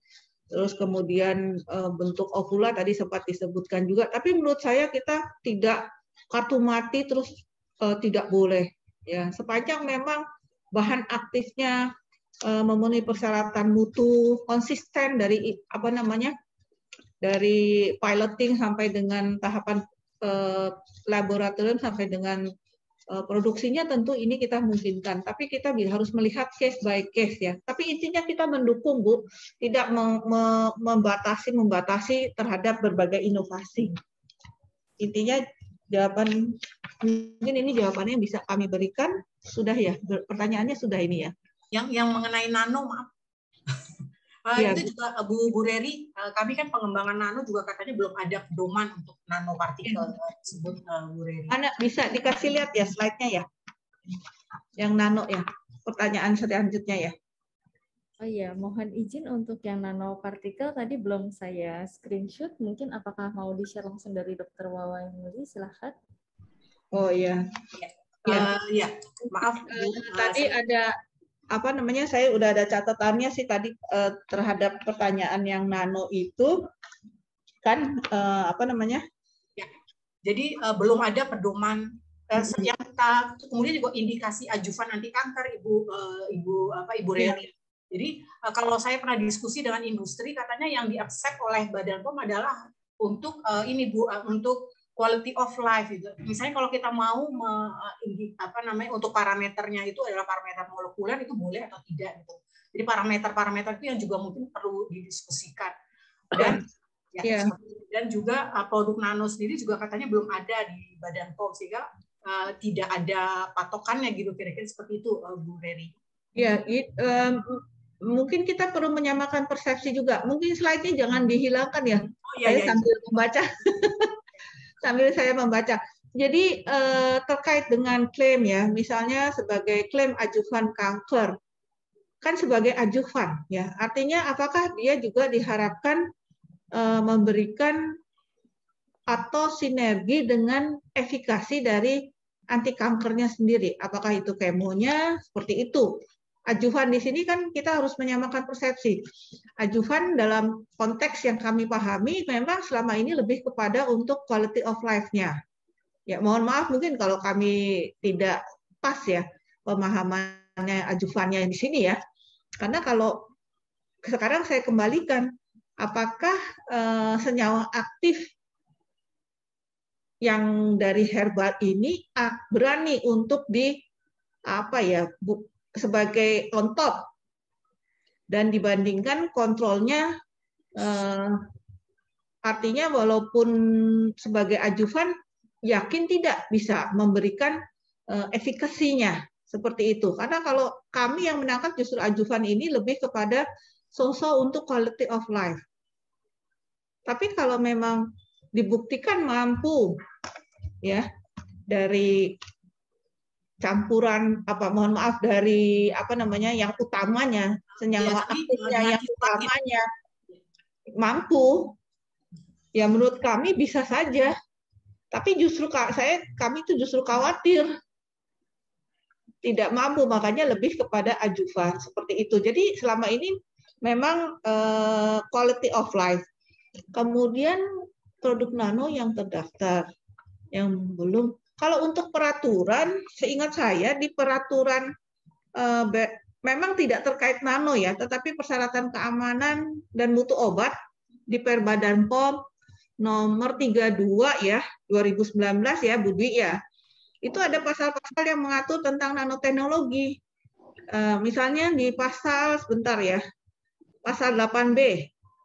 terus kemudian uh, bentuk ovula tadi sempat disebutkan juga tapi menurut saya kita tidak kartu mati terus uh, tidak boleh ya sepanjang memang bahan aktifnya Eh, memenuhi persyaratan mutu konsisten dari apa namanya dari piloting sampai dengan tahapan eh, laboratorium sampai dengan eh, produksinya tentu ini kita mungkinkan tapi kita harus melihat case by case ya tapi intinya kita mendukung bu tidak membatasi membatasi terhadap berbagai inovasi intinya jawaban mungkin ini jawabannya yang bisa kami berikan sudah ya pertanyaannya sudah ini ya yang yang mengenai nano maaf Uh, ya. Itu juga eh, Bu Bu Reri, uh, kami kan pengembangan nano juga katanya belum ada pedoman untuk nanopartikel partikel iya. tersebut uh, Bu Reri. anak bisa dikasih lihat ya slide-nya ya? Yang nano ya. Pertanyaan selanjutnya ya. Oh iya, mohon izin untuk yang nano partikel tadi belum saya screenshot. Mungkin apakah mau di-share langsung dari Dr. Wawa Muli? Silahkan. Oh iya. Ya. Uh, ya. Maaf. Uh, tadi ada apa namanya saya udah ada catatannya sih tadi eh, terhadap pertanyaan yang nano itu kan eh, apa namanya? Ya. Jadi eh, belum ada pedoman eh, yang kita kemudian juga indikasi ajuvan anti kanker Ibu eh, Ibu apa Ibu Reli. Ya. Jadi eh, kalau saya pernah diskusi dengan industri katanya yang diaccept oleh Badan POM adalah untuk eh, ini Bu eh, untuk quality of life itu. Misalnya kalau kita mau me, eh, apa namanya untuk parameternya itu adalah parameter molekuler itu boleh atau tidak gitu. Jadi parameter-parameter itu yang juga mungkin perlu didiskusikan. Dan ya, yeah. dan juga eh, produk nano sendiri juga katanya belum ada di Badan POM sehingga uh, tidak ada patokannya gitu kira-kira seperti itu uh, Bu Reri. Ya, yeah, mungkin kita perlu menyamakan persepsi juga. Mungkin slide-nya jangan dihilangkan ya. Oh, iya, Saya iya, iya. sambil iya. membaca. sambil saya membaca. Jadi eh, terkait dengan klaim ya, misalnya sebagai klaim ajuvan kanker, kan sebagai ajuvan ya, artinya apakah dia juga diharapkan eh, memberikan atau sinergi dengan efikasi dari anti kankernya sendiri. Apakah itu kemonya seperti itu? ajuhan di sini kan kita harus menyamakan persepsi. Ajuhan dalam konteks yang kami pahami memang selama ini lebih kepada untuk quality of life-nya. Ya, mohon maaf mungkin kalau kami tidak pas ya pemahamannya ajuhannya di sini ya. Karena kalau sekarang saya kembalikan apakah eh, senyawa aktif yang dari herbal ini berani untuk di apa ya sebagai on top dan dibandingkan kontrolnya eh, artinya walaupun sebagai ajuvan yakin tidak bisa memberikan eh, efikasinya seperti itu karena kalau kami yang menangkap justru ajuvan ini lebih kepada sosok untuk quality of life tapi kalau memang dibuktikan mampu ya dari campuran apa mohon maaf dari apa namanya yang utamanya senyawa ya, aktifnya yang gitu. utamanya mampu ya menurut kami bisa saja tapi justru saya kami itu justru khawatir tidak mampu makanya lebih kepada ajuvan seperti itu jadi selama ini memang uh, quality of life kemudian produk nano yang terdaftar yang belum kalau untuk peraturan, seingat saya di peraturan eh, memang tidak terkait nano ya, tetapi persyaratan keamanan dan mutu obat di Perbadan POM nomor 32 ya 2019 ya Budi ya. Itu ada pasal-pasal yang mengatur tentang nanoteknologi. Eh, misalnya di pasal sebentar ya. Pasal 8B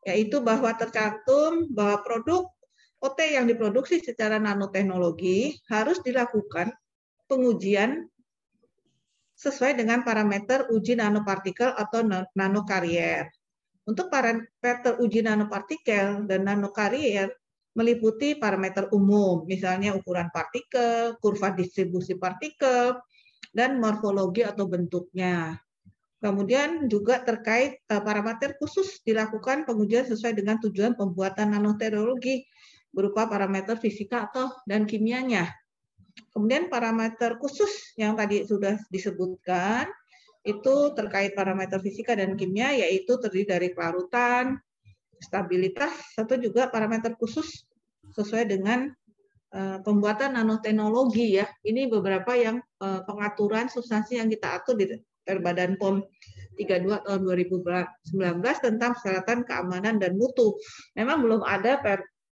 yaitu bahwa tercantum bahwa produk OT yang diproduksi secara nanoteknologi harus dilakukan pengujian sesuai dengan parameter uji nanopartikel atau nanokarier. Untuk parameter uji nanopartikel dan nanokarier meliputi parameter umum, misalnya ukuran partikel, kurva distribusi partikel, dan morfologi atau bentuknya. Kemudian juga terkait eh, parameter khusus dilakukan pengujian sesuai dengan tujuan pembuatan nanoteknologi berupa parameter fisika atau dan kimianya. Kemudian parameter khusus yang tadi sudah disebutkan itu terkait parameter fisika dan kimia yaitu terdiri dari kelarutan, stabilitas, satu juga parameter khusus sesuai dengan eh, pembuatan nanoteknologi ya. Ini beberapa yang eh, pengaturan substansi yang kita atur di Perbadan POM 32 tahun 2019 tentang persyaratan keamanan dan mutu. Memang belum ada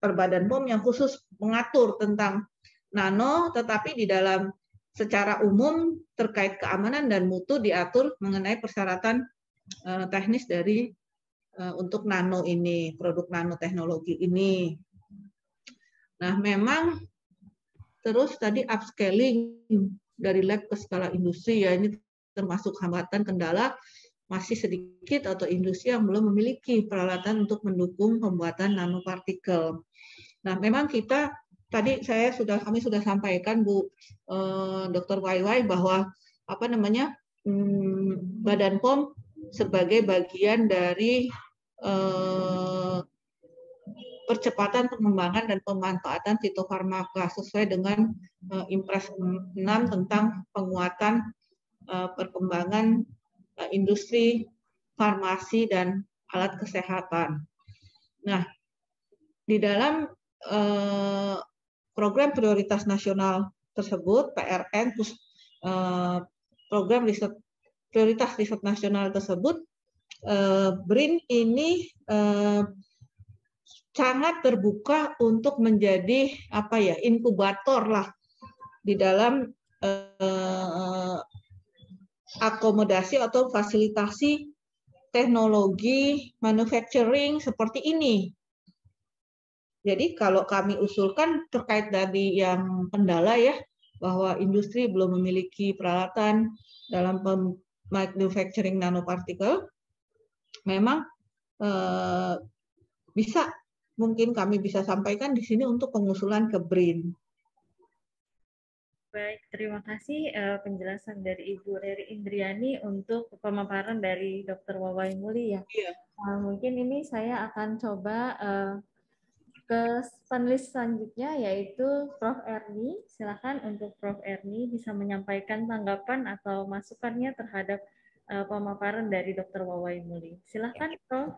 Perbadan POM yang khusus mengatur tentang nano, tetapi di dalam secara umum terkait keamanan dan mutu diatur mengenai persyaratan eh, teknis dari eh, untuk nano ini, produk nanoteknologi ini. Nah, memang terus tadi upscaling dari lab ke skala industri ya ini termasuk hambatan kendala masih sedikit atau industri yang belum memiliki peralatan untuk mendukung pembuatan nanopartikel. Nah, memang kita tadi saya sudah kami sudah sampaikan Bu eh, Dr. Waiwai bahwa apa namanya hmm, Badan POM sebagai bagian dari eh, percepatan pengembangan dan pemanfaatan fitofarmaka sesuai dengan uh, Impres 6 tentang penguatan uh, perkembangan uh, industri farmasi dan alat kesehatan. Nah, di dalam Eh, program prioritas nasional tersebut PRN plus eh, program riset prioritas riset nasional tersebut eh, BRIN ini sangat terbuka untuk menjadi apa ya inkubator lah di dalam akomodasi atau fasilitasi teknologi manufacturing seperti ini jadi kalau kami usulkan terkait dari yang kendala ya bahwa industri belum memiliki peralatan dalam manufacturing nanopartikel, memang eh, bisa mungkin kami bisa sampaikan di sini untuk pengusulan ke BRIN. Baik, terima kasih uh, penjelasan dari Ibu Riri Indriani untuk pemaparan dari Dr. Wawai Muli ya. Iya. Uh, mungkin ini saya akan coba uh, ke panelis selanjutnya yaitu Prof. Erni. Silakan untuk Prof. Erni bisa menyampaikan tanggapan atau masukannya terhadap uh, pemaparan dari Dr. Wawai Muli. Silakan, ya. Prof.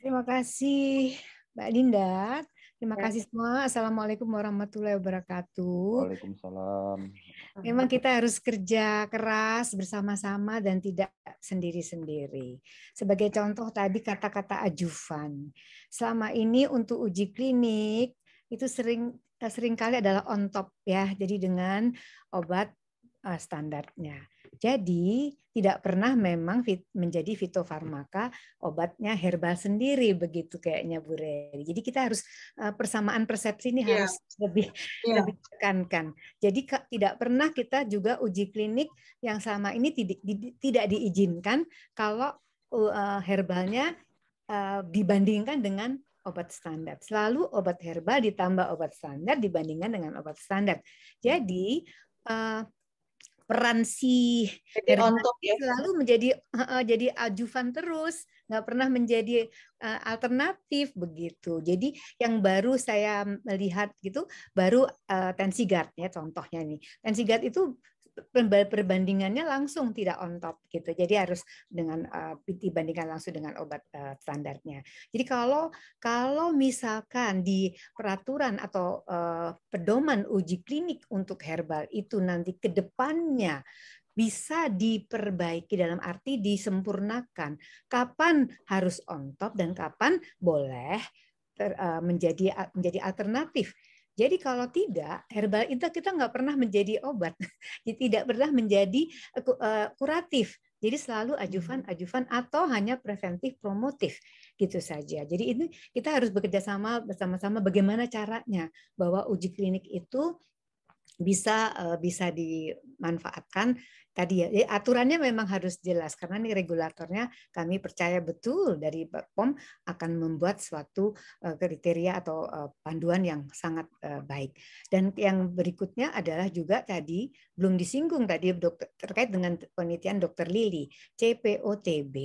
Terima kasih, Mbak Dinda. Terima kasih semua. Assalamualaikum warahmatullahi wabarakatuh. Waalaikumsalam. Memang kita harus kerja keras bersama-sama dan tidak sendiri-sendiri. Sebagai contoh tadi kata-kata Ajufan. Selama ini untuk uji klinik itu sering eh, seringkali adalah on top ya. Jadi dengan obat eh, standarnya. Jadi tidak pernah memang fit, menjadi fitofarmaka obatnya herbal sendiri begitu kayaknya Bu Reri. Jadi kita harus eh, persamaan persepsi ini yeah. harus lebih yeah. lebih tekankan. Jadi ke, tidak pernah kita juga uji klinik yang sama ini tidak di, tidak diizinkan kalau uh, herbalnya uh, dibandingkan dengan obat standar. Selalu obat herbal ditambah obat standar dibandingkan dengan obat standar. Jadi uh, peran si jadi untuk ya. selalu menjadi uh, jadi ajuvan terus nggak pernah menjadi uh, alternatif begitu jadi yang baru saya melihat gitu baru uh, tensi guard ya contohnya nih tensi guard itu perbandingannya langsung tidak on top gitu. Jadi harus dengan uh, dibandingkan langsung dengan obat uh, standarnya. Jadi kalau kalau misalkan di peraturan atau uh, pedoman uji klinik untuk herbal itu nanti ke depannya bisa diperbaiki dalam arti disempurnakan. Kapan harus on top dan kapan boleh ter, uh, menjadi menjadi alternatif jadi kalau tidak, herbal itu kita nggak pernah menjadi obat, tidak pernah menjadi eh, eh, kuratif. Jadi selalu hmm. ajuvan, ajuvan atau hanya preventif, promotif gitu saja. Jadi ini kita harus bekerja sama bersama-sama bagaimana caranya bahwa uji klinik itu bisa uh, bisa dimanfaatkan tadi ya, ya aturannya memang harus jelas karena ini regulatornya kami percaya betul dari POM akan membuat suatu uh, kriteria atau uh, panduan yang sangat uh, baik dan yang berikutnya adalah juga tadi belum disinggung tadi dokter, terkait dengan penelitian dokter Lili CPOTB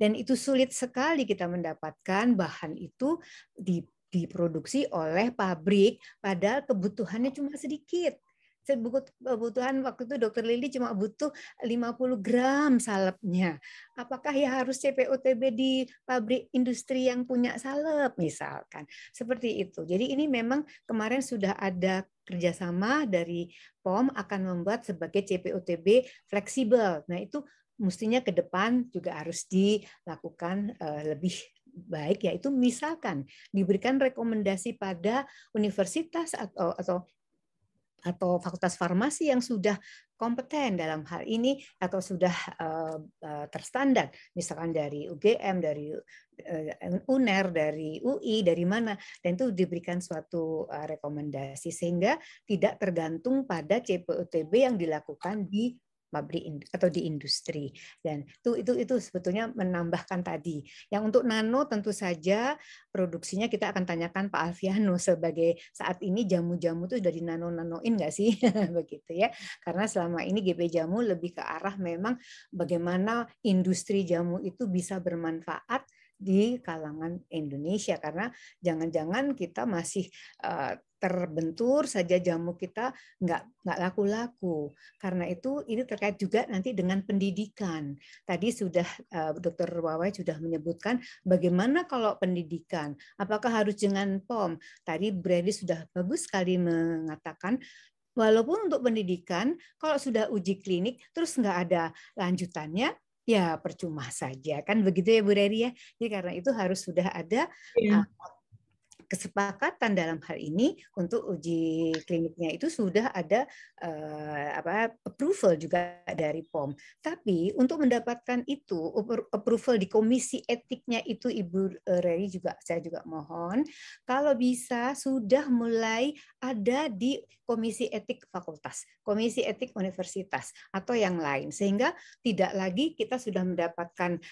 dan itu sulit sekali kita mendapatkan bahan itu di diproduksi oleh pabrik padahal kebutuhannya iya. cuma sedikit kebutuhan waktu itu dokter Lili cuma butuh 50 gram salepnya. Apakah ya harus CPOTB di pabrik industri yang punya salep misalkan. Seperti itu. Jadi ini memang kemarin sudah ada kerjasama dari POM akan membuat sebagai CPOTB fleksibel. Nah itu mestinya ke depan juga harus dilakukan eh, lebih baik yaitu misalkan diberikan rekomendasi pada universitas atau atau atau fakultas farmasi yang sudah kompeten dalam hal ini atau sudah uh, uh, terstandar misalkan dari UGM dari uh, UNER dari UI dari mana dan itu diberikan suatu uh, rekomendasi sehingga tidak tergantung pada CPUTB yang dilakukan di pabrik atau di industri dan itu itu itu sebetulnya menambahkan tadi yang untuk nano tentu saja produksinya kita akan tanyakan Pak Alfiano sebagai saat ini jamu-jamu itu dari nano nanoin nggak sih begitu ya karena selama ini GP jamu lebih ke arah memang bagaimana industri jamu itu bisa bermanfaat di kalangan Indonesia karena jangan-jangan kita masih uh, terbentur saja jamu kita nggak nggak laku-laku. Karena itu ini terkait juga nanti dengan pendidikan. Tadi sudah eh, Dokter Wawai sudah menyebutkan bagaimana kalau pendidikan, apakah harus dengan POM? Tadi Brady sudah bagus sekali mengatakan walaupun untuk pendidikan kalau sudah uji klinik terus nggak ada lanjutannya ya percuma saja kan begitu ya Bu Reri ya jadi karena itu harus sudah ada ya kesepakatan dalam hal ini untuk uji kliniknya itu sudah ada uh, apa approval juga dari POM. Tapi untuk mendapatkan itu approval di komisi etiknya itu Ibu eh, Reri juga saya juga mohon kalau bisa sudah mulai ada di komisi etik fakultas, komisi etik universitas atau yang lain sehingga tidak lagi kita sudah mendapatkan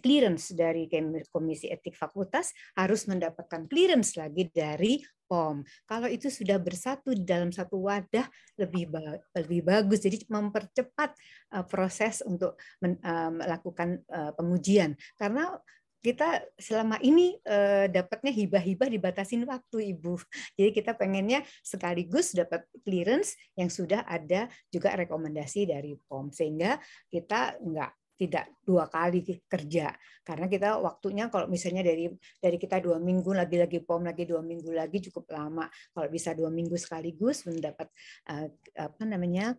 clearance dari Komisi Etik Fakultas harus mendapatkan clearance lagi dari POM. Kalau itu sudah bersatu dalam satu wadah lebih ba lebih bagus. Jadi mempercepat uh, proses untuk men, uh, melakukan uh, pengujian karena kita selama ini uh, dapatnya hibah-hibah dibatasin waktu ibu. Jadi kita pengennya sekaligus dapat clearance yang sudah ada juga rekomendasi dari POM sehingga kita nggak tidak dua kali kerja karena kita waktunya kalau misalnya dari dari kita dua minggu lagi lagi pom lagi dua minggu lagi cukup lama kalau bisa dua minggu sekaligus mendapat eh, apa namanya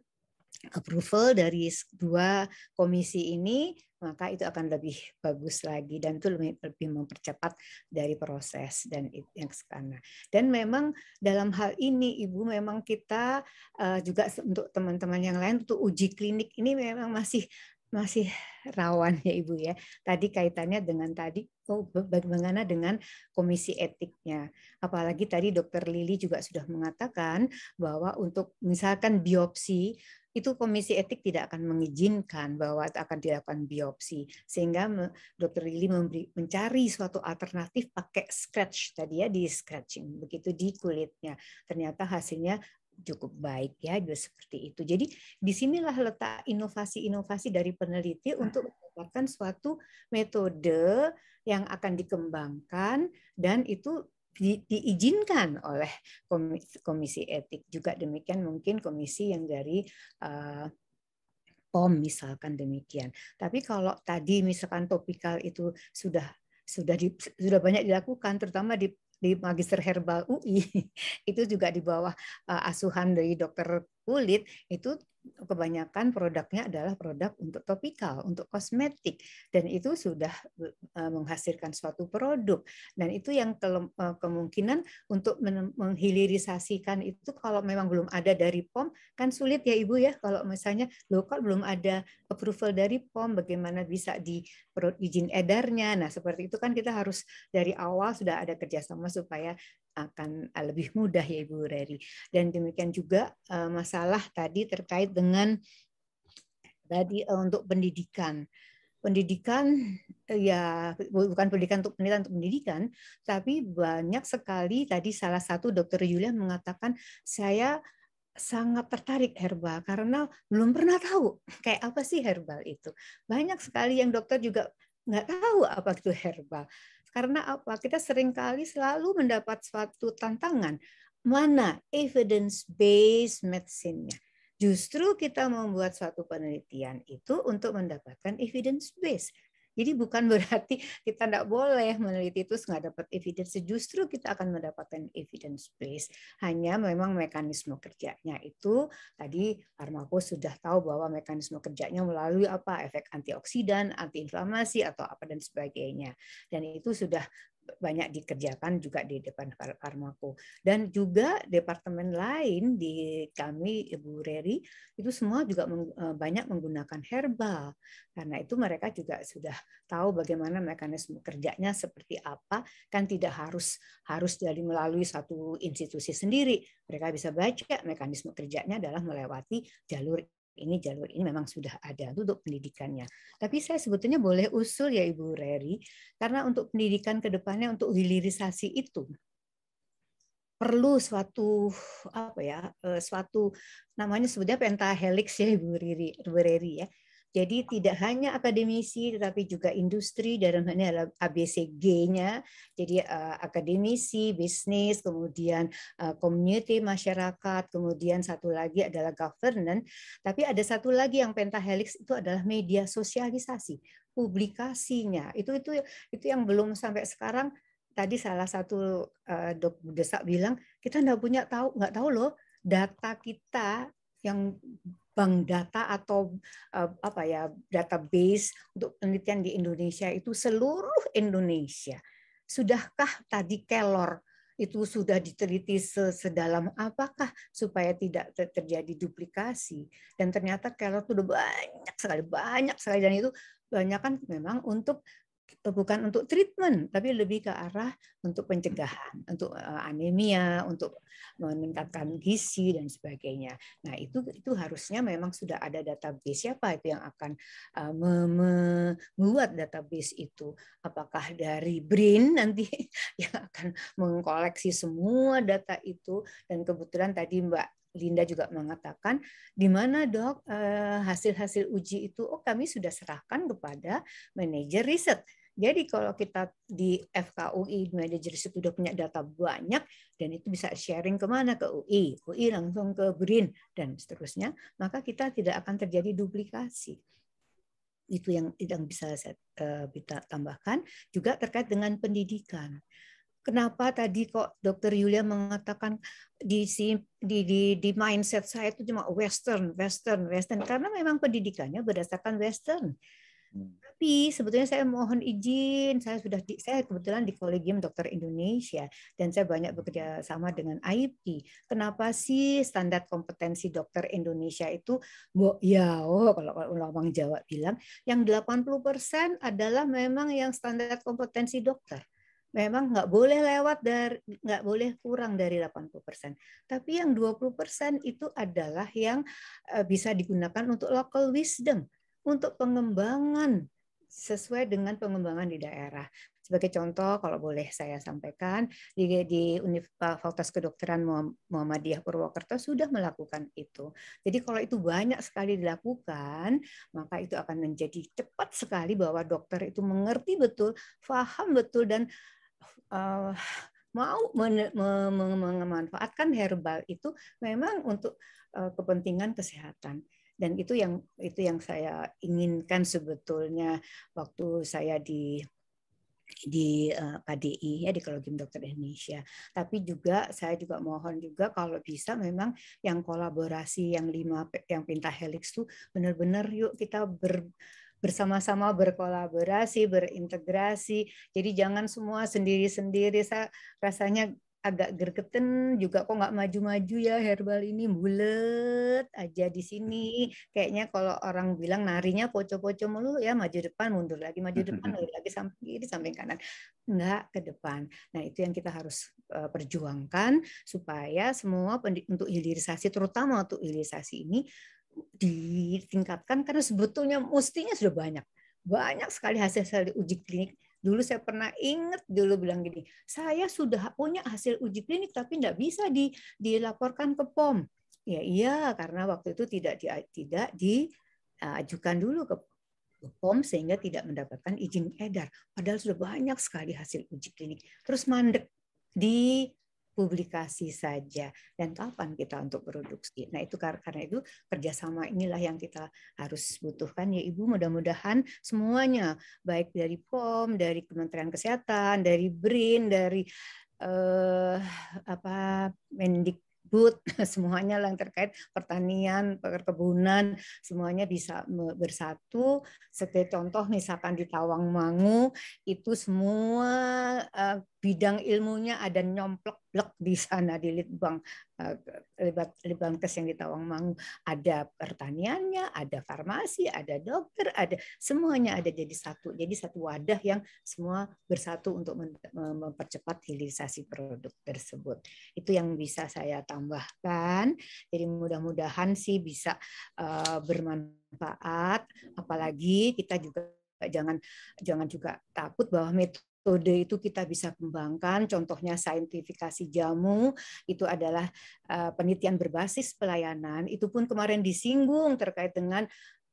approval dari dua komisi ini maka itu akan lebih bagus lagi dan itu lebih, lebih mempercepat dari proses dan yang sekarang. Dan memang dalam hal ini Ibu memang kita uh, juga untuk teman-teman yang lain untuk uji klinik ini memang masih masih rawan ya Ibu ya. Tadi kaitannya dengan tadi oh bagaimana dengan komisi etiknya. Apalagi tadi Dokter Lili juga sudah mengatakan bahwa untuk misalkan biopsi itu komisi etik tidak akan mengizinkan bahwa akan dilakukan biopsi sehingga dokter Lili memberi, mencari suatu alternatif pakai scratch tadi ya di scratching begitu di kulitnya ternyata hasilnya cukup baik ya juga seperti itu. Jadi disinilah letak inovasi-inovasi dari peneliti hmm. untuk mendapatkan suatu metode yang akan dikembangkan dan itu di, diizinkan oleh komisi, komisi etik juga demikian mungkin komisi yang dari uh, POM misalkan demikian. Tapi kalau tadi misalkan topikal itu sudah sudah di, sudah banyak dilakukan terutama di di Magister Herbal UI itu juga di bawah eh, asuhan dari dokter kulit itu kebanyakan produknya adalah produk untuk topikal, untuk kosmetik, dan itu sudah e, e, menghasilkan suatu produk. Dan itu yang e, kemungkinan untuk menghilirisasikan itu kalau memang belum ada dari POM, kan sulit ya Ibu ya, kalau misalnya lokal belum ada approval dari POM, bagaimana bisa di izin edarnya. Nah seperti itu kan kita harus dari awal sudah ada kerjasama supaya akan eh, lebih mudah ya Ibu Reri. Dan demikian juga eh, masalah tadi terkait dengan tadi eh, untuk pendidikan. Pendidikan ya bukan pendidikan untuk pendidikan untuk pendidikan, tapi banyak sekali tadi salah satu dokter Yulia mengatakan saya sangat tertarik herbal karena belum pernah tahu kayak apa sih herbal itu. Banyak sekali yang dokter juga nggak tahu apa itu herbal. Karena apa? Kita seringkali selalu mendapat suatu tantangan. Mana evidence-based medicine-nya? Justru kita membuat suatu penelitian itu untuk mendapatkan evidence-based jadi bukan berarti kita tidak boleh meneliti itu nggak dapat evidence. Justru kita akan mendapatkan evidence base. Hanya memang mekanisme kerjanya itu tadi Armako sudah tahu bahwa mekanisme kerjanya melalui apa efek antioksidan, antiinflamasi atau apa dan sebagainya. Dan itu sudah banyak dikerjakan juga di depan Farmako dan juga departemen lain di kami Ibu Reri itu semua juga e, banyak menggunakan herbal karena itu mereka juga sudah tahu bagaimana mekanisme kerjanya seperti apa kan tidak harus harus dari melalui satu institusi sendiri mereka bisa baca mekanisme kerjanya adalah melewati jalur ini jalur ini memang sudah ada untuk pendidikannya. Tapi saya sebetulnya boleh usul ya Ibu Reri, karena untuk pendidikan ke depannya untuk hilirisasi itu perlu suatu apa ya eh, suatu namanya sebetulnya pentahelix ya Ibu Riri Ibu Reri ya jadi tidak hanya akademisi tetapi juga industri dalam hal ini adalah ABCG-nya. Jadi uh, akademisi, bisnis, kemudian uh, community masyarakat, kemudian satu lagi adalah governance, tapi ada satu lagi yang pentahelix itu adalah media sosialisasi, publikasinya. Itu itu itu yang belum sampai sekarang tadi salah satu uh, dok desak bilang kita nggak punya tahu nggak tahu loh data kita yang bank data atau eh, apa ya database untuk penelitian di Indonesia itu seluruh Indonesia. Sudahkah tadi kelor itu sudah diteliti sedalam apakah supaya tidak terjadi duplikasi dan ternyata kelor itu udah banyak sekali banyak sekali dan itu banyak kan memang untuk bukan untuk treatment tapi lebih ke arah untuk pencegahan untuk eh, anemia untuk meningkatkan gizi dan sebagainya nah itu itu harusnya memang sudah ada database siapa itu yang akan eh, membuat database itu apakah dari Brain nanti yang akan mengkoleksi semua data itu dan kebetulan tadi Mbak Linda juga mengatakan di mana dok eh, hasil-hasil uji itu oh kami sudah serahkan kepada manajer riset jadi kalau kita di FKUI manajer sudah punya data banyak dan itu bisa sharing kemana ke UI, UI langsung ke BRIN dan seterusnya, maka kita tidak akan terjadi duplikasi. Itu yang yang bisa saya eh, kita tambahkan juga terkait dengan pendidikan. Kenapa tadi kok Dokter Yulia mengatakan di, di di di mindset saya itu cuma Western, Western, Western karena memang pendidikannya berdasarkan Western Hmm. Tapi sebetulnya saya mohon izin, saya sudah di, saya kebetulan di Kolegium Dokter Indonesia dan saya banyak hmm. bekerja sama dengan IP Kenapa sih standar kompetensi dokter Indonesia itu bo ya oh kalau orang Jawa bilang yang 80% adalah memang yang standar kompetensi dokter memang nggak boleh lewat dari nggak boleh kurang dari 80%. Tapi yang 20% itu adalah yang eh, bisa digunakan untuk local wisdom untuk pengembangan sesuai dengan pengembangan di daerah. Sebagai contoh, kalau boleh saya sampaikan, di, di eh, Fakultas Kedokteran Muhammadiyah Purwokerto sudah melakukan itu. Jadi kalau itu banyak sekali dilakukan, maka itu akan menjadi cepat sekali bahwa dokter itu mengerti betul, paham betul, dan uh, mau men, herbal itu memang untuk uh, kepentingan kesehatan dan itu yang itu yang saya inginkan sebetulnya waktu saya di di eh, KDI ya di Kolegium Dokter Indonesia. Tapi juga saya juga mohon juga kalau bisa memang yang kolaborasi yang lima yang Pinta Helix itu benar-benar yuk kita ber bersama-sama berkolaborasi, berintegrasi. Jadi jangan semua sendiri-sendiri. Saya rasanya agak gergeten juga kok nggak maju-maju ya herbal ini bulat aja di sini kayaknya kalau orang bilang narinya poco-poco mulu ya maju depan mundur lagi maju depan mundur lagi samping kiri samping kanan nggak ke depan nah itu yang kita harus e, perjuangkan supaya semua untuk hilirisasi terutama untuk hilirisasi ini ditingkatkan karena sebetulnya mestinya sudah banyak banyak sekali hasil-hasil uji klinik Dulu saya pernah ingat dulu bilang gini, saya sudah punya hasil uji klinik tapi tidak bisa di, dilaporkan ke POM. Ya iya, karena waktu itu tidak di, tidak diajukan dulu ke POM sehingga tidak mendapatkan izin edar. Padahal sudah banyak sekali hasil uji klinik. Terus mandek di publikasi saja dan kapan kita untuk produksi. Nah itu karena itu kerjasama inilah yang kita harus butuhkan ya Ibu mudah-mudahan semuanya baik dari POM, dari Kementerian Kesehatan, dari BRIN, dari eh, apa Mendik semuanya yang terkait pertanian, perkebunan, semuanya bisa bersatu. Sebagai contoh, misalkan di Tawangmangu itu semua eh, bidang ilmunya ada nyomplok blek di sana di litbang eh, libat litbang yang di Tawangmangu ada pertaniannya ada farmasi ada dokter ada semuanya ada jadi satu jadi satu wadah yang semua bersatu untuk mempercepat hilirisasi produk tersebut itu yang bisa saya tambahkan jadi mudah-mudahan sih bisa eh, bermanfaat apalagi kita juga jangan jangan juga takut bahwa metode metode itu kita bisa kembangkan. Contohnya saintifikasi jamu itu adalah eh, penelitian berbasis pelayanan. Itu pun kemarin disinggung terkait dengan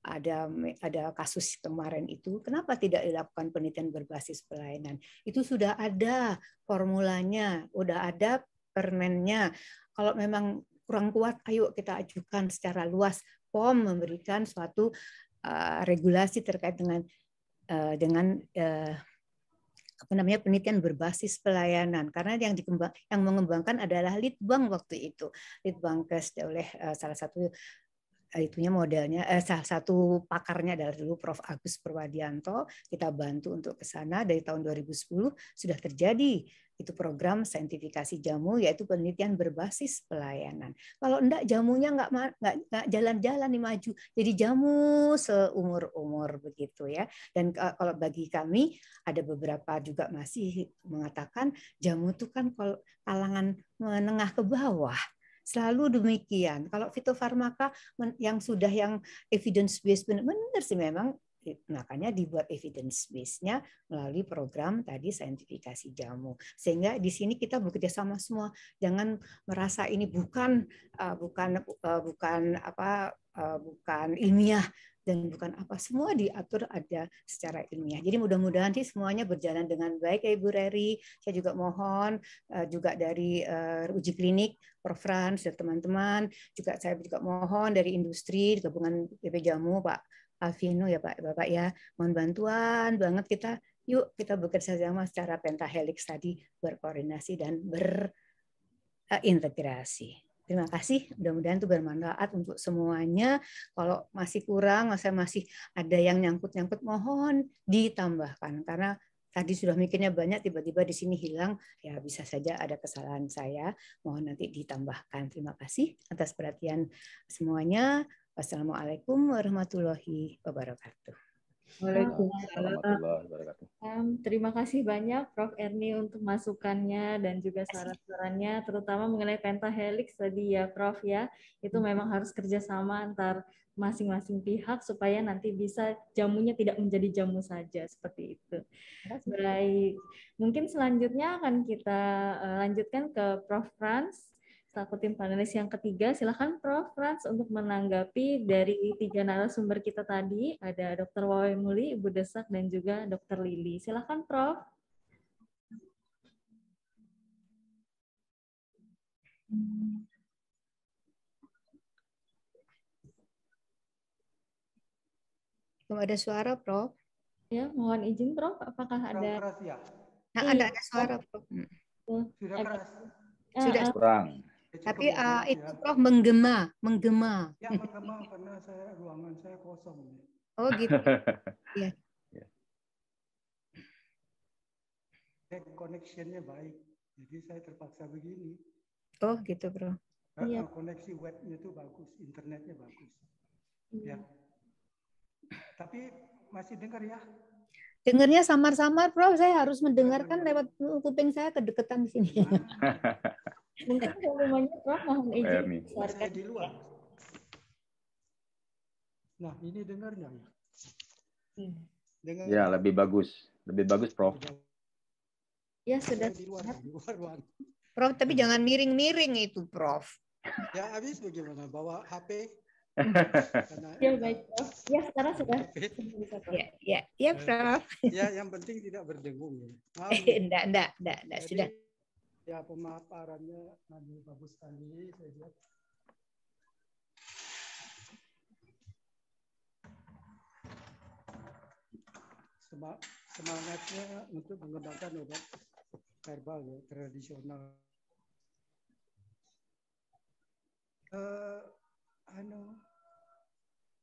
ada ada kasus kemarin itu kenapa tidak dilakukan penelitian berbasis pelayanan itu sudah ada formulanya udah ada permennya kalau memang kurang kuat ayo kita ajukan secara luas POM memberikan suatu uh, regulasi terkait dengan uh, dengan uh, apa namanya penelitian berbasis pelayanan karena yang dikembang yang mengembangkan adalah Litbang waktu itu Litbangkes oleh uh, salah satu itunya modelnya eh, salah satu pakarnya adalah dulu Prof Agus Perwadianto kita bantu untuk ke sana dari tahun 2010 sudah terjadi itu program sertifikasi jamu yaitu penelitian berbasis pelayanan kalau enggak jamunya enggak enggak, enggak jalan-jalan nih maju jadi jamu seumur umur begitu ya dan kalau bagi kami ada beberapa juga masih mengatakan jamu itu kan kalau kalangan menengah ke bawah Selalu demikian. Kalau fitofarmaka yang sudah yang evidence based benar-benar sih memang makanya dibuat evidence base-nya melalui program tadi saintifikasi jamu sehingga di sini kita bekerja sama semua jangan merasa ini bukan eh, bukan eh, bukan apa eh, bukan ilmiah dan bukan apa semua diatur ada secara ilmiah. Jadi mudah-mudahan sih semuanya berjalan dengan baik ya Ibu Reri. Saya juga mohon uh, juga dari uh, uji klinik Prof Frans dan teman-teman juga saya juga mohon dari industri gabungan BP Jamu Pak Alvino ya Pak Bapak ya mohon bantuan banget kita yuk kita bekerja sama secara pentahelix tadi berkoordinasi dan berintegrasi. Eh, Terima kasih. Mudah-mudahan itu bermanfaat untuk semuanya. Kalau masih kurang, saya masih ada yang nyangkut-nyangkut, mohon ditambahkan. Karena tadi sudah mikirnya banyak, tiba-tiba di sini hilang, ya bisa saja ada kesalahan saya. Mohon nanti ditambahkan. Terima kasih atas perhatian semuanya. Wassalamualaikum warahmatullahi wabarakatuh. Waalaikumsalam. Terima kasih banyak Prof. Erni untuk masukannya dan juga saran-sarannya, terutama mengenai pentahelix tadi ya Prof ya. Itu hmm. memang harus kerjasama antar masing-masing pihak supaya nanti bisa jamunya tidak menjadi jamu saja seperti itu. Baik, mungkin selanjutnya akan kita eh, lanjutkan ke Prof. Franz tim panelis yang ketiga. Silahkan Prof. Franz untuk menanggapi dari tiga narasumber kita tadi. Ada Dr. Wawe Muli, Ibu Desak, dan juga Dr. Lili. Silahkan Prof. Belum ada suara, Prof. Ya, mohon izin, Prof. Apakah kurang ada? Keras ya. Nah, ada, ada suara, Prof. Sudah keras. Eh, Sudah eh, kurang. Tapi uh, itu Prof menggema, menggema. Ya menggema karena saya ruangan saya kosong. Oh gitu. ya. Connectionnya baik, jadi saya terpaksa begini. Oh gitu Bro. Karena iya. yeah. koneksi webnya itu bagus, internetnya bagus. Ya. ya. Tapi masih dengar ya? Dengarnya samar-samar, Prof. Saya harus mendengarkan lewat kuping saya kedekatan sini. Ah. Mungkin volumenya Prof mohon izin Di luar. Nah, ini dengar nggak ya? lebih bagus. Lebih bagus, Prof. Ya, sudah. Di luar, Prof, tapi jangan miring-miring itu, Prof. Ya, habis bagaimana? Bawa HP? Karena, ya, baik, Prof. Ya, sekarang sudah. Ya, ya, ya, Prof. Ya, yang penting tidak berdengung. Ya. tidak tidak tidak sudah. Ya, pemaparannya nanti bagus sekali saya lihat. Semangatnya untuk mengembangkan obat herbal ya, tradisional. Uh, eh, ano,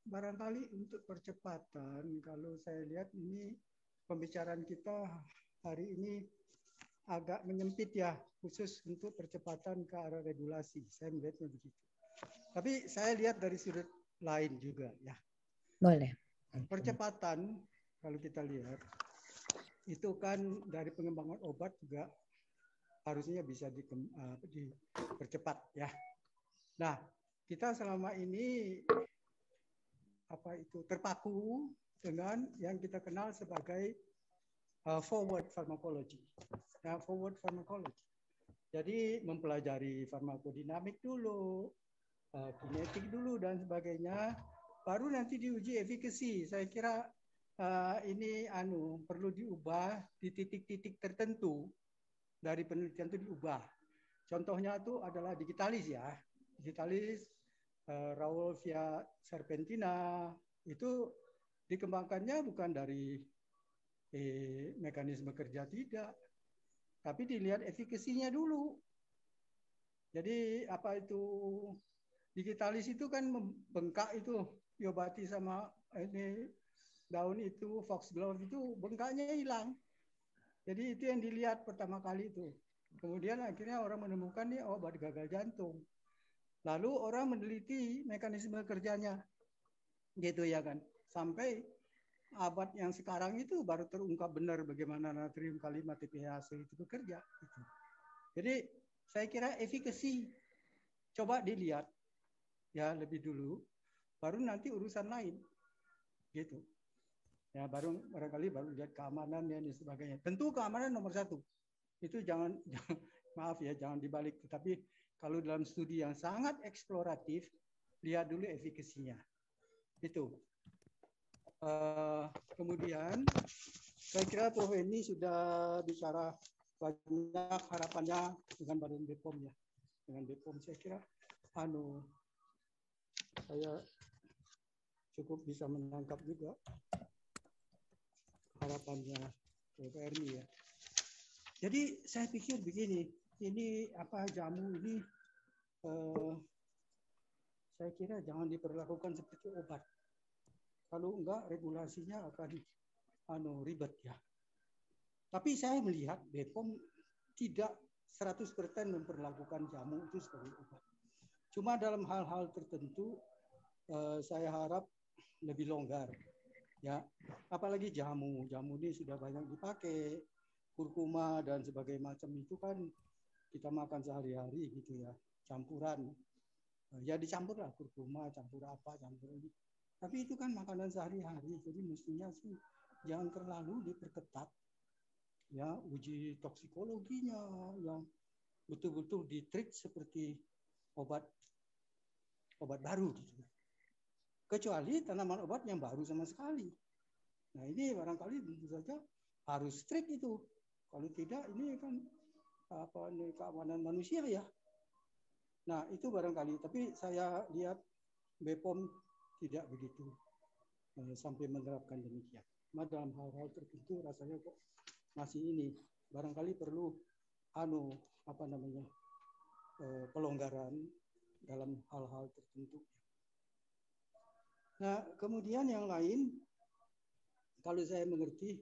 barangkali untuk percepatan, kalau saya lihat ini pembicaraan kita hari ini agak menyempit ya khusus untuk percepatan ke arah regulasi. Saya melihatnya begitu. Tapi saya lihat dari sudut lain juga ya. Boleh. Nah, percepatan kalau kita lihat itu kan dari pengembangan obat juga harusnya bisa eh, dipercepat ya. Nah, kita selama ini apa itu terpaku dengan yang kita kenal sebagai uh, forward pharmacology. Nah, forward pharmacology jadi mempelajari farmakodinamik dulu, eh, kinetik dulu dan sebagainya, baru nanti diuji efikasi. Saya kira eh, ini anu perlu diubah di titik-titik tertentu dari penelitian itu diubah. Contohnya itu adalah digitalis ya. Digitalis uh, Serpentina itu dikembangkannya bukan dari mekanisme kerja tidak, tapi dilihat efikasinya dulu. Jadi apa itu digitalis itu kan bengkak itu yobati sama ini daun itu fox foxglove itu bengkaknya hilang. Jadi itu yang dilihat pertama kali itu. Kemudian akhirnya orang menemukan nih obat oh, gagal jantung. Lalu orang meneliti mekanisme kerjanya. Gitu ya kan. Sampai abad yang sekarang itu baru terungkap benar bagaimana natrium kalimat TPHC itu bekerja. Gitu. Jadi saya kira efikasi coba dilihat ya lebih dulu, baru nanti urusan lain gitu. Ya baru barangkali baru lihat keamanan dan sebagainya. Tentu keamanan nomor satu. Itu jangan, jangan maaf ya jangan dibalik. Tetapi kalau dalam studi yang sangat eksploratif lihat dulu efikasinya. Itu Eh, kemudian saya kira Prof ini sudah bicara banyak harapannya dengan Badan BPOM ya. Dengan BPOM saya kira anu saya cukup bisa menangkap juga harapannya Prof Erni ya. Jadi saya pikir begini, ini apa jamu ini eh, saya kira jangan diperlakukan seperti obat kalau enggak regulasinya akan anu ribet ya. Tapi saya melihat BPOM tidak 100% memperlakukan jamu itu sebagai obat. Cuma dalam hal-hal tertentu eh, saya harap lebih longgar ya. Apalagi jamu, jamu ini sudah banyak dipakai, kurkuma dan sebagainya macam itu kan kita makan sehari-hari gitu ya, campuran. Eh, ya dicampur lah kurkuma, campur apa, campur ini. Tapi itu kan makanan sehari-hari, jadi mestinya sih jangan terlalu diperketat ya uji toksikologinya yang betul-betul ditrik seperti obat obat baru gitu. Kecuali tanaman obat yang baru sama sekali. Nah ini barangkali tentu saja harus strik itu. Kalau tidak ini kan apa keamanan manusia ya. Nah itu barangkali. Tapi saya lihat BPOM tidak begitu uh, sampai menerapkan demikian. Nah, dalam hal-hal tertentu rasanya kok masih ini barangkali perlu anu apa namanya uh, pelonggaran dalam hal-hal tertentu. Nah, kemudian yang lain kalau saya mengerti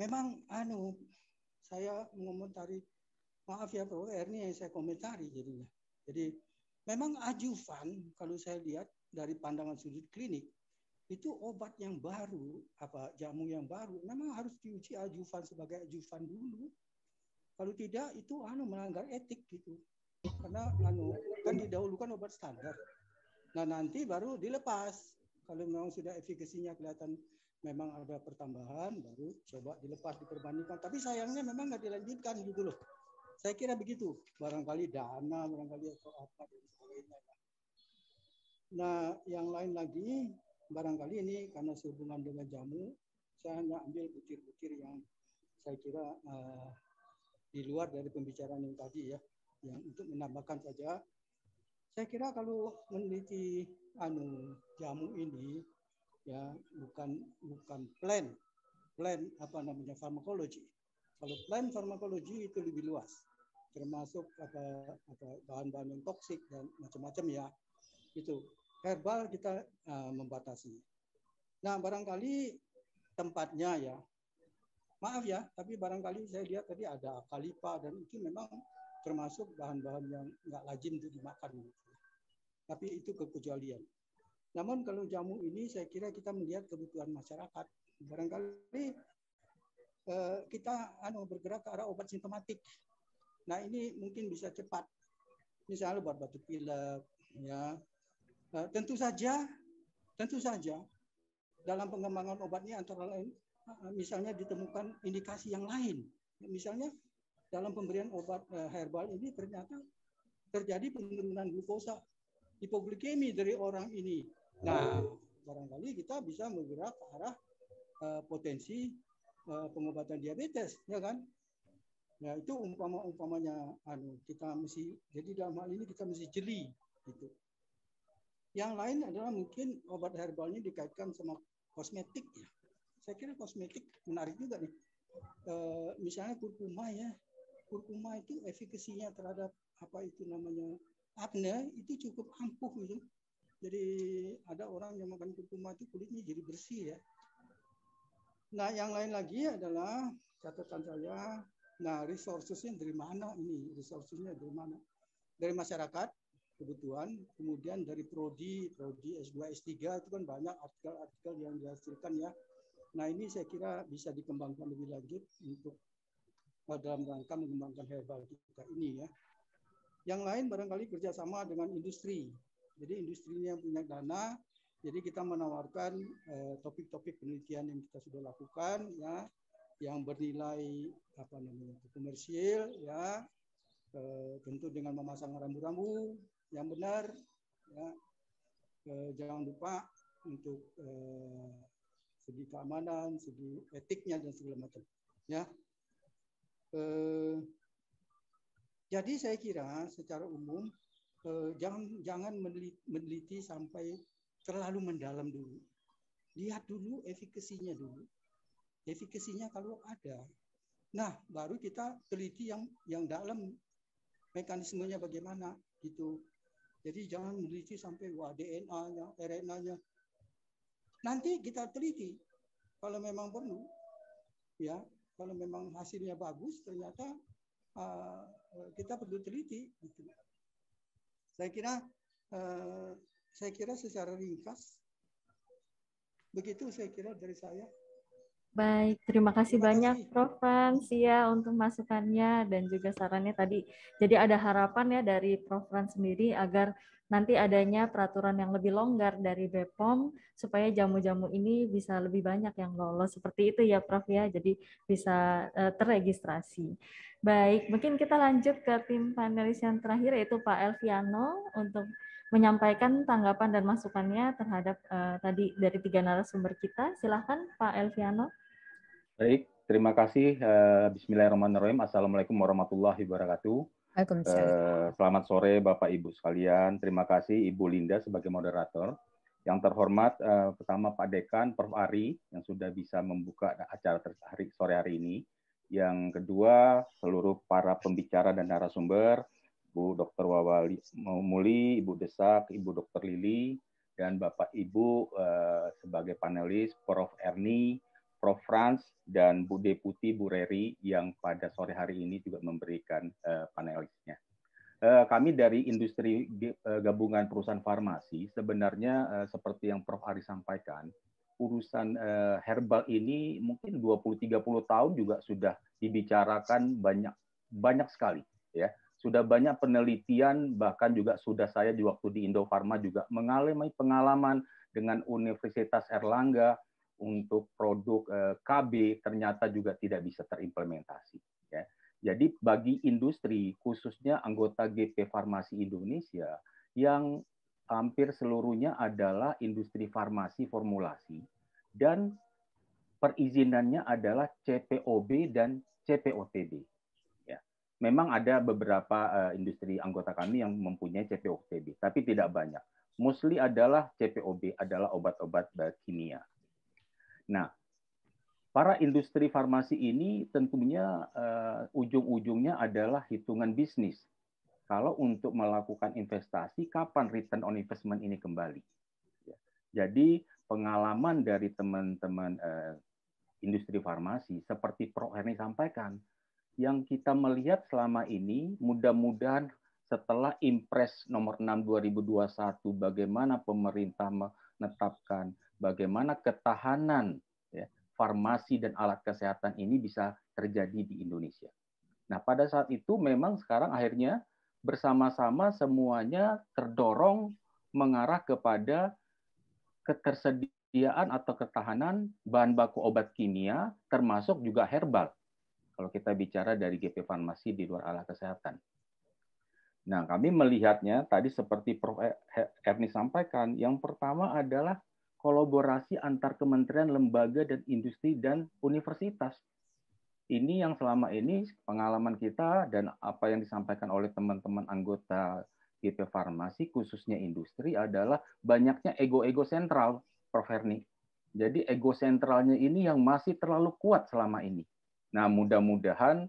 memang anu saya mengomentari maaf ya Prof Erni yang saya komentari jadinya. Jadi memang ajuvan kalau saya lihat dari pandangan sudut klinik itu obat yang baru apa jamu yang baru memang harus diuji ajuvan sebagai ajuvan dulu kalau tidak itu anu melanggar etik gitu karena anu kan didahulukan obat standar nah nanti baru dilepas kalau memang sudah efikasinya kelihatan memang ada pertambahan baru coba dilepas diperbandingkan tapi sayangnya memang nggak dilanjutkan gitu loh saya kira begitu barangkali dana barangkali atau apa dan sebagainya Nah, yang lain lagi, barangkali ini karena sehubungan dengan jamu, saya hanya ambil butir-butir yang saya kira uh, di luar dari pembicaraan yang tadi ya, yang untuk menambahkan saja. Saya kira kalau meneliti anu jamu ini ya bukan bukan plan plan apa namanya farmakologi. Kalau plan farmakologi itu lebih luas, termasuk apa apa bahan-bahan yang toksik dan macam-macam ya. Itu herbal kita uh, membatasi. Nah, barangkali tempatnya ya. Maaf ya, tapi barangkali saya lihat tadi ada kalipa dan itu memang termasuk bahan-bahan yang nggak lazim untuk dimakan. Tapi itu kekecualian. Namun kalau jamu ini saya kira kita melihat kebutuhan masyarakat. Barangkali eh, kita anu bergerak ke arah obat sintomatik. Nah, ini mungkin bisa cepat. Misalnya buat batuk pilek ya, Eh, tentu saja tentu saja dalam pengembangan obatnya antara lain eh, misalnya ditemukan indikasi yang lain. Misalnya dalam pemberian obat eh, herbal ini ternyata terjadi penurunan glukosa hipoglikemi dari orang ini. Nah, oh. barangkali kita bisa bergerak ke arah uh, potensi uh, pengobatan diabetes, ya kan? Nah, itu umpama-umpamanya anu kita mesti jadi dalam hal ini kita mesti jeli gitu. Yang lain adalah mungkin obat herbalnya dikaitkan sama kosmetik ya. Saya kira kosmetik menarik juga nih. E, misalnya kurkuma ya. Kurkuma itu efikasinya terhadap apa itu namanya acne itu cukup ampuh gitu. Jadi ada orang yang makan kurkuma itu kulitnya jadi bersih ya. Nah, yang lain lagi adalah catatan saya. Nah, resourcesnya dari mana ini? Resourcesnya dari mana? Dari masyarakat, kebutuhan. Kemudian dari prodi, prodi S2, S3 itu kan banyak artikel-artikel yang dihasilkan ya. Nah ini saya kira bisa dikembangkan lebih lanjut untuk eh, dalam rangka mengembangkan herbal kita ini ya. Yang lain barangkali kerjasama dengan industri. Jadi ini yang punya dana, jadi kita menawarkan eh, topik-topik eh, penelitian yang kita sudah lakukan ya, yang bernilai apa namanya komersil ya, eh, tentu dengan memasang rambu-rambu, yang benar ya eh, jangan lupa untuk eh, segi keamanan segi etiknya dan segala macam ya eh, jadi saya kira secara umum eh, jangan jangan meneliti, meneliti sampai terlalu mendalam dulu lihat dulu efikasinya dulu efikasinya kalau ada Nah, baru kita teliti yang yang dalam mekanismenya bagaimana gitu. Jadi jangan meneliti sampai wah DNA-nya, RNA-nya. Nanti kita teliti kalau memang perlu, ya kalau memang hasilnya bagus, ternyata uh, kita perlu teliti. Gitu. Saya kira, uh, saya kira secara ringkas begitu saya kira dari saya. Baik, terima kasih banyak kasih. Prof. Fransia untuk masukannya dan juga sarannya tadi. Jadi ada harapan ya dari Prof. Fran sendiri agar nanti adanya peraturan yang lebih longgar dari BPOM supaya jamu-jamu ini bisa lebih banyak yang lolos seperti itu ya Prof ya. Jadi bisa eh, terregistrasi. Baik, mungkin kita lanjut ke tim panelis yang terakhir yaitu Pak Elviano untuk menyampaikan tanggapan dan masukannya terhadap uh, tadi dari tiga narasumber kita. Silahkan Pak Elviano. Baik, terima kasih. Eh, bismillahirrahmanirrahim. Assalamualaikum warahmatullahi wabarakatuh. Waalaikumsalam. Eh, selamat sore Bapak Ibu sekalian. Terima kasih Ibu Linda sebagai moderator. Yang terhormat eh, pertama Pak Dekan Prof Ari yang sudah bisa membuka acara hari, sore hari ini. Yang kedua seluruh para pembicara dan narasumber, Bu Dr. Wawali Muli, Ibu Desak, Ibu Dr. Lili, dan Bapak Ibu sebagai panelis Prof Erni, Prof. Franz dan Bu Deputi Bu Reri yang pada sore hari ini juga memberikan uh, panelisnya. Uh, kami dari industri eh, gabungan perusahaan farmasi sebenarnya uh, seperti yang Prof. Ari sampaikan, urusan uh, herbal ini mungkin 20-30 tahun juga sudah dibicarakan banyak banyak sekali ya sudah banyak penelitian bahkan juga sudah saya di waktu di Indofarma juga mengalami pengalaman dengan Universitas Erlangga untuk produk eh, KB ternyata juga tidak bisa terimplementasi. Ya. Jadi bagi industri, khususnya anggota GP Farmasi Indonesia, yang hampir seluruhnya adalah industri farmasi formulasi, dan perizinannya adalah CPOB dan CPOTB. Ya. Memang ada beberapa eh, industri anggota kami yang mempunyai CPOTB, tapi tidak banyak mostly adalah CPOB adalah obat-obat eh, kimia. Nah, para industri farmasi ini tentunya uh, ujung-ujungnya adalah hitungan bisnis. Kalau untuk melakukan investasi, kapan return on investment ini kembali? Ya, jadi pengalaman dari teman-teman uh, industri farmasi seperti Prof. Herni sampaikan, yang kita melihat selama ini mudah-mudahan setelah Impres nomor 6 2021 bagaimana pemerintah menetapkan bagaimana ketahanan ya, farmasi dan alat kesehatan ini bisa terjadi di Indonesia. Nah, pada saat itu memang sekarang akhirnya bersama-sama semuanya terdorong mengarah kepada ketersediaan atau ketahanan bahan baku obat kimia termasuk juga herbal. Kalau kita bicara dari GP Farmasi di luar alat kesehatan. Nah, kami melihatnya tadi seperti Prof. E, Erni sampaikan, yang pertama adalah kolaborasi antar kementerian, lembaga, dan industri dan universitas. Ini yang selama ini pengalaman kita dan apa yang disampaikan oleh teman-teman anggota GP Farmasi, khususnya industri, adalah banyaknya ego-ego sentral, Prof. Herni. Jadi ego sentralnya ini yang masih terlalu kuat selama ini. Nah, mudah-mudahan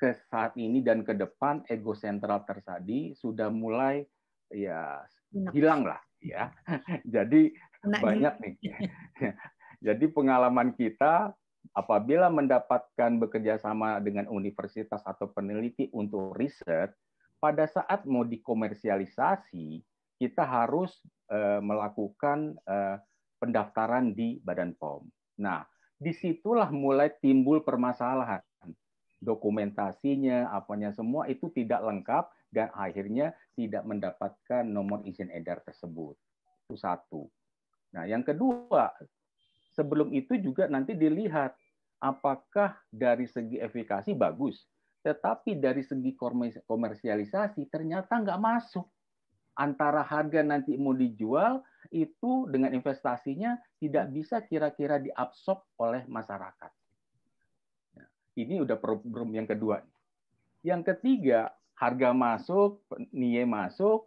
ke saat ini dan ke depan ego sentral tersadi sudah mulai ya hilang lah ya. Jadi Anak banyak nih. Jadi pengalaman kita apabila mendapatkan bekerja sama dengan universitas atau peneliti untuk riset, pada saat mau dikomersialisasi, kita harus eh, melakukan eh, pendaftaran di Badan POM. Nah, disitulah mulai timbul permasalahan. Dokumentasinya, apanya semua itu tidak lengkap dan akhirnya tidak mendapatkan nomor izin edar tersebut. Itu satu. Nah, yang kedua, sebelum itu juga nanti dilihat apakah dari segi efikasi bagus, tetapi dari segi komersialisasi ternyata nggak masuk. Antara harga nanti mau dijual itu dengan investasinya tidak bisa kira-kira diabsorb oleh masyarakat. Ya, ini udah problem yang kedua. Yang ketiga, harga masuk, NIE masuk,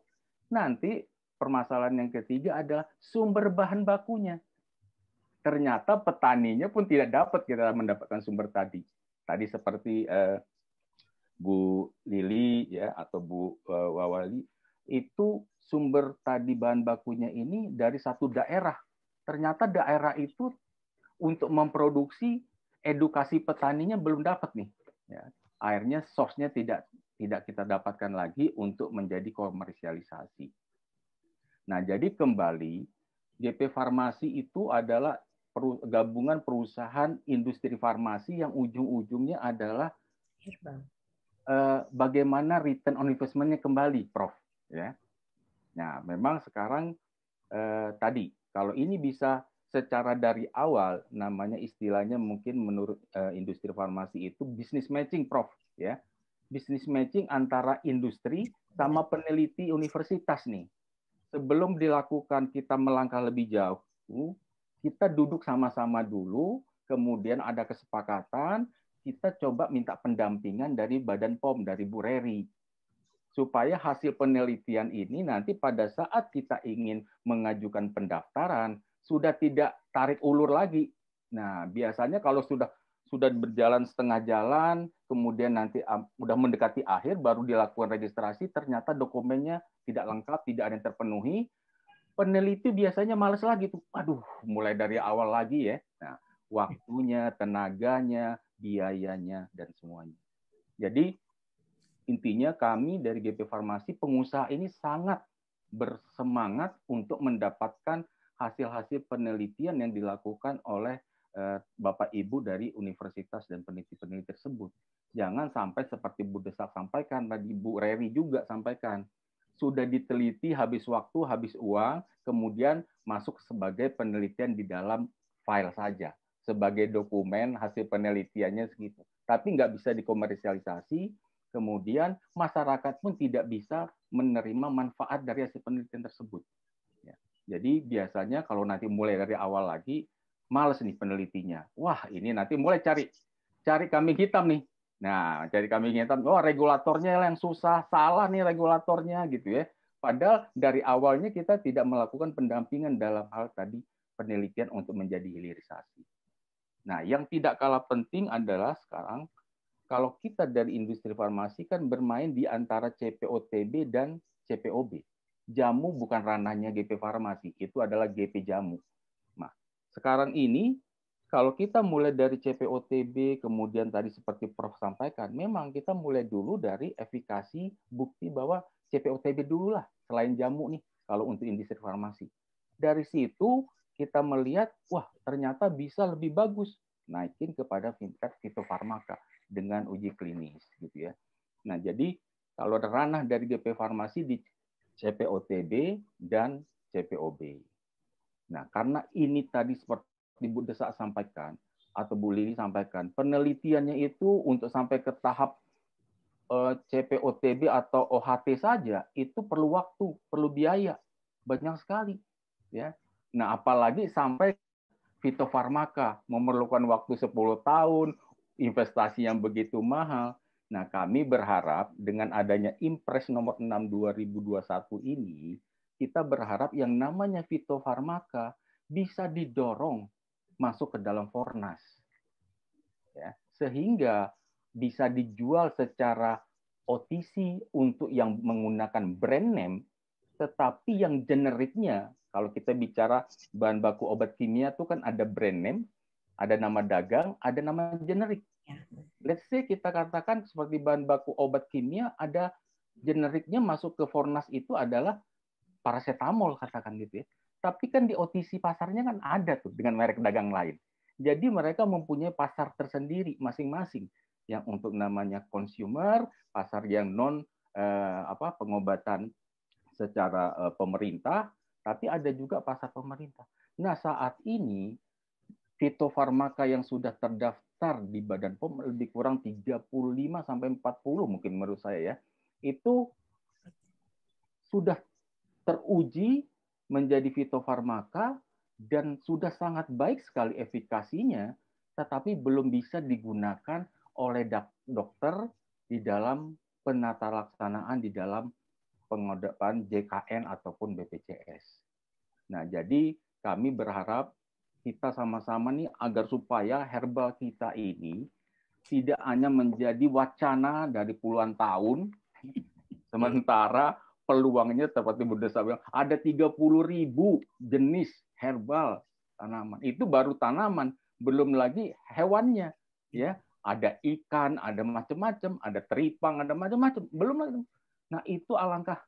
nanti permasalahan yang ketiga adalah sumber bahan bakunya. Ternyata petaninya pun tidak dapat kita mendapatkan sumber tadi. Tadi seperti eh, Bu Lili ya atau Bu eh, Wawali itu sumber tadi bahan bakunya ini dari satu daerah. Ternyata daerah itu untuk memproduksi edukasi petaninya belum dapat nih. Ya, akhirnya source-nya tidak tidak kita dapatkan lagi untuk menjadi komersialisasi. Nah, jadi kembali JP Farmasi itu adalah gabungan perusahaan industri farmasi yang ujung-ujungnya adalah eh, bagaimana return on investment-nya kembali, Prof. Ya. Nah, memang sekarang eh, tadi kalau ini bisa secara dari awal namanya istilahnya mungkin menurut eh, industri farmasi itu business matching, Prof. Ya, business matching antara industri sama peneliti universitas nih sebelum dilakukan kita melangkah lebih jauh, kita duduk sama-sama dulu, kemudian ada kesepakatan, kita coba minta pendampingan dari Badan POM, dari Bu Reri. Supaya hasil penelitian ini nanti pada saat kita ingin mengajukan pendaftaran, sudah tidak tarik ulur lagi. Nah, biasanya kalau sudah sudah berjalan setengah jalan, kemudian nanti ah, sudah mendekati akhir, baru dilakukan registrasi, ternyata dokumennya tidak lengkap, tidak ada yang terpenuhi, peneliti biasanya males lagi tuh. Aduh, mulai dari awal lagi ya. Nah, waktunya, tenaganya, biayanya, dan semuanya. Jadi intinya kami dari GP Farmasi, pengusaha ini sangat bersemangat untuk mendapatkan hasil-hasil penelitian yang dilakukan oleh Eh, bapak Ibu dari universitas dan peneliti-peneliti tersebut. Jangan sampai seperti Bu Desak sampaikan, tadi Bu Reri juga sampaikan, sudah diteliti habis waktu, habis uang, kemudian masuk sebagai penelitian di dalam file saja, sebagai dokumen hasil penelitiannya segitu. Tapi nggak bisa dikomersialisasi, kemudian masyarakat pun tidak bisa menerima manfaat dari hasil penelitian tersebut. Ya. Jadi biasanya kalau nanti mulai dari awal lagi, males nih penelitinya. Wah, ini nanti mulai cari cari kambing hitam nih. Nah, cari kambing hitam, oh regulatornya yang susah, salah nih regulatornya gitu ya. Padahal dari awalnya kita tidak melakukan pendampingan dalam hal tadi penelitian untuk menjadi hilirisasi. Nah, yang tidak kalah penting adalah sekarang kalau kita dari industri farmasi kan bermain di antara CPOTB dan CPOB. Jamu bukan ranahnya GP Farmasi, itu adalah GP Jamu. Sekarang ini kalau kita mulai dari CPOTB, kemudian tadi seperti Prof sampaikan, memang kita mulai dulu dari efikasi bukti bahwa CPOTB dulu lah, selain jamu nih, kalau untuk industri farmasi. Dari situ kita melihat, wah ternyata bisa lebih bagus naikin kepada tingkat fitofarmaka dengan uji klinis gitu ya. Nah jadi kalau ranah dari GP Farmasi di CPOTB dan CPOB Nah, karena ini tadi seperti Bu Desa sampaikan, atau Bu Lili sampaikan, penelitiannya itu untuk sampai ke tahap eh, CPOTB atau OHT saja itu perlu waktu, perlu biaya banyak sekali, ya. Nah, apalagi sampai fitofarmaka memerlukan waktu 10 tahun, investasi yang begitu mahal. Nah, kami berharap dengan adanya Impres nomor 6 2021 ini kita berharap yang namanya fitofarmaka bisa didorong masuk ke dalam Fornas. Ya, sehingga bisa dijual secara OTC untuk yang menggunakan brand name, tetapi yang generiknya, kalau kita bicara bahan baku obat kimia itu kan ada brand name, ada nama dagang, ada nama generik. Ya. Let's say kita katakan seperti bahan baku obat kimia, ada generiknya masuk ke Fornas itu adalah paracetamol katakan gitu ya. Tapi kan di OTC pasarnya kan ada tuh dengan merek dagang lain. Jadi mereka mempunyai pasar tersendiri masing-masing yang untuk namanya consumer, pasar yang non eh, apa pengobatan secara eh, pemerintah, tapi ada juga pasar pemerintah. Nah, saat ini fitofarmaka yang sudah terdaftar di Badan POM lebih kurang 35 sampai 40 mungkin menurut saya ya. Itu sudah teruji menjadi fitofarmaka dan sudah sangat baik sekali efikasinya, tetapi belum bisa digunakan oleh dokter di dalam penata laksanaan di dalam pengodapan JKN ataupun BPJS. Nah, jadi kami berharap kita sama-sama nih agar supaya herbal kita ini tidak hanya menjadi wacana dari puluhan tahun, sementara peluangnya seperti di Desa bilang, ada 30 ribu jenis herbal tanaman. Itu baru tanaman, belum lagi hewannya. ya Ada ikan, ada macam-macam, ada teripang, ada macam-macam. Belum lagi. Nah itu alangkah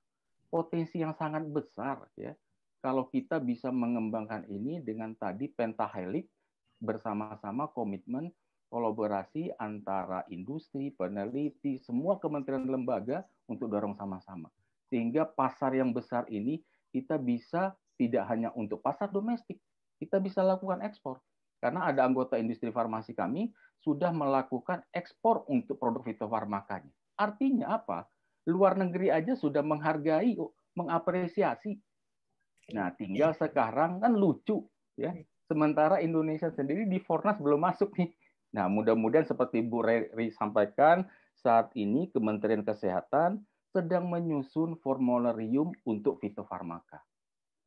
potensi yang sangat besar ya kalau kita bisa mengembangkan ini dengan tadi pentahelik bersama-sama komitmen kolaborasi antara industri, peneliti, semua kementerian lembaga untuk dorong sama-sama. Sehingga pasar yang besar ini kita bisa tidak hanya untuk pasar domestik, kita bisa lakukan ekspor. Karena ada anggota industri farmasi kami sudah melakukan ekspor untuk produk fitofarmakanya. Artinya apa? Luar negeri aja sudah menghargai, mengapresiasi. Nah, tinggal sekarang kan lucu ya. Sementara Indonesia sendiri di Fornas belum masuk nih. Nah, mudah-mudahan seperti Bu Reri sampaikan, saat ini Kementerian Kesehatan sedang menyusun formularium untuk fitofarmaka.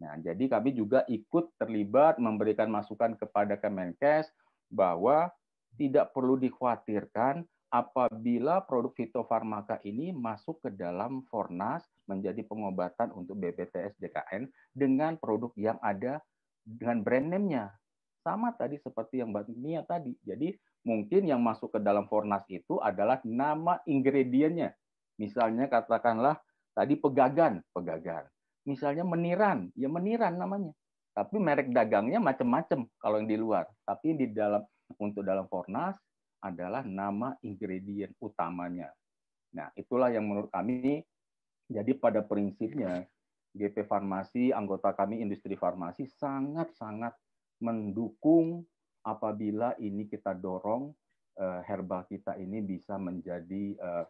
Nah, jadi kami juga ikut terlibat memberikan masukan kepada Kemenkes bahwa tidak perlu dikhawatirkan apabila produk fitofarmaka ini masuk ke dalam Fornas menjadi pengobatan untuk BPTS DKN dengan produk yang ada dengan brand name-nya. Sama tadi seperti yang Mbak Mia tadi. Jadi mungkin yang masuk ke dalam Fornas itu adalah nama ingredientnya. Misalnya katakanlah tadi pegagan, pegagan. Misalnya meniran, ya meniran namanya. Tapi merek dagangnya macam-macam kalau yang di luar. Tapi di dalam untuk dalam Fornas adalah nama ingredient utamanya. Nah, itulah yang menurut kami jadi pada prinsipnya GP Farmasi, anggota kami industri farmasi sangat-sangat mendukung apabila ini kita dorong eh, herbal kita ini bisa menjadi eh,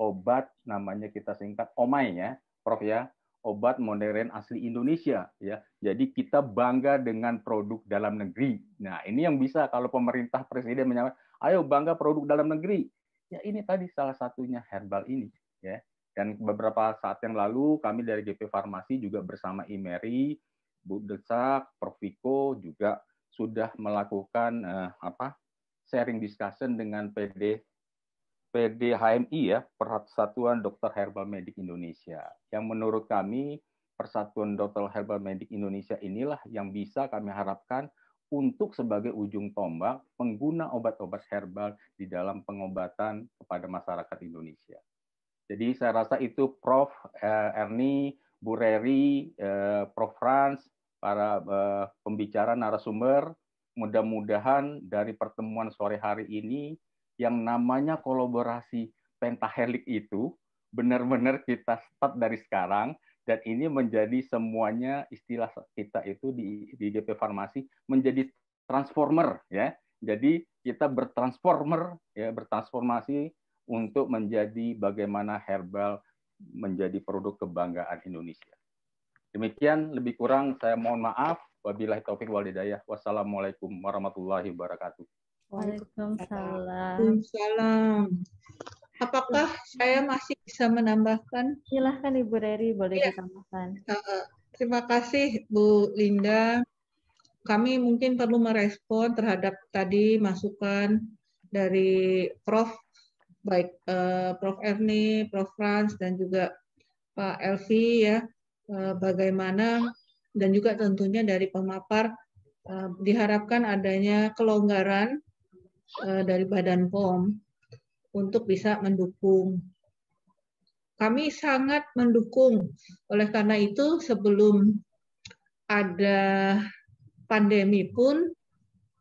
obat namanya kita singkat OMAI ya, Prof ya, obat modern asli Indonesia ya. Jadi kita bangga dengan produk dalam negeri. Nah, ini yang bisa kalau pemerintah presiden menyampaikan, ayo bangga produk dalam negeri. Ya ini tadi salah satunya herbal ini ya. Dan beberapa saat yang lalu kami dari GP Farmasi juga bersama Imeri, Bu Desak, Prof Viko juga sudah melakukan eh, apa sharing discussion dengan PD PDHMI ya, Persatuan Dokter Herbal Medik Indonesia. Yang menurut kami Persatuan Dokter Herbal Medik Indonesia inilah yang bisa kami harapkan untuk sebagai ujung tombak pengguna obat-obat herbal di dalam pengobatan kepada masyarakat Indonesia. Jadi saya rasa itu Prof. Eh, Erni, Bu Reri, eh, Prof. Franz, para eh, pembicara narasumber, mudah-mudahan dari pertemuan sore hari ini yang namanya kolaborasi pentahelik itu benar-benar kita start dari sekarang dan ini menjadi semuanya istilah kita itu di di GP Farmasi menjadi transformer ya. Jadi kita bertransformer ya bertransformasi untuk menjadi bagaimana herbal menjadi produk kebanggaan Indonesia. Demikian lebih kurang saya mohon maaf. Wabillahi taufik walhidayah. Wassalamualaikum warahmatullahi wabarakatuh. Waalaikumsalam. Salam. Apakah iya. saya masih bisa menambahkan? Silahkan Ibu Reri, boleh ya. ditambahkan. Eh, terima kasih Bu Linda. Kami mungkin perlu merespon terhadap tadi masukan dari Prof baik eh, Prof Erni, Prof Franz dan juga Pak Elvi ya eh, bagaimana dan juga tentunya dari pemapar diharapkan adanya kelonggaran Eh, dari Badan POM untuk bisa mendukung. Kami sangat mendukung. Oleh karena itu sebelum ada pandemi pun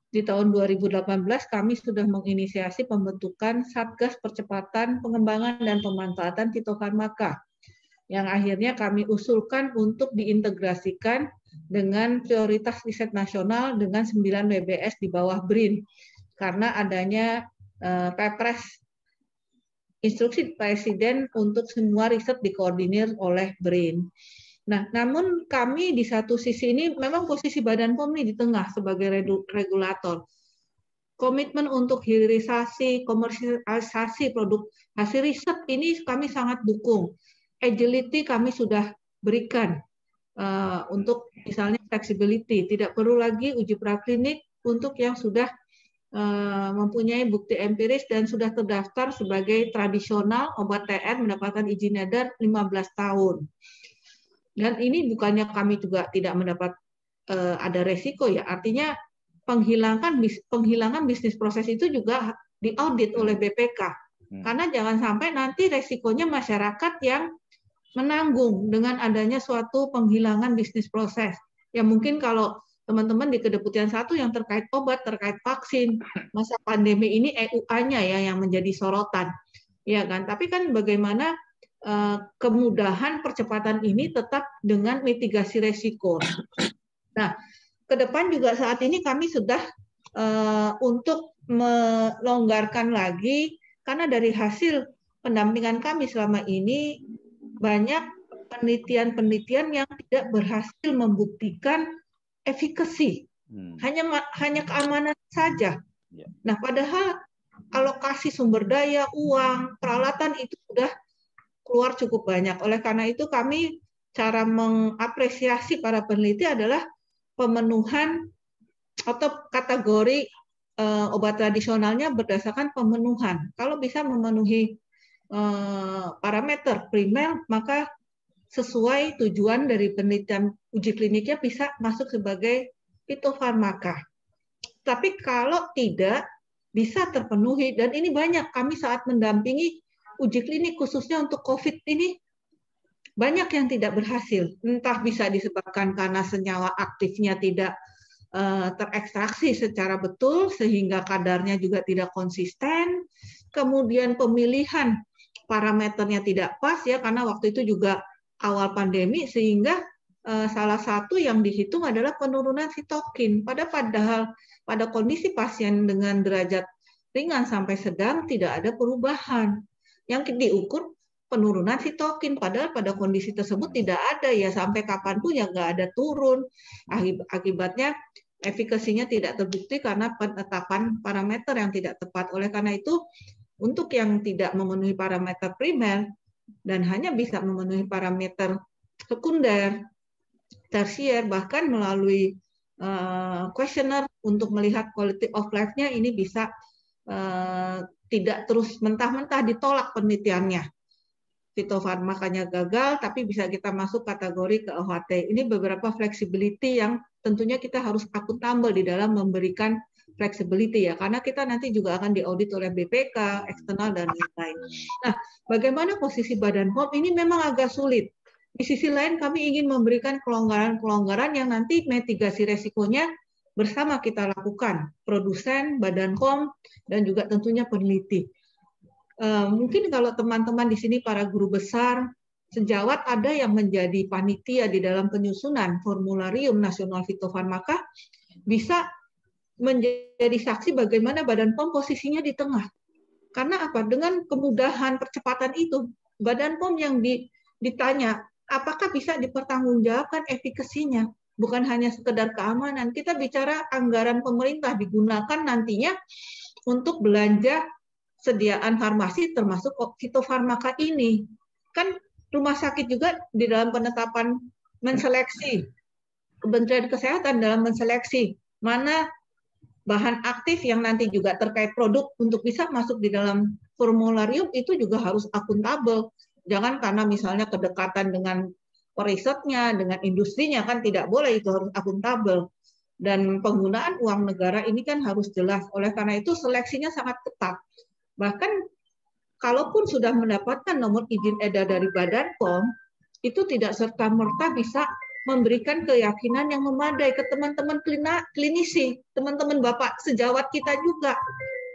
di tahun 2018 kami sudah menginisiasi pembentukan Satgas Percepatan Pengembangan dan Pemanfaatan Fitofarmaka yang akhirnya kami usulkan untuk diintegrasikan dengan prioritas riset nasional dengan 9 WBS di bawah BRIN karena adanya eh, pepres instruksi presiden untuk semua riset dikoordinir oleh BRIN. Nah, namun kami di satu sisi ini memang posisi Badan POM ini di tengah sebagai regulator. Komitmen untuk hilirisasi, komersialisasi produk hasil riset ini kami sangat dukung. Agility kami sudah berikan uh, untuk misalnya flexibility, tidak perlu lagi uji praklinik untuk yang sudah Eh, mempunyai bukti empiris dan sudah terdaftar sebagai tradisional obat TN mendapatkan izin edar 15 tahun. Dan ini bukannya kami juga tidak mendapat eh, ada resiko ya, artinya penghilangan penghilangan bisnis proses itu juga diaudit oleh hmm. BPK. Hmm. Karena jangan sampai nanti resikonya masyarakat yang menanggung dengan adanya suatu penghilangan bisnis proses. Ya mungkin kalau teman-teman di Kedeputian satu yang terkait obat, terkait vaksin. Masa pandemi ini EUA-nya ya yang menjadi sorotan. Ya kan? Tapi kan bagaimana eh, kemudahan percepatan ini tetap dengan mitigasi resiko. Nah, ke depan juga saat ini kami sudah eh, untuk melonggarkan lagi karena dari hasil pendampingan kami selama ini banyak penelitian-penelitian yang tidak berhasil membuktikan efikasi, hmm. hanya hanya keamanan saja. Yeah. Nah, padahal alokasi sumber daya, uang, peralatan itu sudah keluar cukup banyak. Oleh karena itu kami cara mengapresiasi para peneliti adalah pemenuhan atau kategori uh, obat tradisionalnya berdasarkan pemenuhan. Kalau bisa memenuhi uh, parameter primer, maka sesuai tujuan dari penelitian uji kliniknya bisa masuk sebagai fitofarmaka. Tapi kalau tidak bisa terpenuhi dan ini banyak kami saat mendampingi uji klinik khususnya untuk COVID ini banyak yang tidak berhasil. Entah bisa disebabkan karena senyawa aktifnya tidak eh, terekstraksi secara betul sehingga kadarnya juga tidak konsisten. Kemudian pemilihan parameternya tidak pas ya karena waktu itu juga awal pandemi sehingga eh, salah satu yang dihitung adalah penurunan sitokin. Pada padahal pada kondisi pasien dengan derajat ringan sampai sedang tidak ada perubahan. Yang diukur penurunan sitokin padahal pada kondisi tersebut tidak ada ya sampai kapan pun ya nggak ada turun akibatnya efikasinya tidak terbukti karena penetapan parameter yang tidak tepat oleh karena itu untuk yang tidak memenuhi parameter primer dan hanya bisa memenuhi parameter sekunder, tersier, bahkan melalui kuesioner eh, untuk melihat quality of life-nya ini bisa uh, tidak terus mentah-mentah ditolak penelitiannya. Fitofarmakanya gagal, tapi bisa kita masuk kategori ke OHT. Ini beberapa fleksibilitas yang tentunya kita harus akuntabel di dalam memberikan flexibility ya, karena kita nanti juga akan diaudit oleh BPK, hmm. eksternal dan lain-lain. Hmm. Nah, bagaimana posisi Badan POM ini memang agak sulit. Di sisi lain kami ingin memberikan kelonggaran-kelonggaran yang nanti mitigasi resikonya bersama kita lakukan, produsen, Badan POM, dan juga tentunya peneliti. Eh, mungkin kalau teman-teman di sini para guru besar, sejawat ada yang menjadi panitia di dalam penyusunan formularium nasional fitofarmaka bisa menjadi saksi bagaimana Badan POM posisinya di tengah. Karena apa? Dengan kemudahan percepatan itu, Badan POM yang ditanya apakah bisa dipertanggungjawabkan efikasinya, bukan hanya sekedar keamanan. Kita bicara anggaran pemerintah digunakan nantinya untuk belanja sediaan farmasi termasuk fitofarmaka ini. Kan rumah sakit juga di dalam penetapan menseleksi Kementerian Kesehatan dalam menseleksi mana bahan aktif yang nanti juga terkait produk untuk bisa masuk di dalam formularium itu juga harus akuntabel. Jangan karena misalnya kedekatan dengan perisetnya, dengan industrinya kan tidak boleh itu harus akuntabel. Dan penggunaan uang negara ini kan harus jelas. Oleh karena itu seleksinya sangat ketat. Bahkan kalaupun sudah mendapatkan nomor izin edar dari Badan POM, itu tidak serta merta bisa memberikan keyakinan yang memadai ke teman-teman klinisi, teman-teman Bapak sejawat kita juga.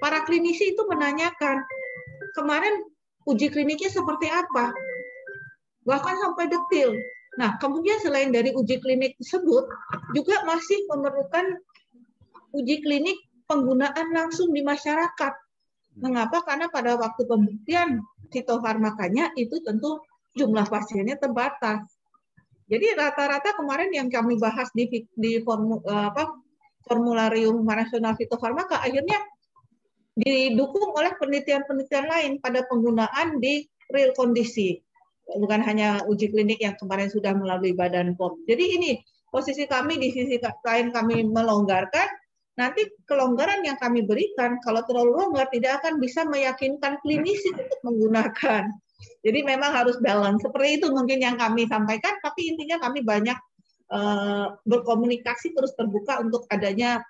Para klinisi itu menanyakan, kemarin uji kliniknya seperti apa? Bahkan sampai detil. Nah, kemudian selain dari uji klinik tersebut, juga masih memerlukan uji klinik penggunaan langsung di masyarakat. Mengapa? Karena pada waktu pembuktian fitofarmakanya itu tentu jumlah pasiennya terbatas. Jadi rata-rata kemarin yang kami bahas di di formu, eh, apa, formularium nasional fitofarmaka akhirnya didukung oleh penelitian-penelitian lain pada penggunaan di real kondisi bukan hanya uji klinik yang kemarin sudah melalui badan POM. Jadi ini posisi kami di sisi lain kami melonggarkan, nanti kelonggaran yang kami berikan kalau terlalu longgar tidak akan bisa meyakinkan klinisi untuk menggunakan. Jadi memang harus balance. Seperti itu mungkin yang kami sampaikan, tapi intinya kami banyak eh, berkomunikasi terus terbuka untuk adanya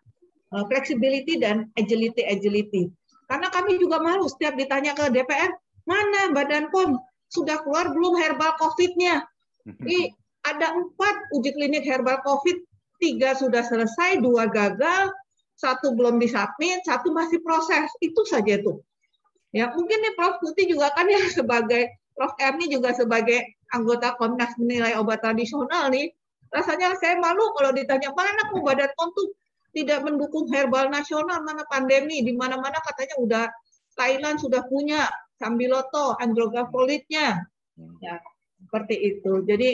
uh, eh, flexibility dan agility-agility. Karena kami juga malu setiap ditanya ke DPR, mana Badan POM? Sudah keluar belum herbal COVID-nya? ada empat uji klinik herbal COVID, tiga sudah selesai, dua gagal, satu belum disubmit, satu masih proses. Itu saja tuh Ya, mungkin nih Prof Kuti juga kan ya sebagai Prof M ini juga sebagai anggota Komnas menilai obat tradisional nih. Rasanya saya malu kalau ditanya mana kok Badan POM tuh tidak mendukung herbal nasional mana pandemi di mana-mana katanya udah Thailand sudah punya sambiloto, androgafolitnya. Ya, seperti itu. Jadi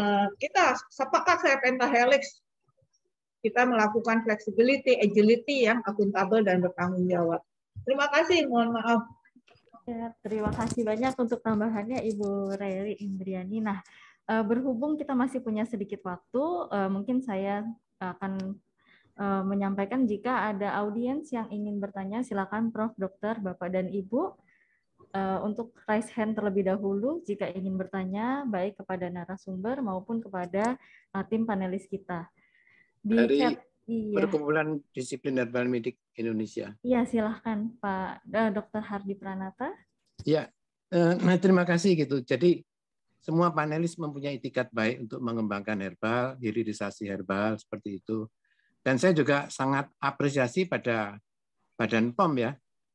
eh, kita sepakat saya pentahelix kita melakukan flexibility, agility yang akuntabel dan bertanggung jawab. Terima kasih, mohon maaf. Ya, terima kasih banyak untuk tambahannya Ibu Reri Indriani. Nah, eh, berhubung kita masih punya sedikit waktu, eh, mungkin saya akan eh, menyampaikan jika ada audiens yang ingin bertanya, silakan Prof. Dokter, Bapak dan Ibu untuk raise hand terlebih dahulu jika ingin bertanya baik kepada narasumber maupun kepada tim panelis kita. Di Dari... chat iya. Perkumpulan Disiplin Herbal Medik Indonesia. Iya, silahkan Pak eh, Dokter Hardi Pranata. Ya, nah terima kasih gitu. Jadi semua panelis mempunyai etikat baik untuk mengembangkan herbal, hilirisasi herbal seperti itu. Dan saya juga sangat apresiasi pada Badan POM ya.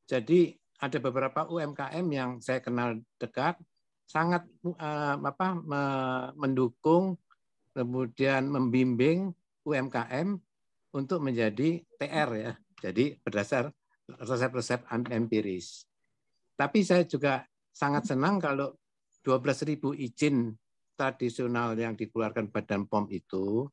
Jadi ada beberapa UMKM yang saya kenal dekat sangat uh, apa mendukung kemudian membimbing UMKM untuk menjadi TR ya. Jadi berdasar resep-resep empiris. Tapi saya juga sangat senang kalau 12.000 izin tradisional yang dikeluarkan Badan POM itu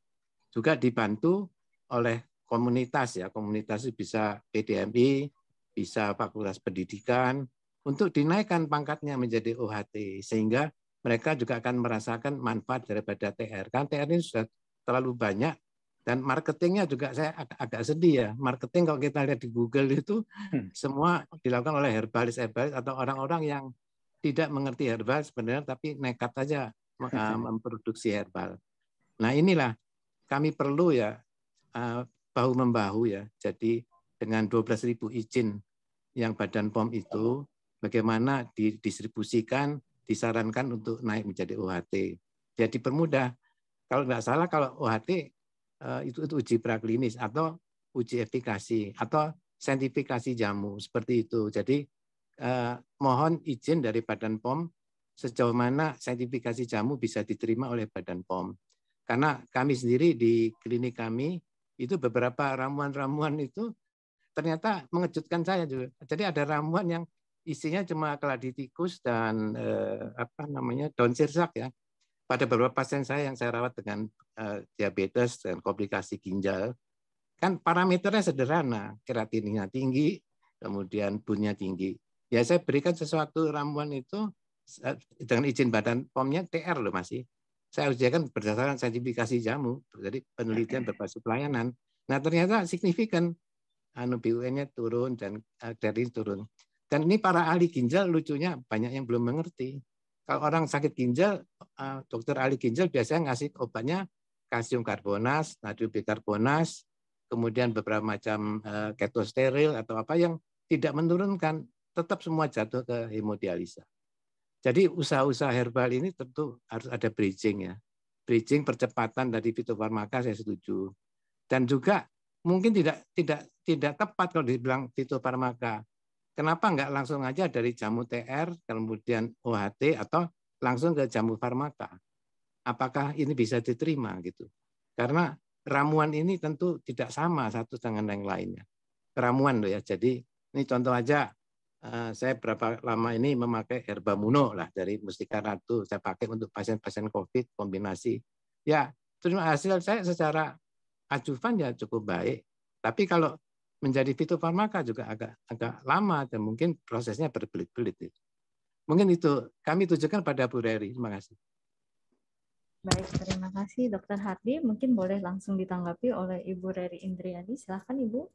juga dibantu oleh komunitas ya. Komunitas bisa PDMI, bisa Fakultas Pendidikan untuk dinaikkan pangkatnya menjadi OHT sehingga mereka juga akan merasakan manfaat daripada TR. Kan TR ini sudah terlalu banyak dan marketingnya juga saya agak, agak sedih ya. Marketing kalau kita lihat di Google itu hmm. semua dilakukan oleh herbalis-herbalis atau orang-orang yang tidak mengerti herbal sebenarnya tapi nekat saja hmm. eh, memproduksi herbal. Nah inilah kami perlu ya eh, bahu membahu ya. Jadi dengan 12.000 izin yang Badan POM itu bagaimana didistribusikan, disarankan untuk naik menjadi UHT. Jadi permudah. Kalau nggak salah kalau UHT Eh, itu, itu uji praklinis atau uji efikasi atau saintifikasi jamu seperti itu. Jadi eh, mohon izin dari Badan POM sejauh mana saintifikasi jamu bisa diterima oleh Badan POM. Karena kami sendiri di klinik kami itu beberapa ramuan-ramuan itu ternyata mengejutkan saya juga. Jadi ada ramuan yang isinya cuma keladi tikus dan eh, apa namanya daun sirsak ya pada beberapa pasien saya yang saya rawat dengan eh, diabetes dan komplikasi ginjal, kan parameternya sederhana, keratininya tinggi, kemudian bunnya tinggi. Ya saya berikan sesuatu ramuan itu eh, dengan izin badan pomnya TR loh masih. Saya harus berdasarkan sertifikasi jamu, jadi penelitian berbasis pelayanan. Nah ternyata signifikan anu BUN-nya turun dan kreatin eh, turun. Dan ini para ahli ginjal lucunya banyak yang belum mengerti. Kalau orang sakit ginjal Eh, dokter ahli ginjal biasanya ngasih obatnya kalsium karbonas, natrium bikarbonas, kemudian beberapa macam eh, ketosteril atau apa yang tidak menurunkan, tetap semua jatuh ke hemodialisa. Jadi usaha-usaha herbal ini tentu harus ada bridging ya. Bridging percepatan dari fitofarmaka saya setuju. Dan juga mungkin tidak tidak tidak tepat kalau dibilang fitofarmaka. Kenapa nggak langsung aja dari jamu TR kemudian OHT atau langsung ke jamu farmaka. Apakah ini bisa diterima gitu? Karena ramuan ini tentu tidak sama satu dengan yang lainnya. Ramuan loh ya. Jadi ini contoh aja eh, saya berapa lama ini memakai herba muno lah dari Mustika Ratu. Saya pakai untuk pasien-pasien COVID kombinasi. Ya terima hasil saya secara acuan ya cukup baik. Tapi kalau menjadi fitofarmaka juga agak agak lama dan mungkin prosesnya berbelit-belit. itu. Mungkin itu kami tujukan pada Bu Reri. Terima kasih. Baik, terima kasih Dokter Hardi. Mungkin boleh langsung ditanggapi oleh Ibu Reri Indriani. Silahkan Ibu.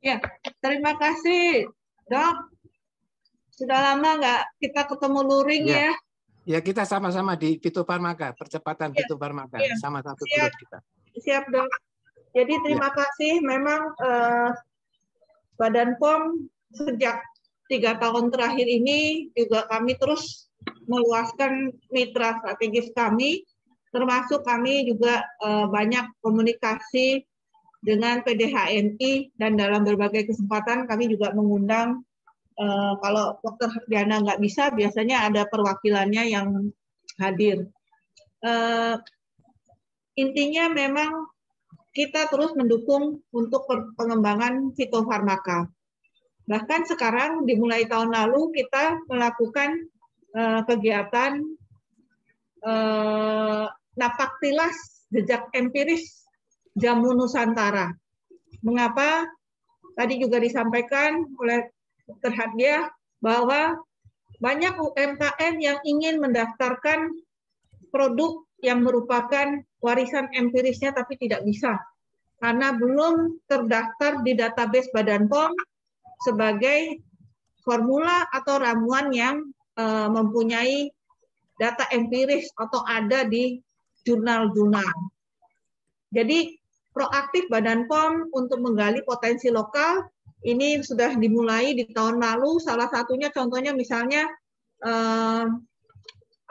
Ya, terima kasih dok. Sudah lama nggak kita ketemu luring ya. ya. Ya, kita sama-sama di Pitu Parmaka, percepatan ya, Pitu Parmaka, ya. sama satu siap, ya. grup kita. Siap dok. Jadi terima ya. kasih memang eh, Badan POM sejak tiga tahun terakhir ini juga kami terus meluaskan mitra strategis kami, termasuk kami juga eh, banyak komunikasi dengan PDHNI dan dalam berbagai kesempatan kami juga mengundang eh, kalau dokter Diana nggak bisa biasanya ada perwakilannya yang hadir. Eh, intinya memang kita terus mendukung untuk pengembangan fitofarmaka Bahkan sekarang dimulai tahun lalu kita melakukan uh, kegiatan uh, napak tilas jejak empiris jamu Nusantara. Mengapa? Tadi juga disampaikan oleh terhadiah bahwa banyak UMKM yang ingin mendaftarkan produk yang merupakan warisan empirisnya tapi tidak bisa karena belum terdaftar di database Badan POM sebagai formula atau ramuan yang eh, mempunyai data empiris atau ada di jurnal-jurnal. Jadi proaktif Badan POM untuk menggali potensi lokal ini sudah dimulai di tahun lalu. Salah satunya contohnya misalnya eh,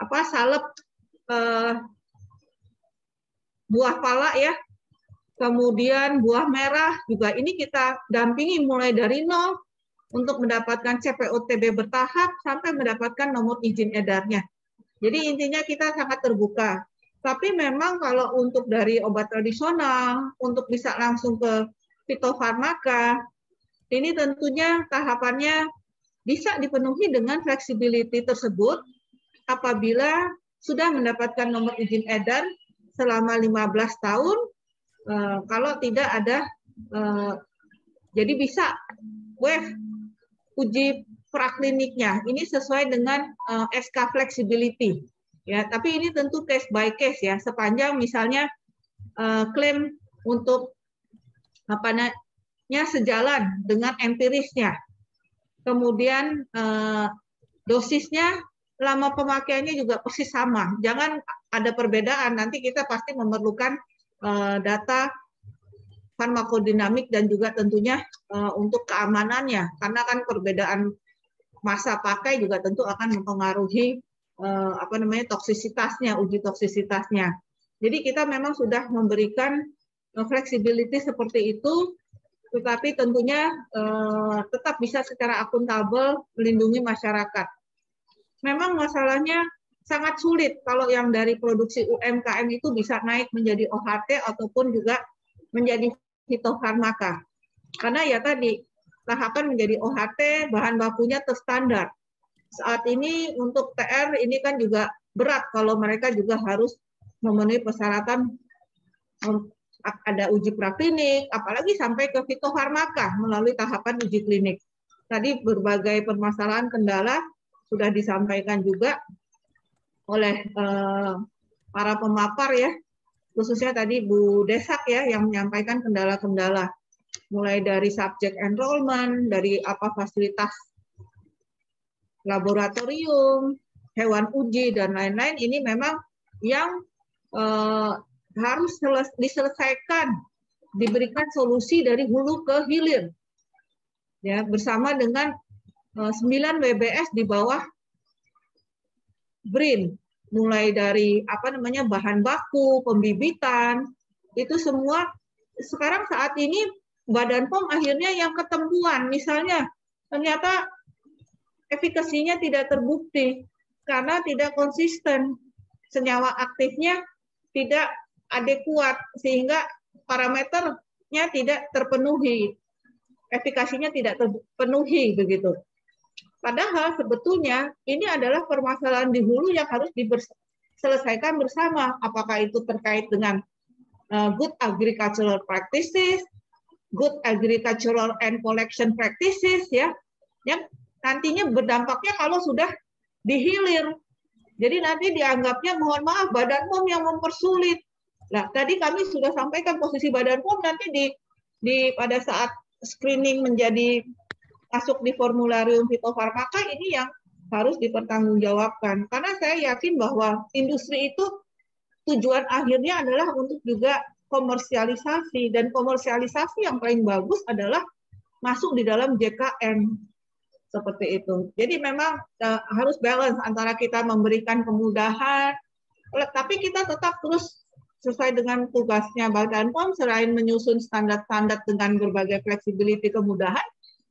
apa salep eh, buah pala ya kemudian buah merah juga ini kita dampingi mulai dari nol untuk mendapatkan CPOTB bertahap sampai mendapatkan nomor izin edarnya. Jadi intinya kita sangat terbuka. Tapi memang kalau untuk dari obat tradisional, untuk bisa langsung ke fitofarmaka, ini tentunya tahapannya bisa dipenuhi dengan fleksibiliti tersebut apabila sudah mendapatkan nomor izin edar selama 15 tahun Eh, kalau tidak ada eh, jadi bisa web uji prakliniknya ini sesuai dengan eh, SK flexibility ya tapi ini tentu case by case ya sepanjang misalnya klaim untuk apa namanya sejalan dengan empirisnya kemudian dosisnya lama pemakaiannya juga persis sama jangan ada perbedaan nanti kita pasti memerlukan Eh, data farmakodinamik dan juga tentunya eh, untuk keamanannya karena kan perbedaan masa pakai juga tentu akan mempengaruhi eh, apa namanya toksisitasnya uji toksisitasnya. Jadi kita memang sudah memberikan fleksibilitas seperti itu tetapi tentunya tetap bisa secara akuntabel melindungi masyarakat. Memang masalahnya sangat sulit kalau yang dari produksi UMKM itu bisa naik menjadi OHT ataupun juga menjadi fitofarmaka. Karena ya tadi tahapan menjadi OHT bahan bakunya terstandar. Saat ini untuk TR ini kan juga berat kalau mereka juga harus memenuhi persyaratan ada uji praklinik, apalagi sampai ke fitofarmaka melalui tahapan uji klinik. Tadi berbagai permasalahan kendala sudah disampaikan juga oleh eh, para pemapar ya, khususnya tadi Bu Desak ya yang menyampaikan kendala-kendala mulai dari subjek enrollment, dari apa fasilitas laboratorium, hewan uji dan lain-lain ini memang yang eh, harus diselesaikan, diberikan solusi dari hulu ke hilir. Ya, bersama dengan eh, 9 WBS di bawah BRIN mulai dari apa namanya bahan baku, pembibitan, itu semua sekarang saat ini Badan POM akhirnya yang ketemuan misalnya ternyata efikasinya tidak terbukti karena tidak konsisten senyawa aktifnya tidak adekuat sehingga parameternya tidak terpenuhi efikasinya tidak terpenuhi begitu Padahal sebetulnya ini adalah permasalahan di hulu yang harus diselesaikan bersama. Apakah itu terkait dengan eh, good agricultural practices, good agricultural and collection practices ya, yang nantinya berdampaknya kalau sudah dihilir. Jadi nanti dianggapnya mohon maaf Badan POM yang mempersulit. Nah, tadi kami sudah sampaikan posisi Badan POM nanti di di pada saat screening menjadi masuk di formularium fitofarmaka ini yang harus dipertanggungjawabkan. Karena saya yakin bahwa industri itu tujuan akhirnya adalah untuk juga komersialisasi dan komersialisasi yang paling bagus adalah masuk di dalam JKN seperti itu. Jadi memang eh, harus balance antara kita memberikan kemudahan, tapi kita tetap terus sesuai dengan tugasnya Badan POM selain menyusun standar-standar dengan berbagai fleksibiliti kemudahan,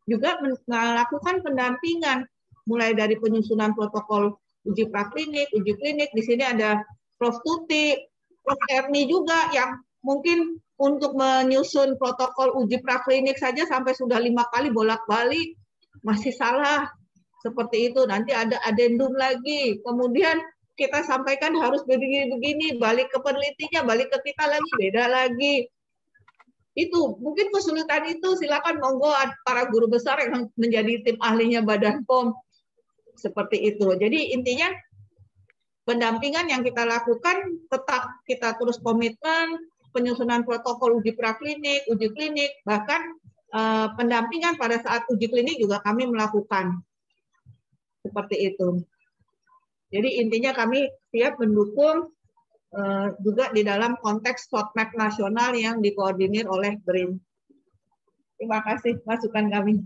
juga melakukan pendampingan mulai dari penyusunan protokol uji praklinik, uji klinik. Di sini ada Prof Tuti, Prof Erni juga yang mungkin untuk menyusun protokol uji praklinik saja sampai sudah lima kali bolak-balik masih salah seperti itu. Nanti ada adendum lagi. Kemudian kita sampaikan harus begini-begini, balik ke penelitinya, balik ke kita lagi, beda lagi itu mungkin kesulitan itu silakan monggo para guru besar yang menjadi tim ahlinya Badan POM seperti itu. Jadi intinya pendampingan yang kita lakukan tetap kita terus komitmen penyusunan protokol uji praklinik, uji klinik, bahkan eh, pendampingan pada saat uji klinik juga kami melakukan seperti itu. Jadi intinya kami siap mendukung Eh, juga di dalam konteks roadmap nasional yang dikoordinir oleh BRIN. Terima kasih masukan kami.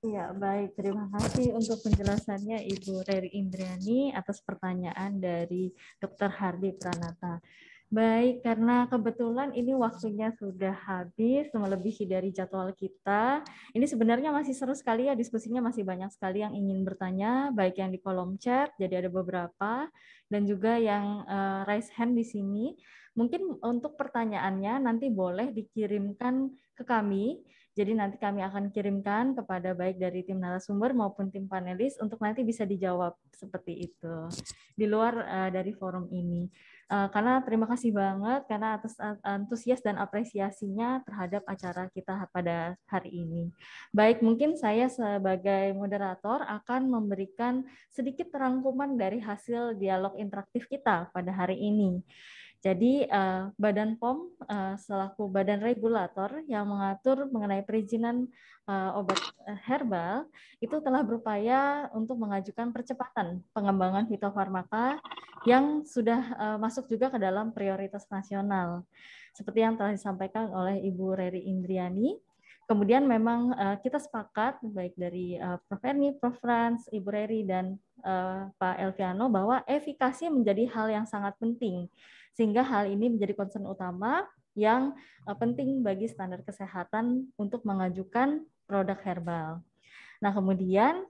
Ya, baik. Terima kasih untuk penjelasannya Ibu Reri Indriani atas pertanyaan dari Dr. Hardi Pranata. Baik, karena kebetulan ini waktunya sudah habis, melebihi dari jadwal kita. Ini sebenarnya masih seru sekali ya, diskusinya masih banyak sekali yang ingin bertanya, baik yang di kolom chat, jadi ada beberapa, dan juga yang uh, raise hand di sini. Mungkin untuk pertanyaannya nanti boleh dikirimkan ke kami, jadi nanti kami akan kirimkan kepada baik dari tim narasumber maupun tim panelis untuk nanti bisa dijawab seperti itu, di luar uh, dari forum ini. Eh, karena terima kasih banget karena atas eh, antusias dan apresiasinya terhadap acara kita pada hari ini. Baik, mungkin saya sebagai moderator akan memberikan sedikit rangkuman dari hasil dialog interaktif kita pada hari ini. Jadi eh, Badan POM eh, selaku badan regulator yang mengatur mengenai perizinan eh, obat herbal itu telah berupaya untuk mengajukan percepatan pengembangan fitofarmaka yang sudah masuk juga ke dalam prioritas nasional. Seperti yang telah disampaikan oleh Ibu Reri Indriani, Kemudian memang kita sepakat baik dari Prof. Erni, Prof. Franz, Ibu Reri, dan Pak Elviano bahwa efikasi menjadi hal yang sangat penting sehingga hal ini menjadi concern utama yang eh, penting bagi standar kesehatan untuk mengajukan produk herbal. Nah, kemudian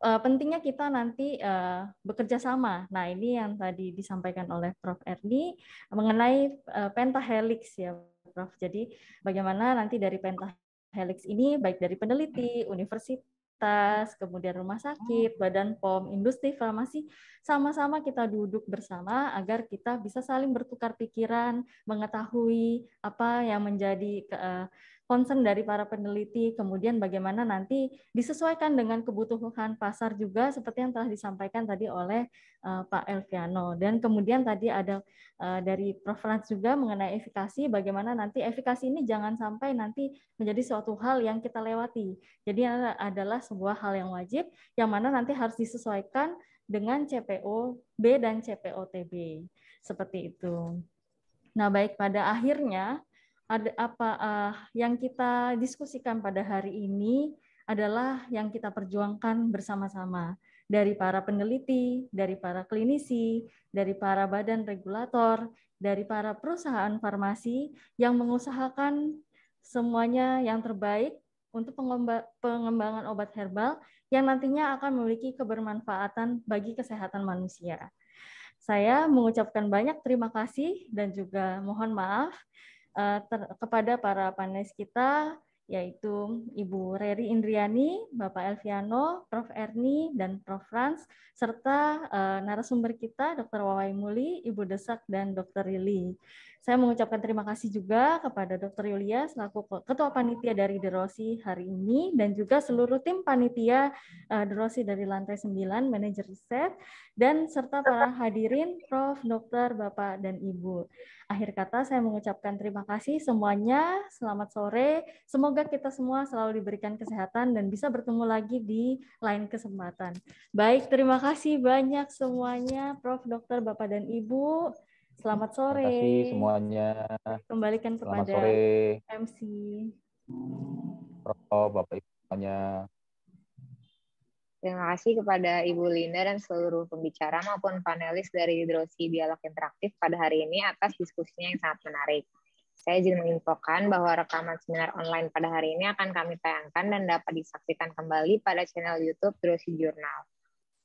eh, pentingnya kita nanti eh, bekerja sama. Nah, ini yang tadi disampaikan oleh Prof. Erni mengenai pentahelix ya, Prof. Jadi bagaimana nanti dari pentahelix ini baik dari peneliti, universitas Universitas, kemudian rumah sakit, hmm. Badan POM, industri farmasi, sama-sama kita duduk bersama agar kita bisa saling bertukar pikiran, mengetahui apa yang menjadi eh, concern dari para peneliti, kemudian bagaimana nanti disesuaikan dengan kebutuhan pasar juga seperti yang telah disampaikan tadi oleh uh, Pak Elviano. Dan kemudian tadi ada uh, dari Prof. Rans juga mengenai efikasi, bagaimana nanti efikasi ini jangan sampai nanti menjadi suatu hal yang kita lewati. Jadi adalah sebuah hal yang wajib, yang mana nanti harus disesuaikan dengan CPO B dan CPO TB. Seperti itu. Nah, baik pada akhirnya ada apa uh, yang kita diskusikan pada hari ini adalah yang kita perjuangkan bersama-sama dari para peneliti, dari para klinisi, dari para badan regulator, dari para perusahaan farmasi yang mengusahakan semuanya yang terbaik untuk pengembangan obat herbal yang nantinya akan memiliki kebermanfaatan bagi kesehatan manusia. Saya mengucapkan banyak terima kasih dan juga mohon maaf Eh, ter, kepada para panelis kita yaitu Ibu Reri Indriani, Bapak Elviano, Prof. Erni, dan Prof. Franz, serta uh, narasumber kita Dr. Wawai Muli, Ibu Desak, dan Dr. Rili. Saya mengucapkan terima kasih juga kepada Dr. Yulia selaku Ketua Panitia dari Derosi hari ini, dan juga seluruh tim panitia uh, eh, Derosi dari lantai 9, manajer riset, dan serta para hadirin Prof, Dr, Bapak, dan Ibu. Akhir kata saya mengucapkan terima kasih semuanya. Selamat sore. Semoga kita semua selalu diberikan kesehatan dan bisa bertemu lagi di lain kesempatan. Baik, terima kasih banyak semuanya Prof, Dokter, Bapak dan Ibu. Selamat sore. Terima kasih semuanya. Kembalikan kepada MC. Prof, Bapak Ibu semuanya. Terima kasih kepada Ibu Linda dan seluruh pembicara maupun panelis dari Hidrosi Dialog Interaktif pada hari ini atas diskusinya yang sangat menarik. Saya izin menginfokan bahwa rekaman seminar online pada hari ini akan kami tayangkan dan dapat disaksikan kembali pada channel YouTube Drosi Jurnal.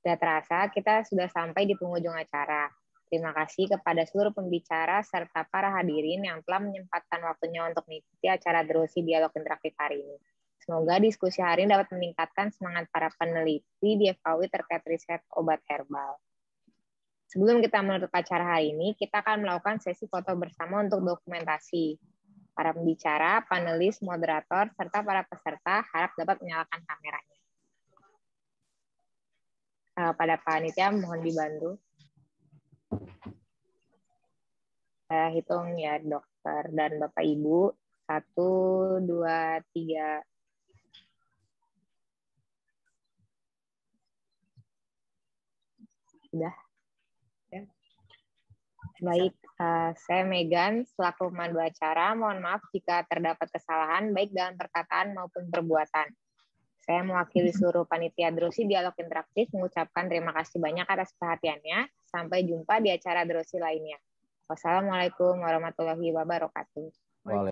Sudah terasa, kita sudah sampai di penghujung acara. Terima kasih kepada seluruh pembicara serta para hadirin yang telah menyempatkan waktunya untuk mengikuti acara Drosi Dialog Interaktif hari ini. Semoga diskusi hari ini dapat meningkatkan semangat para peneliti di FKW terkait riset obat herbal. Sebelum kita menutup acara hari ini, kita akan melakukan sesi foto bersama untuk dokumentasi. Para pembicara, panelis, moderator, serta para peserta harap dapat menyalakan kameranya. Eh, pada panitia, mohon dibantu. Saya hitung ya, dokter dan Bapak-Ibu. Satu, dua, tiga, Udah. Ya. Baik, uh, saya Megan selaku pemandu acara. Mohon maaf jika terdapat kesalahan baik dalam perkataan maupun perbuatan. Saya mewakili mm-hmm. seluruh panitia Drosi Dialog Interaktif mengucapkan terima kasih banyak atas perhatiannya. Sampai jumpa di acara Drosi lainnya. Wassalamualaikum warahmatullahi wabarakatuh. Waalaikumsalam.